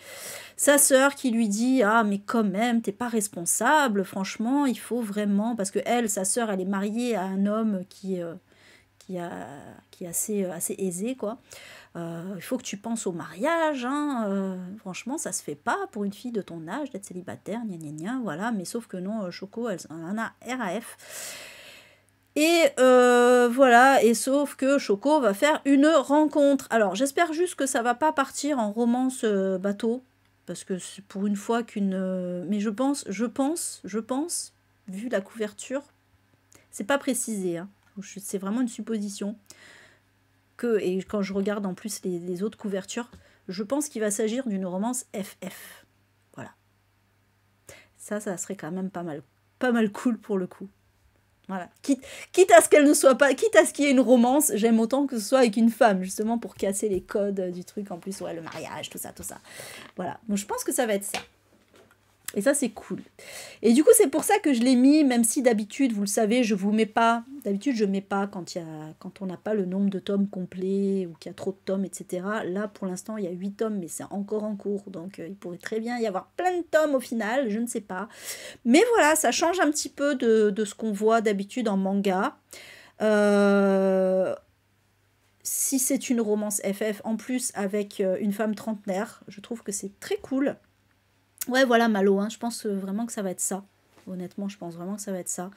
sa sœur qui lui dit Ah, mais quand même, t'es pas responsable, franchement, il faut vraiment. Parce que elle, sa sœur, elle est mariée à un homme qui, euh, qui, a, qui est assez, assez aisé, quoi. Euh, il faut que tu penses au mariage, hein, euh, franchement, ça se fait pas pour une fille de ton âge d'être célibataire, gna gna gna, voilà, mais sauf que non, euh, Choco, elle, en a RAF. Et voilà, et sauf que Choco va faire une rencontre. Alors j'espère juste que ça va pas partir en romance bateau, parce que c'est pour une fois qu'une... mais je pense, je pense, je pense, vu la couverture, c'est pas précisé, hein. c'est vraiment une supposition et quand je regarde en plus les, autres couvertures, je pense qu'il va s'agir d'une romance FF. Voilà. Ça, ça serait quand même pas mal, pas mal cool pour le coup. Voilà. Quitte, quitte à ce qu'elle ne soit pas, quitte à ce qu'il y ait une romance, j'aime autant que ce soit avec une femme, justement pour casser les codes du truc en plus, ouais, le mariage, tout ça, tout ça. Voilà. Donc je pense que ça va être ça. Et ça, c'est cool. Et du coup, c'est pour ça que je l'ai mis, même si d'habitude, vous le savez, je vous mets pas. D'habitude, je mets pas quand, quand on n'a pas le nombre de tomes complets ou qu'il y a trop de tomes, etc. Là, pour l'instant, il y a 8 tomes, mais c'est encore en cours. Donc, euh, il pourrait très bien y avoir plein de tomes au final, je ne sais pas. Mais voilà, ça change un petit peu de, ce qu'on voit d'habitude en manga. Euh, si c'est une romance FF, en plus avec euh, une femme trentenaire, je trouve que c'est très cool. Ouais, voilà, Malo, hein, je pense euh, vraiment que ça va être ça. Honnêtement, je pense vraiment que ça va être ça.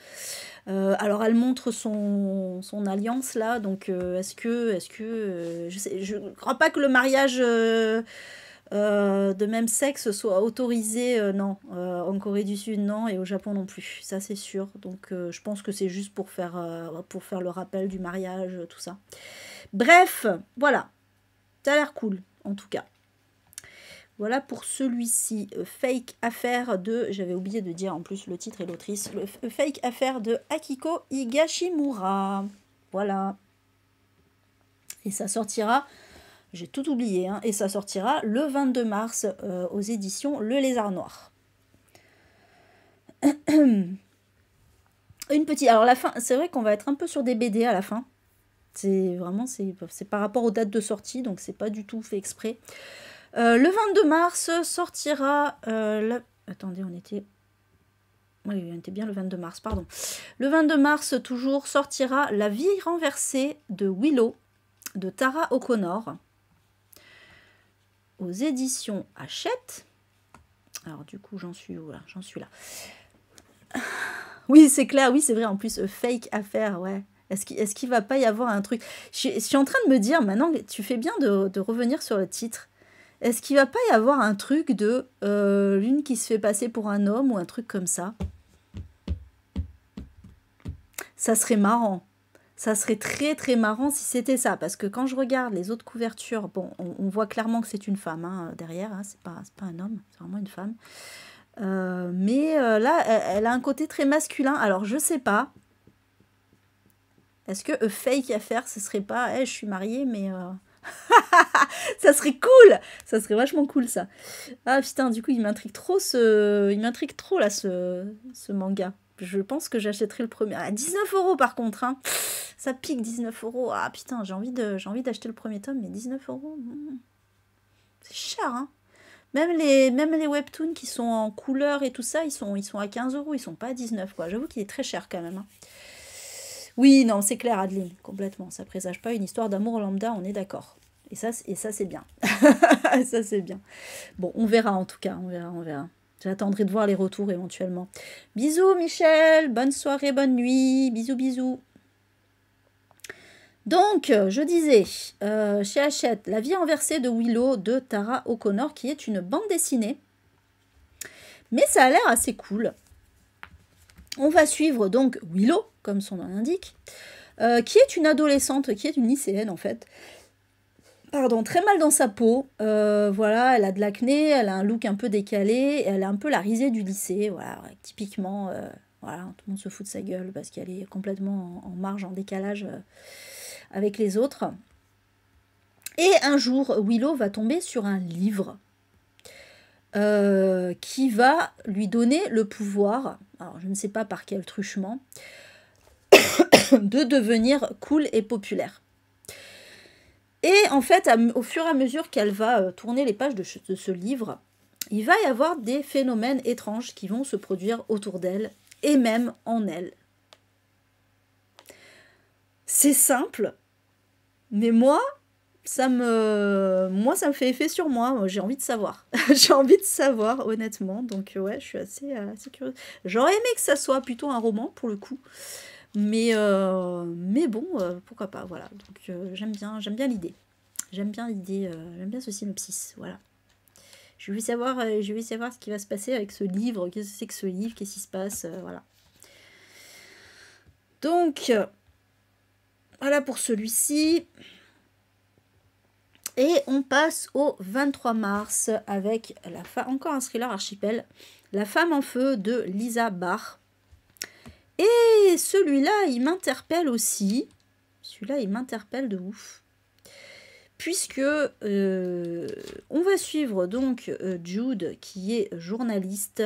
Euh, alors, elle montre son, son alliance là, donc euh, est-ce que, est-ce que, je ne crois pas que le mariage de même sexe soit autorisé, non, en Corée du Sud non et au Japon non plus, ça c'est sûr. Donc, je pense que c'est juste pour faire, pour faire le rappel du mariage, tout ça. Bref, voilà, ça a l'air cool en tout cas. Voilà pour celui-ci, euh, Fake Affaire de, j'avais oublié de dire en plus le titre et l'autrice, le euh, Fake Affaire de Akiko Higashimura. Voilà. Et ça sortira, j'ai tout oublié, hein, et ça sortira le 22 mars euh, aux éditions Le Lézard Noir. Une petite. Alors, la fin, c'est vrai qu'on va être un peu sur des BD à la fin. C'est vraiment, c'est par rapport aux dates de sortie, donc c'est pas du tout fait exprès. Euh, le 22 mars sortira euh, la... Attendez, on était... Oui, on était bien le 22 mars, pardon. Le 22 mars, toujours, sortira La vie renversée de Willow, de Tara O'Connor, aux éditions Hachette. Alors, du coup, j'en suis où là J'en suis là. Oui, c'est clair, oui, c'est vrai. En plus, euh, fake affaire, ouais. Est-ce qu'il ne va pas y avoir un truc je, suis en train de me dire, maintenant, tu fais bien de revenir sur le titre. Est-ce qu'il va pas y avoir un truc de euh, l'une qui se fait passer pour un homme ou un truc comme ça Ça serait marrant. Ça serait très très marrant si c'était ça, parce que quand je regarde les autres couvertures, bon, on, voit clairement que c'est une femme hein, derrière, hein, c'est pas, un homme, c'est vraiment une femme. Euh, mais euh, là, e, elle, a un côté très masculin. Alors, je sais pas. Est-ce que fake à faire, ce serait pas, Eh, je suis mariée, mais ça serait cool Ça serait vachement cool ça. Ah putain, du coup, il m'intrigue trop ce il m'intrigue trop là ce ce manga. Je pense que j'achèterai le premier. À ah, 19 euros par contre, hein. Ça pique 19 euros. Ah putain, j'ai envie de j'ai envie d'acheter le premier tome, mais 19 euros, hmm. c'est cher, hein. Même les, les webtoons qui sont en couleur et tout ça, ils sont, ils sont à 15 euros, ils sont pas à 19, quoi. J'avoue qu'il est très cher quand même. Hein. Oui, non, c'est clair, Adeline, complètement. Ça présage pas une histoire d'amour lambda, on est d'accord. Et ça, et ça c'est bien. ça, c'est bien. Bon, on verra en tout cas. On verra, on verra. J'attendrai de voir les retours éventuellement. Bisous, Michel. Bonne soirée, bonne nuit. Bisous, bisous. Donc, je disais, euh, chez Hachette, La vie inversée de Willow de Tara O'Connor, qui est une bande dessinée. Mais ça a l'air assez cool. On va suivre donc Willow, comme son nom l'indique, euh, qui est une adolescente, qui est une lycéenne en fait, pardon, très mal dans sa peau. Euh, voilà, elle a de l'acné, elle a un look un peu décalé, elle a un peu la risée du lycée. Voilà, typiquement, euh, voilà, tout le monde se fout de sa gueule parce qu'elle est complètement en, marge, en décalage euh, avec les autres. Et un jour, Willow va tomber sur un livre qui va lui donner le pouvoir, alors je ne sais pas par quel truchement, de devenir cool et populaire. Et en fait, au fur et à mesure qu'elle va euh, tourner les pages de ce livre, il va y avoir des phénomènes étranges qui vont se produire autour d'elle et même en elle. C'est simple, mais moi, ça me, moi, ça me fait effet sur moi. J'ai envie de savoir. J'ai envie de savoir, honnêtement. Donc ouais, je suis assez, euh, assez curieuse. J'aurais aimé que ça soit plutôt un roman pour le coup. Mais, euh, mais bon, euh, pourquoi pas, voilà. Donc euh, j'aime bien, j'aime bien l'idée. J'aime bien l'idée, j'aime bien ce synopsis, voilà. Je vais, savoir, je savoir ce qui va se passer avec ce livre, qu'est-ce que c'est que ce livre, qu'est-ce qui se passe, voilà. Donc, voilà pour celui-ci. Et on passe au 23 mars avec la encore un thriller archipel, La femme en feu de Lisa Barr. Et celui-là, il m'interpelle aussi. Celui-là, il m'interpelle de ouf. Puisque euh, on va suivre donc euh, Jude, qui est journaliste,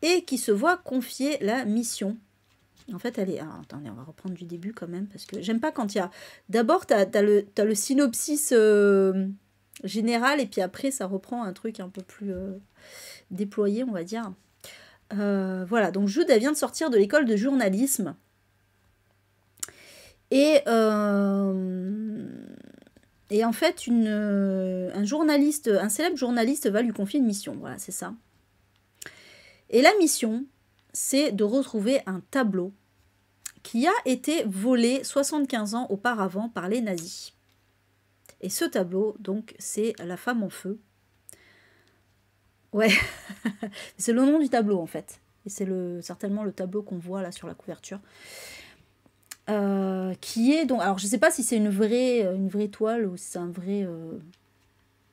et qui se voit confier la mission en fait, elle est. Ah, attendez, on va reprendre du début quand même, parce que j'aime pas quand il y a. D'abord, t'as as, le, synopsis euh, général, et puis après, ça reprend un truc un peu plus déployé, on va dire. Euh, voilà, donc Jude, vient de sortir de l'école de journalisme. Euh, et, en fait, une, un journaliste, un célèbre journaliste va lui confier une mission. Voilà, c'est ça. Et la mission, c'est de retrouver un tableau qui a été volé 75 ans auparavant par les nazis. Et ce tableau, donc, c'est La femme en feu Ouais, c'est le nom du tableau en fait. Et c'est le, certainement le tableau qu'on voit là sur la couverture. Euh, qui est donc. Alors je sais pas si c'est une vraie, euh, une vraie toile ou si c'est un vrai. Euh,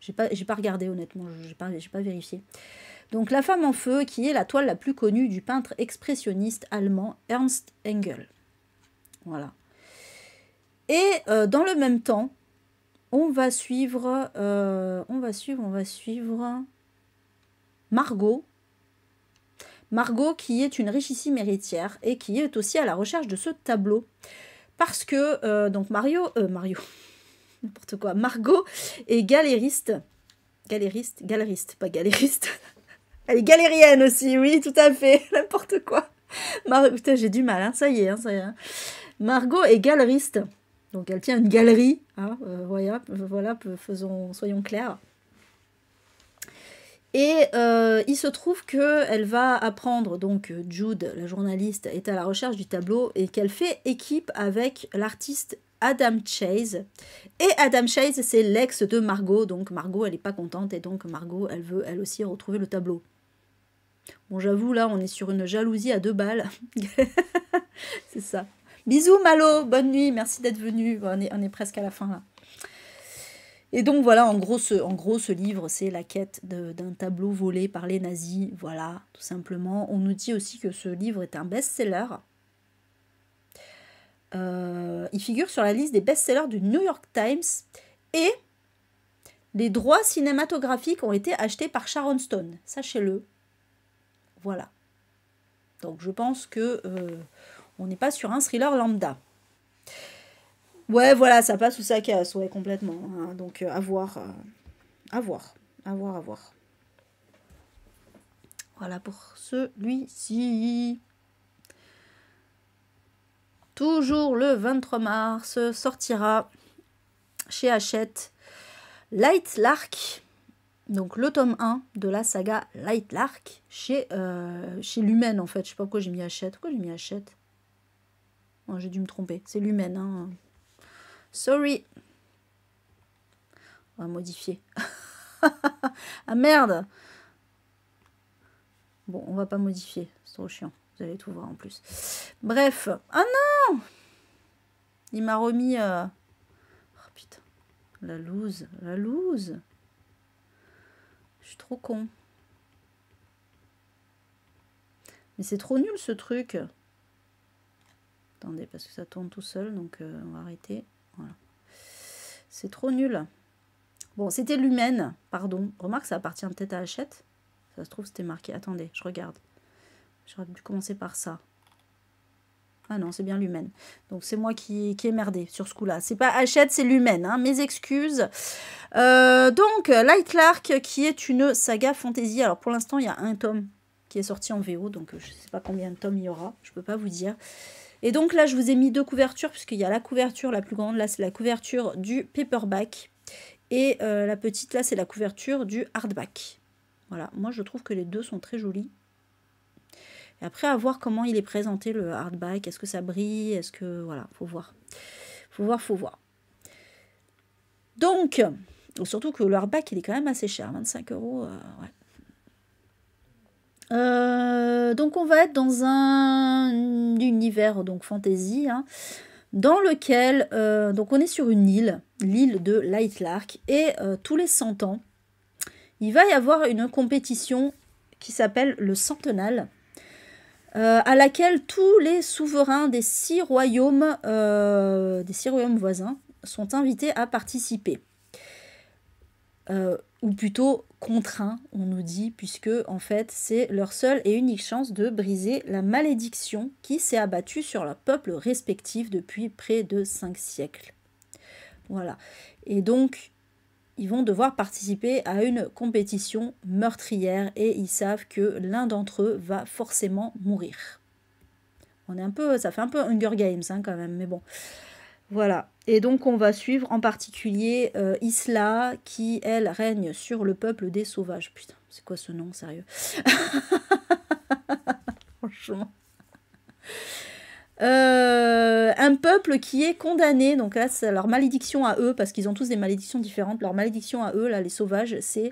j'ai pas, pas regardé honnêtement, je pas, pas vérifié. Donc La femme en feu, qui est la toile la plus connue du peintre expressionniste allemand Ernst Engel. Voilà. Et euh, dans le même temps, on va suivre, on va suivre, on va suivre Margot. Margot qui est une richissime héritière et qui est aussi à la recherche de ce tableau. Parce que, euh, donc Mario, euh, Mario, n'importe quoi, Margot est galériste. Galériste, galériste, pas galériste. Elle est galérienne aussi, oui, tout à fait, n'importe quoi. Putain, j'ai du mal, hein, ça y est, hein, ça y est. Hein. Margot est galeriste. Donc elle tient une galerie, hein, euh, voilà, voilà, faisons, soyons clairs. Et euh, il se trouve qu'elle va apprendre, donc euh, Jude, la journaliste, est à la recherche du tableau et qu'elle fait équipe avec l'artiste Adam Chase. Et Adam Chase, c'est l'ex de Margot, donc Margot, elle n'est pas contente et donc Margot, elle veut elle aussi retrouver le tableau. Bon, j'avoue, là, on est sur une jalousie à deux balles. c'est ça. Bisous, Malo, bonne nuit, merci d'être venu. On est, on est presque à la fin là. Et donc voilà, en gros, ce, en gros, ce livre, c'est la quête d'un tableau volé par les nazis. Voilà, tout simplement. On nous dit aussi que ce livre est un best-seller. Euh, il figure sur la liste des best-sellers du New York Times et les droits cinématographiques ont été achetés par Sharon Stone, sachez-le. Voilà. Donc je pense que euh, on n'est pas sur un thriller lambda. Ouais, voilà, ça passe ou ça casse, ouais, complètement. Hein. Donc, euh, à voir. Euh, à voir. À voir, à voir. Voilà pour celui-ci. Toujours le 23 mars sortira chez Hachette Light Lark. Donc le tome 1 de la saga Light Lark chez, euh, chez Lumen en fait. Je sais pas pourquoi j'ai mis Hachette. Pourquoi j'ai mis Hachette J'ai dû me tromper. C'est Lumen. Hein. Sorry. On va modifier. ah merde Bon, on va pas modifier. C'est trop chiant. Vous allez tout voir en plus. Bref. Ah non Il m'a remis... Euh, oh putain. La loose. La loose. Je suis trop con. Mais c'est trop nul ce truc. Attendez, parce que ça tourne tout seul, donc euh, on va arrêter. C'est trop nul. Bon, c'était l'humaine pardon. Remarque, ça appartient peut-être à Hachette. Ça se trouve, c'était marqué. Attendez, je regarde. J'aurais dû commencer par ça. Ah non, c'est bien l'humaine Donc c'est moi qui, ai merdé sur ce coup-là. C'est pas Hachette, c'est l'humaine hein. Mes excuses. Euh, donc, Light qui est une saga fantasy. Alors pour l'instant, il y a un tome qui est sorti en VO. Donc je ne sais pas combien de tomes il y aura. Je ne peux pas vous dire. Et donc là, je vous ai mis deux couvertures, puisqu'il y a la couverture la plus grande, là c'est la couverture du paperback. Et euh, la petite, là c'est la couverture du hardback. Voilà, moi je trouve que les deux sont très jolis. Et après, à voir comment il est présenté le hardback. Est-ce que ça brille Est-ce que. Voilà, faut voir. Faut voir, faut voir. Donc, surtout que le hardback, il est quand même assez cher. 25 euros, euh, ouais. Euh, donc on va être dans un univers donc fantasy hein, dans lequel euh, donc on est sur une île, l'île de Lightlark, et euh, tous les 100 ans, il va y avoir une compétition qui s'appelle le Centenal, à laquelle tous les souverains des six royaumes, des six royaumes voisins sont invités à participer. Euh, ou plutôt contraints, on nous dit, puisque en fait c'est leur seule et unique chance de briser la malédiction qui s'est abattue sur leur peuple respectif depuis près de cinq siècles. Voilà. Et donc, ils vont devoir participer à une compétition meurtrière et ils savent que l'un d'entre eux va forcément mourir. On est un peu, ça fait un peu Hunger Games hein, quand même, mais bon. Voilà. Et donc on va suivre en particulier euh, Isla qui, elle, règne sur le peuple des sauvages. Putain, c'est quoi ce nom, sérieux Franchement. Euh, un peuple qui est condamné, donc là c'est leur malédiction à eux, parce qu'ils ont tous des malédictions différentes, leur malédiction à eux, là les sauvages, c'est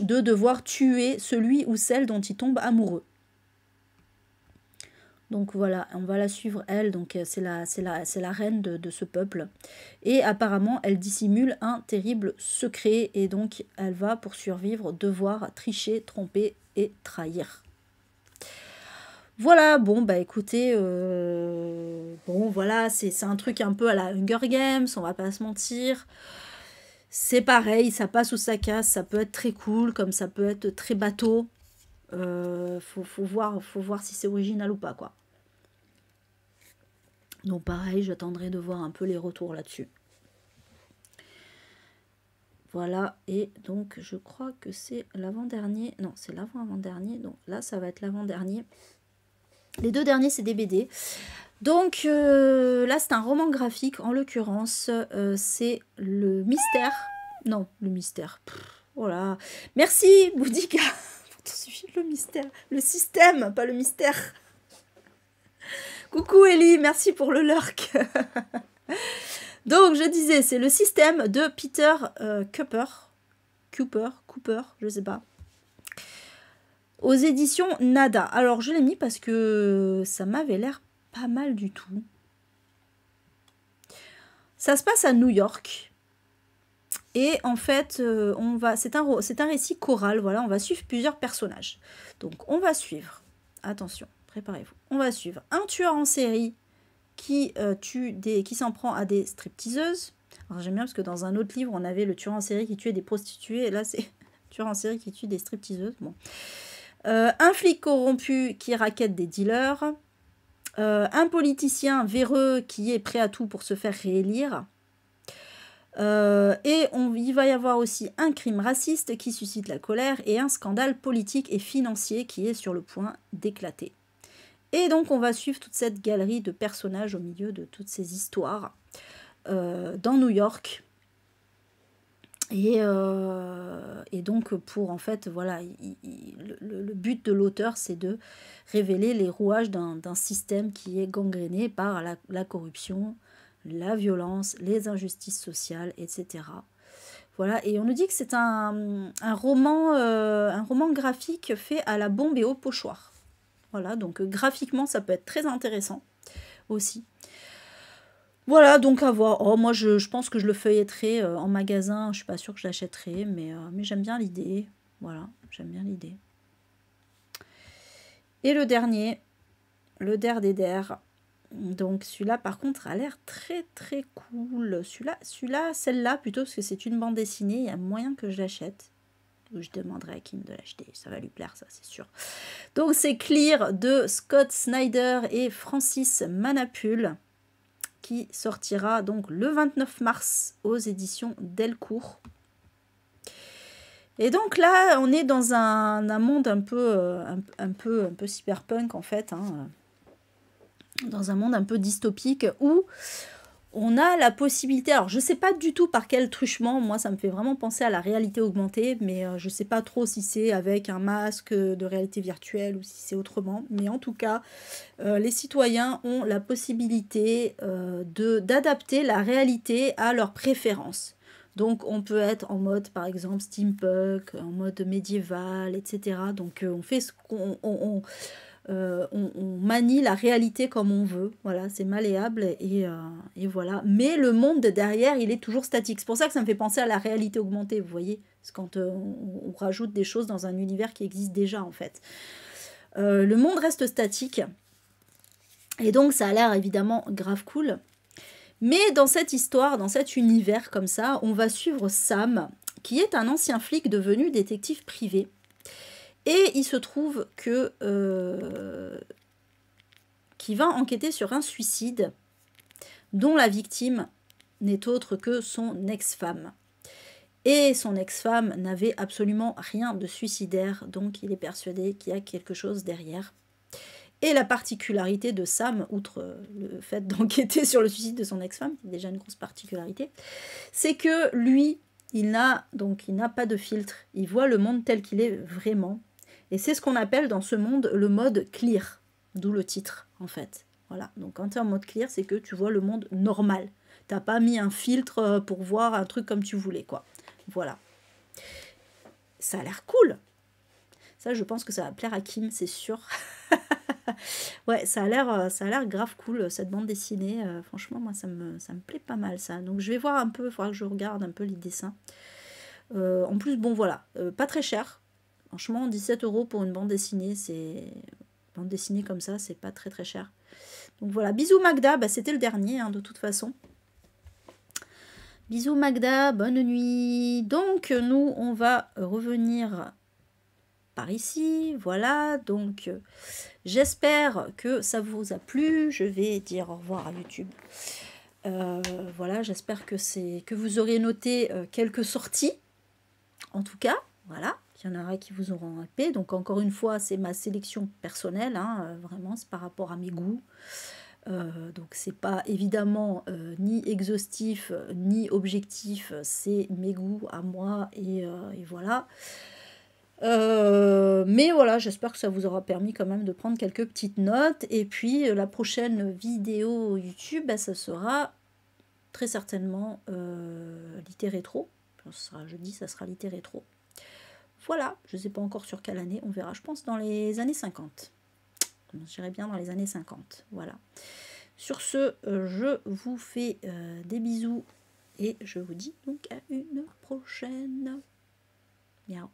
de devoir tuer celui ou celle dont ils tombent amoureux. Donc voilà, on va la suivre, elle, donc euh, c'est la, la, la reine de, ce peuple. Et apparemment, elle dissimule un terrible secret, et donc elle va, pour survivre, devoir tricher, tromper et trahir. Voilà, bon, bah écoutez, euh, bon, voilà, c'est un truc un peu à la Hunger Games, on va pas se mentir. C'est pareil, ça passe ou ça casse, ça peut être très cool, comme ça peut être très bateau. Euh, faut, voir, faut voir si c'est original ou pas, quoi. Donc pareil, j'attendrai de voir un peu les retours là-dessus. Voilà, et donc je crois que c'est l'avant-dernier. Non, c'est l'avant-avant-dernier. Donc là, ça va être l'avant-dernier. Les deux derniers, c'est des BD. Donc euh, là, c'est un roman graphique. En l'occurrence, euh, c'est le mystère. Non, le mystère. voilà. Oh Merci, Boudica. Suffit le mystère. Le système, pas le mystère. Coucou Ellie, merci pour le lurk. Donc, je disais, c'est le système de Peter euh, Cooper. Cooper, Cooper, je sais pas. Aux éditions Nada. Alors, je l'ai mis parce que ça m'avait l'air pas mal du tout. Ça se passe à New York. Et en fait, euh, on va, c'est un, c'est un récit choral, voilà, on va suivre plusieurs personnages. Donc on va suivre, attention, préparez-vous, on va suivre un tueur en série qui, euh, tue des, qui s'en prend à des stripteaseuses. Alors j'aime bien parce que dans un autre livre, on avait le tueur en série qui tuait des prostituées, et là c'est tueur en série qui tue des stripteaseuses. Bon. Euh, un flic corrompu qui raquette des dealers. un politicien véreux qui est prêt à tout pour se faire réélire euh, et on, il va y avoir aussi un crime raciste qui suscite la colère et un scandale politique et financier qui est sur le point d'éclater. Et donc on va suivre toute cette galerie de personnages au milieu de toutes ces histoires euh, dans New York. Euh, et, donc pour en fait voilà le, but de l'auteur c'est de révéler les rouages d'un système qui est gangréné par la corruption, la violence, les injustices sociales, etc. Voilà, et on nous dit que c'est un, roman, euh, un roman graphique fait à la bombe et au pochoir. Voilà, donc euh, graphiquement, ça peut être très intéressant aussi. Voilà, donc à voir. Oh, moi, je, pense que je le feuilletterai euh, en magasin. Je suis pas sûre que je l'achèterai, mais, mais j'aime bien l'idée. Voilà, j'aime bien l'idée. Et le dernier, le der des der, donc celui-là par contre a l'air très très cool. Celui-là, celui-là, celle-là plutôt parce que c'est une bande dessinée, il y a moyen que je l'achète. Ou je demanderai à Kim de l'acheter, ça va lui plaire ça c'est sûr. Donc c'est Clear de Scott Snyder et Francis Manapul qui sortira donc le 29 mars aux éditions Delcourt. Et donc là, on est dans un, monde un peu, euh, un, peu, un peu cyberpunk en fait. Hein dans un monde un peu dystopique où on a la possibilité, alors je ne sais pas du tout par quel truchement, moi ça me fait vraiment penser à la réalité augmentée, mais euh, je ne sais pas trop si c'est avec un masque de réalité virtuelle ou si c'est autrement, mais en tout cas, euh, les citoyens ont la possibilité euh, d'adapter la réalité à leurs préférences. Donc on peut être en mode par exemple steampunk, en mode médiéval, etc. Donc on fait ce qu'on... Euh, on, manie la réalité comme on veut. Voilà, c'est malléable et, euh, voilà. Mais le monde derrière, il est toujours statique. C'est pour ça que ça me fait penser à la réalité augmentée, vous voyez quand euh, on, on, rajoute des choses dans un univers qui existe déjà, en fait. le monde reste statique. Et donc, ça a l'air évidemment grave cool. Mais dans cette histoire, dans cet univers comme ça, on va suivre Sam, qui est un ancien flic devenu détective privé. Et il se trouve que euh, qui va enquêter sur un suicide dont la victime n'est autre que son ex-femme. Et son ex-femme n'avait absolument rien de suicidaire, donc il est persuadé qu'il y a quelque chose derrière. Et la particularité de Sam, outre le fait d'enquêter sur le suicide de son ex-femme, est déjà une grosse particularité, c'est que lui, il donc il n'a pas de filtre. Il voit le monde tel qu'il est vraiment. Et c'est ce qu'on appelle dans ce monde le mode clear, d'où le titre en fait. Voilà, donc quand tu es en mode clear, c'est que tu vois le monde normal. Tu n'as pas mis un filtre euh, pour voir un truc comme tu voulais, quoi. Voilà. Ça a l'air cool. Ça, je pense que ça va plaire à Kim, c'est sûr. ouais, ça a l'air, euh, ça a l'air grave cool euh, cette bande dessinée. franchement, moi, ça me, ça me plaît pas mal ça. Donc, je vais voir un peu, il faudra que je regarde un peu les dessins. en plus, bon, voilà, pas très cher. Franchement, 17 euros pour une bande dessinée, c'est. Bande dessinée comme ça, c'est pas très très cher. Donc voilà, bisous Magda, bah, c'était le dernier hein, de toute façon. Bisous Magda, bonne nuit. Donc nous, on va revenir par ici. Voilà, donc j'espère que ça vous a plu. Je vais dire au revoir à YouTube. Euh, voilà, j'espère que, c'est... que vous aurez noté euh, quelques sorties. En tout cas, voilà. Il y en aura qui vous auront râpé. Donc encore une fois, c'est ma sélection personnelle, hein, euh, vraiment, c'est par rapport à mes goûts. Euh, donc c'est pas évidemment euh, ni exhaustif ni objectif, c'est mes goûts à moi et, voilà. mais voilà, j'espère que ça vous aura permis quand même de prendre quelques petites notes. Et puis la prochaine vidéo YouTube, bah, ça sera très certainement l'ité rétro. Ce sera jeudi, ça sera l'ité rétro. Voilà, je ne sais pas encore sur quelle année, on verra, je pense dans les années 50. J'irai bien dans les années 50, voilà. Sur ce, euh, je vous fais euh, des bisous et je vous dis donc à une prochaine. Miaou.